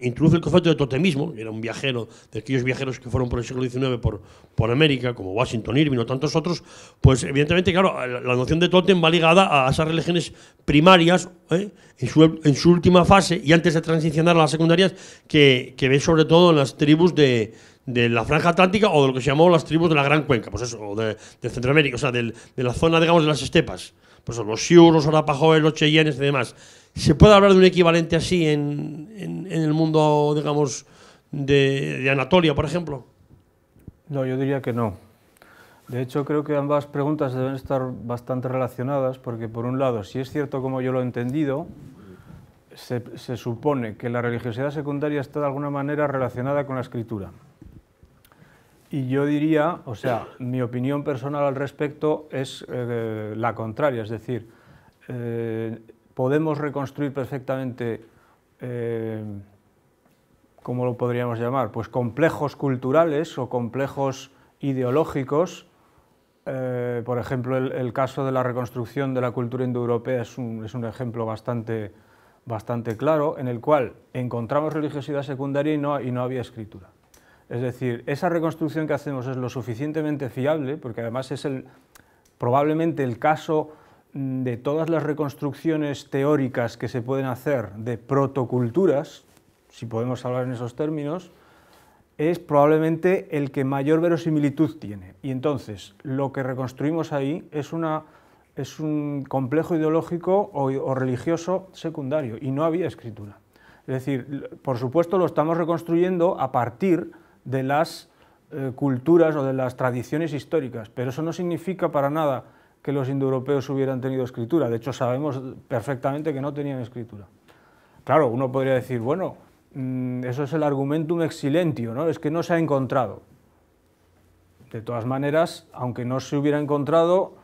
introduce el concepto de totemismo, era un viajero, de aquellos viajeros que fueron por el siglo XIX por, por América, como Washington Irving o tantos otros, pues evidentemente, claro, la, noción de totem va ligada a esas religiones primarias ¿eh? en, su, en, su, última fase y antes de transicionar a las secundarias, que, que ve sobre todo en las tribus de, de la franja atlántica o de lo que se llamó las tribus de la Gran Cuenca, pues eso, o de, Centroamérica, o sea, de la zona, digamos, de las estepas pues los Sioux, los arapajoes, los Cheyennes y demás. ¿Se puede hablar de un equivalente así en, el mundo, digamos, de, Anatolia, por ejemplo? No, yo diría que no. De hecho, creo que ambas preguntas deben estar bastante relacionadas, porque por un lado, si es cierto como yo lo he entendido, se supone que la religiosidad secundaria está de alguna manera relacionada con la escritura. Y yo diría, o sea, mi opinión personal al respecto es eh, la contraria, es decir, eh, podemos reconstruir perfectamente, eh, ¿cómo lo podríamos llamar? Pues complejos culturales o complejos ideológicos. por ejemplo, el, caso de la reconstrucción de la cultura indoeuropea es un, ejemplo bastante, bastante claro, en el cual encontramos religiosidad secundaria y no había escritura. Es decir, esa reconstrucción que hacemos es lo suficientemente fiable, porque además es el, probablemente el caso mm, de todas las reconstrucciones teóricas que se pueden hacer de protoculturas, si podemos hablar en esos términos, es probablemente el que mayor verosimilitud tiene. Y entonces, lo que reconstruimos ahí es, una, es un complejo ideológico o religioso secundario, y no había escritura. Es decir, por supuesto lo estamos reconstruyendo a partir de las eh, culturas o de las tradiciones históricas, pero eso no significa para nada que los indoeuropeos hubieran tenido escritura, de hecho sabemos perfectamente que no tenían escritura. Claro, uno podría decir, bueno, mm, eso es el argumentum exilentio, ¿no? es que no se ha encontrado. De todas maneras, aunque no se hubiera encontrado,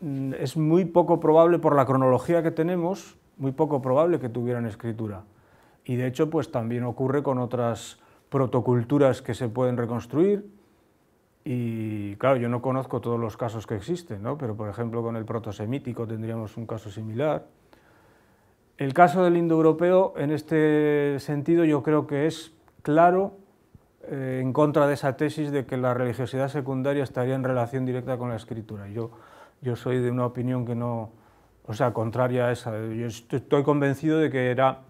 mm, es muy poco probable por la cronología que tenemos, muy poco probable que tuvieran escritura. Y de hecho, pues también ocurre con otras protoculturas que se pueden reconstruir. Y claro, yo no conozco todos los casos que existen, ¿no? pero por ejemplo con el protosemítico tendríamos un caso similar. El caso del indoeuropeo en este sentido yo creo que es claro eh, en contra de esa tesis de que la religiosidad secundaria estaría en relación directa con la escritura. Yo, yo soy de una opinión que no, o sea, contraria a esa. Yo estoy convencido de que era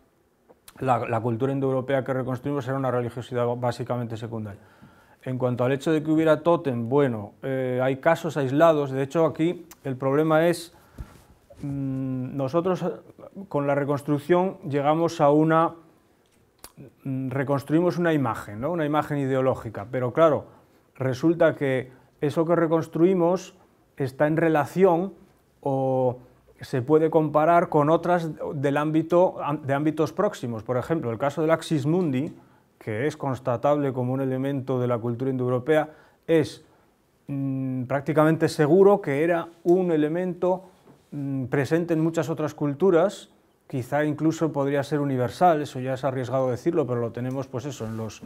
la, cultura indoeuropea que reconstruimos era una religiosidad básicamente secundaria. En cuanto al hecho de que hubiera tótem, bueno, eh, hay casos aislados, de hecho aquí el problema es, mm, nosotros eh, con la reconstrucción llegamos a una, mm, reconstruimos una imagen, ¿no? una imagen ideológica, pero claro, resulta que eso que reconstruimos está en relación o se puede comparar con otras del ámbito, de ámbitos próximos. Por ejemplo, el caso del Axis Mundi, que es constatable como un elemento de la cultura indoeuropea, es mm, prácticamente seguro que era un elemento mm, presente en muchas otras culturas, quizá incluso podría ser universal, eso ya es arriesgado decirlo, pero lo tenemos pues eso en, los,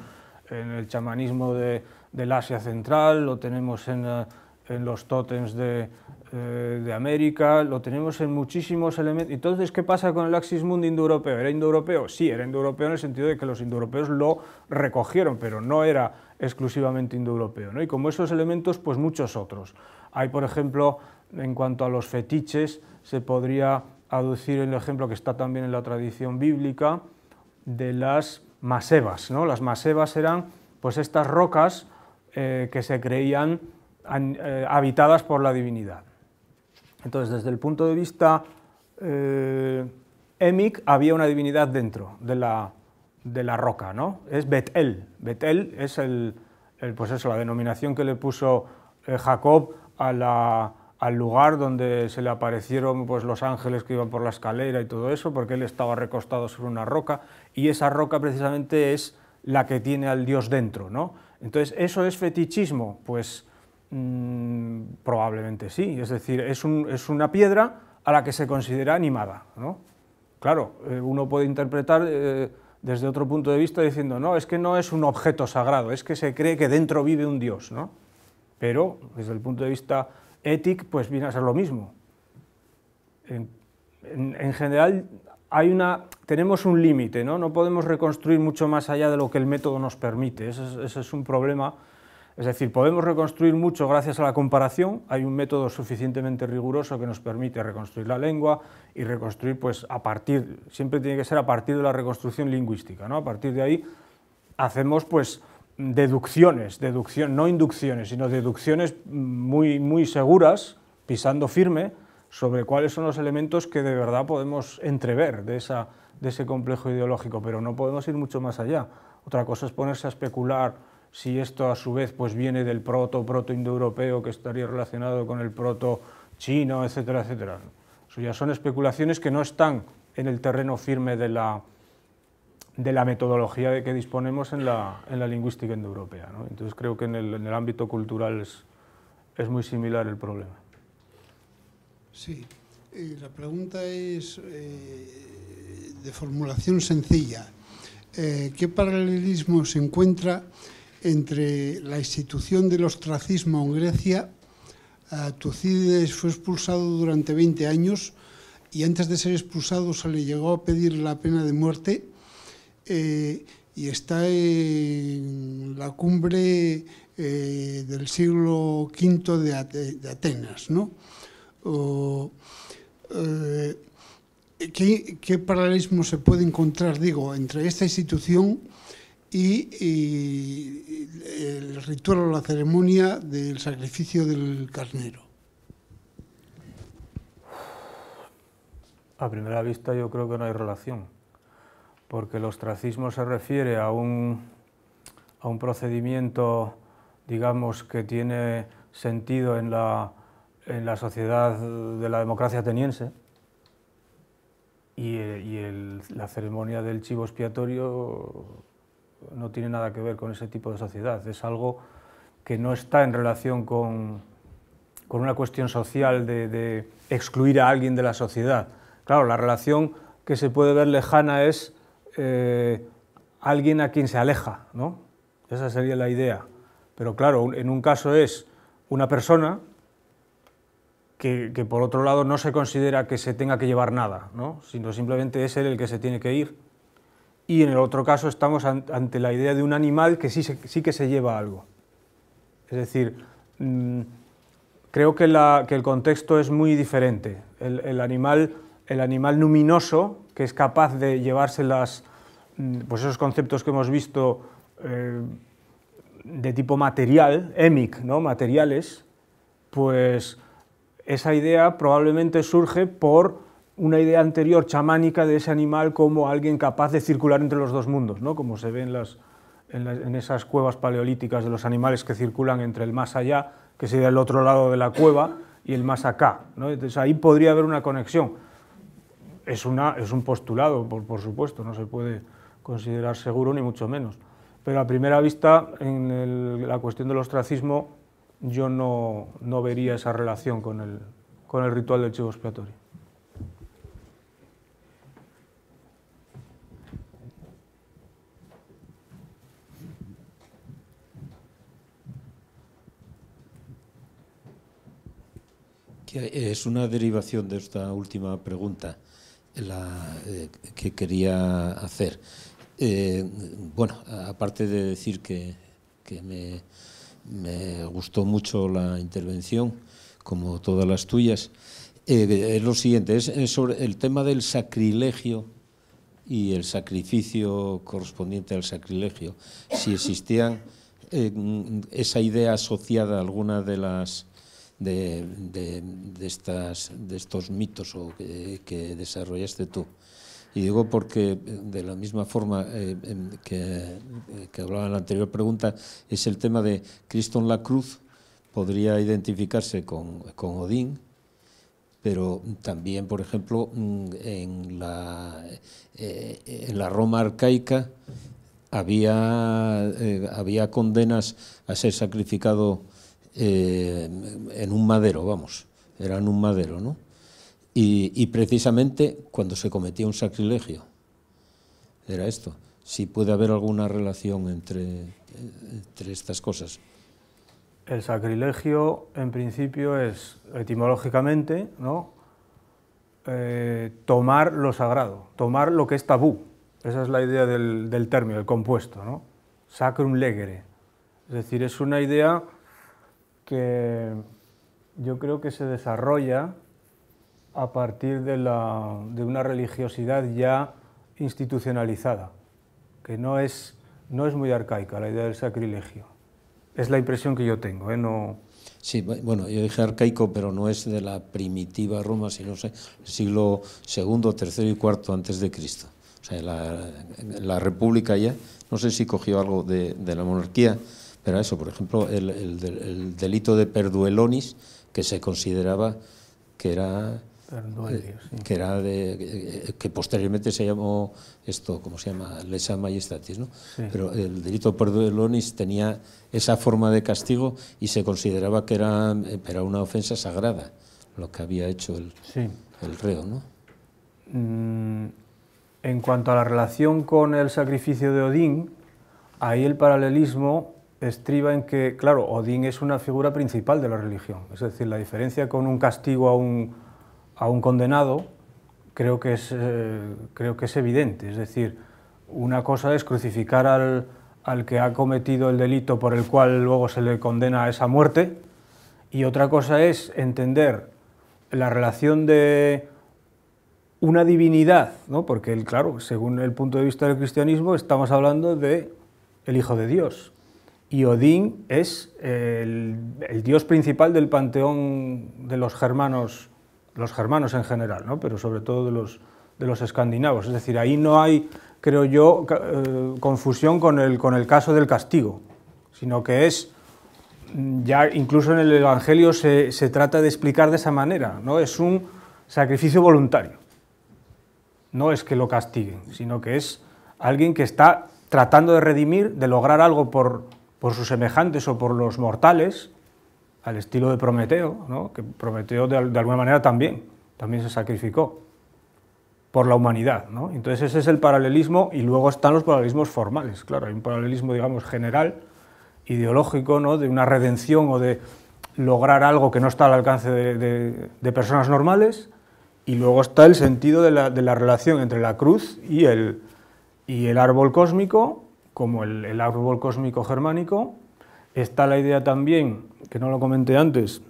en el chamanismo de, del Asia Central, lo tenemos en... Eh, en los tótems de, eh, de América, lo tenemos en muchísimos elementos. Entonces, ¿qué pasa con el Axis Mundi indoeuropeo? ¿Era indoeuropeo? Sí, era indoeuropeo en el sentido de que los indoeuropeos lo recogieron, pero no era exclusivamente indoeuropeo. ¿no? Y como esos elementos, pues muchos otros. Hay, por ejemplo, en cuanto a los fetiches, se podría aducir el ejemplo que está también en la tradición bíblica de las masebas. ¿no? Las masebas eran pues estas rocas eh, que se creían eh, habitadas por la divinidad. Entonces, desde el punto de vista emic eh, había una divinidad dentro de la, de la roca, ¿no? Es Betel. Betel es el, el pues la denominación que le puso eh, Jacob al lugar donde se le aparecieron pues, los ángeles que iban por la escalera y todo eso, porque él estaba recostado sobre una roca, y esa roca precisamente es la que tiene al Dios dentro, ¿no? Entonces, ¿eso es fetichismo? Pues Mm, probablemente sí, es decir, es, una piedra a la que se considera animada. Claro, eh, uno puede interpretar eh, desde otro punto de vista diciendo, no, es que no es un objeto sagrado, es que se cree que dentro vive un dios, ¿no? Pero desde el punto de vista ético, pues viene a ser lo mismo. En, general, tenemos un límite, ¿no? No podemos reconstruir mucho más allá de lo que el método nos permite. Ese ese es un problema es decir, podemos reconstruir mucho gracias a la comparación, hay un método suficientemente riguroso que nos permite reconstruir la lengua y reconstruir pues a partir, siempre tiene que ser a partir de la reconstrucción lingüística, ¿no? A partir de ahí hacemos pues deducciones, deducción, no inducciones, sino deducciones muy, muy seguras, pisando firme, sobre cuáles son los elementos que de verdad podemos entrever de, de ese complejo ideológico, pero no podemos ir mucho más allá. Otra cosa es ponerse a especular si esto a su vez pues viene del proto, proto indoeuropeo que estaría relacionado con el proto chino, etcétera, etcétera. ya son especulaciones que no están en el terreno firme de la, metodología de que disponemos en la, lingüística indoeuropea. Entonces creo que en el, ámbito cultural es, muy similar el problema. Sí, eh, la pregunta es eh, de formulación sencilla. Eh, ¿Qué paralelismo se encuentra entre la institución del ostracismo en Grecia, eh, Tucídides fue expulsado durante 20 años y antes de ser expulsado se le llegó a pedir la pena de muerte eh, y está en la cumbre eh, del siglo V de, Atenas. ¿no? ¿qué, ¿Qué paralelismo se puede encontrar, digo, entre esta institución y, el ritual o la ceremonia del sacrificio del carnero. A primera vista yo creo que no hay relación, porque el ostracismo se refiere a un, procedimiento, digamos, que tiene sentido en la, en la sociedad de la democracia ateniense, y, eh, y el, la ceremonia del chivo expiatorio no tiene nada que ver con ese tipo de sociedad, es algo que no está en relación con, una cuestión social de, excluir a alguien de la sociedad. Claro, la relación que se puede ver lejana es eh, alguien a quien se aleja, ¿no? Esa sería la idea. Pero claro, en un caso es una persona que, por otro lado no se considera que se tenga que llevar nada, ¿no? sino simplemente es él el que se tiene que ir y en el otro caso estamos ante la idea de un animal que sí, sí que se lleva algo. Es decir, mm, creo que, el contexto es muy diferente. El, animal, el animal luminoso, que es capaz de llevarse las, mm, pues esos conceptos que hemos visto eh, de tipo material, EMIC, ¿no? materiales, pues esa idea probablemente surge por una idea anterior chamánica de ese animal como alguien capaz de circular entre los dos mundos, ¿no? como se ve en, las, en, esas cuevas paleolíticas de los animales que circulan entre el más allá, que sería el otro lado de la cueva, y el más acá. ¿no? Entonces ahí podría haber una conexión. Es, una, es un postulado, por, supuesto, no se puede considerar seguro ni mucho menos. Pero a primera vista, en la cuestión del ostracismo, yo no, vería esa relación con el, con el ritual del chivo expiatorio. es una derivación de esta última pregunta la, eh, que quería hacer. Eh, bueno, aparte de decir que, me, gustó mucho la intervención, como todas las tuyas, eh, es lo siguiente, es, es sobre el tema del sacrilegio y el sacrificio correspondiente al sacrilegio. Si existían esa idea asociada a alguna de las de, estas, de estos mitos o que, desarrollaste tú. Y digo porque eh, de la misma forma eh, em, eh, que, hablaba en la anterior pregunta, es el tema de Cristo en la cruz podría identificarse con, Odín, pero también, por ejemplo, mm, en la, en la Roma arcaica había, había condenas a ser sacrificado eh, en un madero, vamos, ...era en un madero, ¿no? Y, precisamente cuando se cometía un sacrilegio, era esto, si puede haber alguna relación entre, entre estas cosas. El sacrilegio, en principio, es etimológicamente, ¿no? Eh, tomar lo sagrado, tomar lo que es tabú. Esa es la idea del, del término, el compuesto, ¿no? Sacrum legere. Es decir, es una idea que yo creo que se desarrolla a partir de, la, de una religiosidad ya institucionalizada, que no es, no es muy arcaica la idea del sacrilegio. Es la impresión que yo tengo, ¿eh? no... Sí, bueno, yo dije arcaico, pero no es de la primitiva Roma, sino del siglo II, III y IV antes de Cristo. O sea, la, la República ya, no sé si cogió algo de, de la monarquía, pero eso, por ejemplo, el, delito de perduelonis, que se consideraba que era que era de que posteriormente se llamó esto cómo se llama lesa majestatis no pero el delito perduelonis tenía esa forma de castigo y se consideraba que era, una ofensa sagrada lo que había hecho el, el reo no mm, en cuanto a la relación con el sacrificio de Odín ahí el paralelismo estriba en que, claro, Odín es una figura principal de la religión. Es decir, la diferencia con un castigo a un, condenado eh, creo que, es, evidente. Es decir, una cosa es crucificar al, que ha cometido el delito por el cual luego se le condena a esa muerte y otra cosa es entender la relación de una divinidad, ¿no? porque, claro, según el punto de vista del cristianismo, estamos hablando de el Hijo de Dios, y Odín es el, dios principal del panteón de los germanos, los germanos en general, ¿no? pero sobre todo de los, de los escandinavos. Es decir, ahí no hay, creo yo, eh, confusión con el, con el caso del castigo, sino que es, mm, ya incluso en el Evangelio se, trata de explicar de esa manera, ¿no? es un sacrificio voluntario. No es que lo castiguen, sino que es alguien que está tratando de redimir, de lograr algo por, por sus semejantes o por los mortales, al estilo de Prometeo, que Prometeo de, alguna manera también, también se sacrificó por la humanidad. Entonces ese es el paralelismo y luego están los paralelismos formales. Claro, hay un paralelismo, digamos, general, ideológico, ¿no? de una redención o de lograr algo que no está al alcance de, personas normales, y luego está el sentido de la, relación entre la cruz y el, y el árbol cósmico, como el, árbol cósmico germánico. Está la idea también, que no lo comenté antes,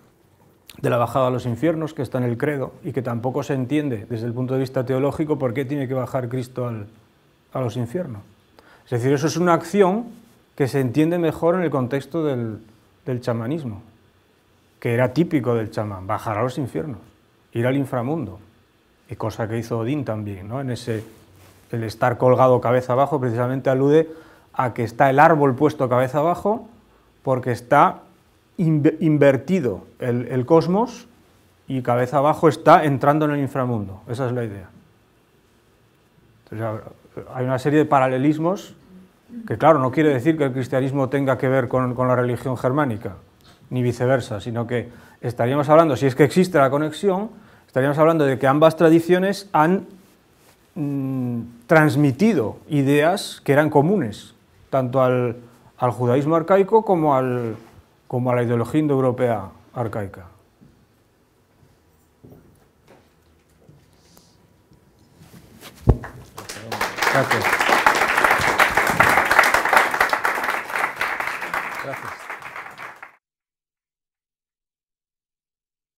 de la bajada a los infiernos, que está en el credo y que tampoco se entiende desde el punto de vista teológico por qué tiene que bajar Cristo a los infiernos. Es decir, eso es una acción que se entiende mejor en el contexto del, del chamanismo, que era típico del chamán, bajar a los infiernos, ir al inframundo, y cosa que hizo Odín también, ¿no? en ese, el estar colgado cabeza abajo precisamente alude a que está el árbol puesto cabeza abajo porque está invertido el, cosmos y cabeza abajo está entrando en el inframundo. Esa es la idea. hay una serie de paralelismos que, claro, no quiere decir que el cristianismo tenga que ver con, la religión germánica, ni viceversa, sino que estaríamos hablando, si es que existe la conexión, estaríamos hablando de que ambas tradiciones han mm, transmitido ideas que eran comunes tanto al, judaísmo arcaico como, como a la ideología indoeuropea arcaica. Gracias.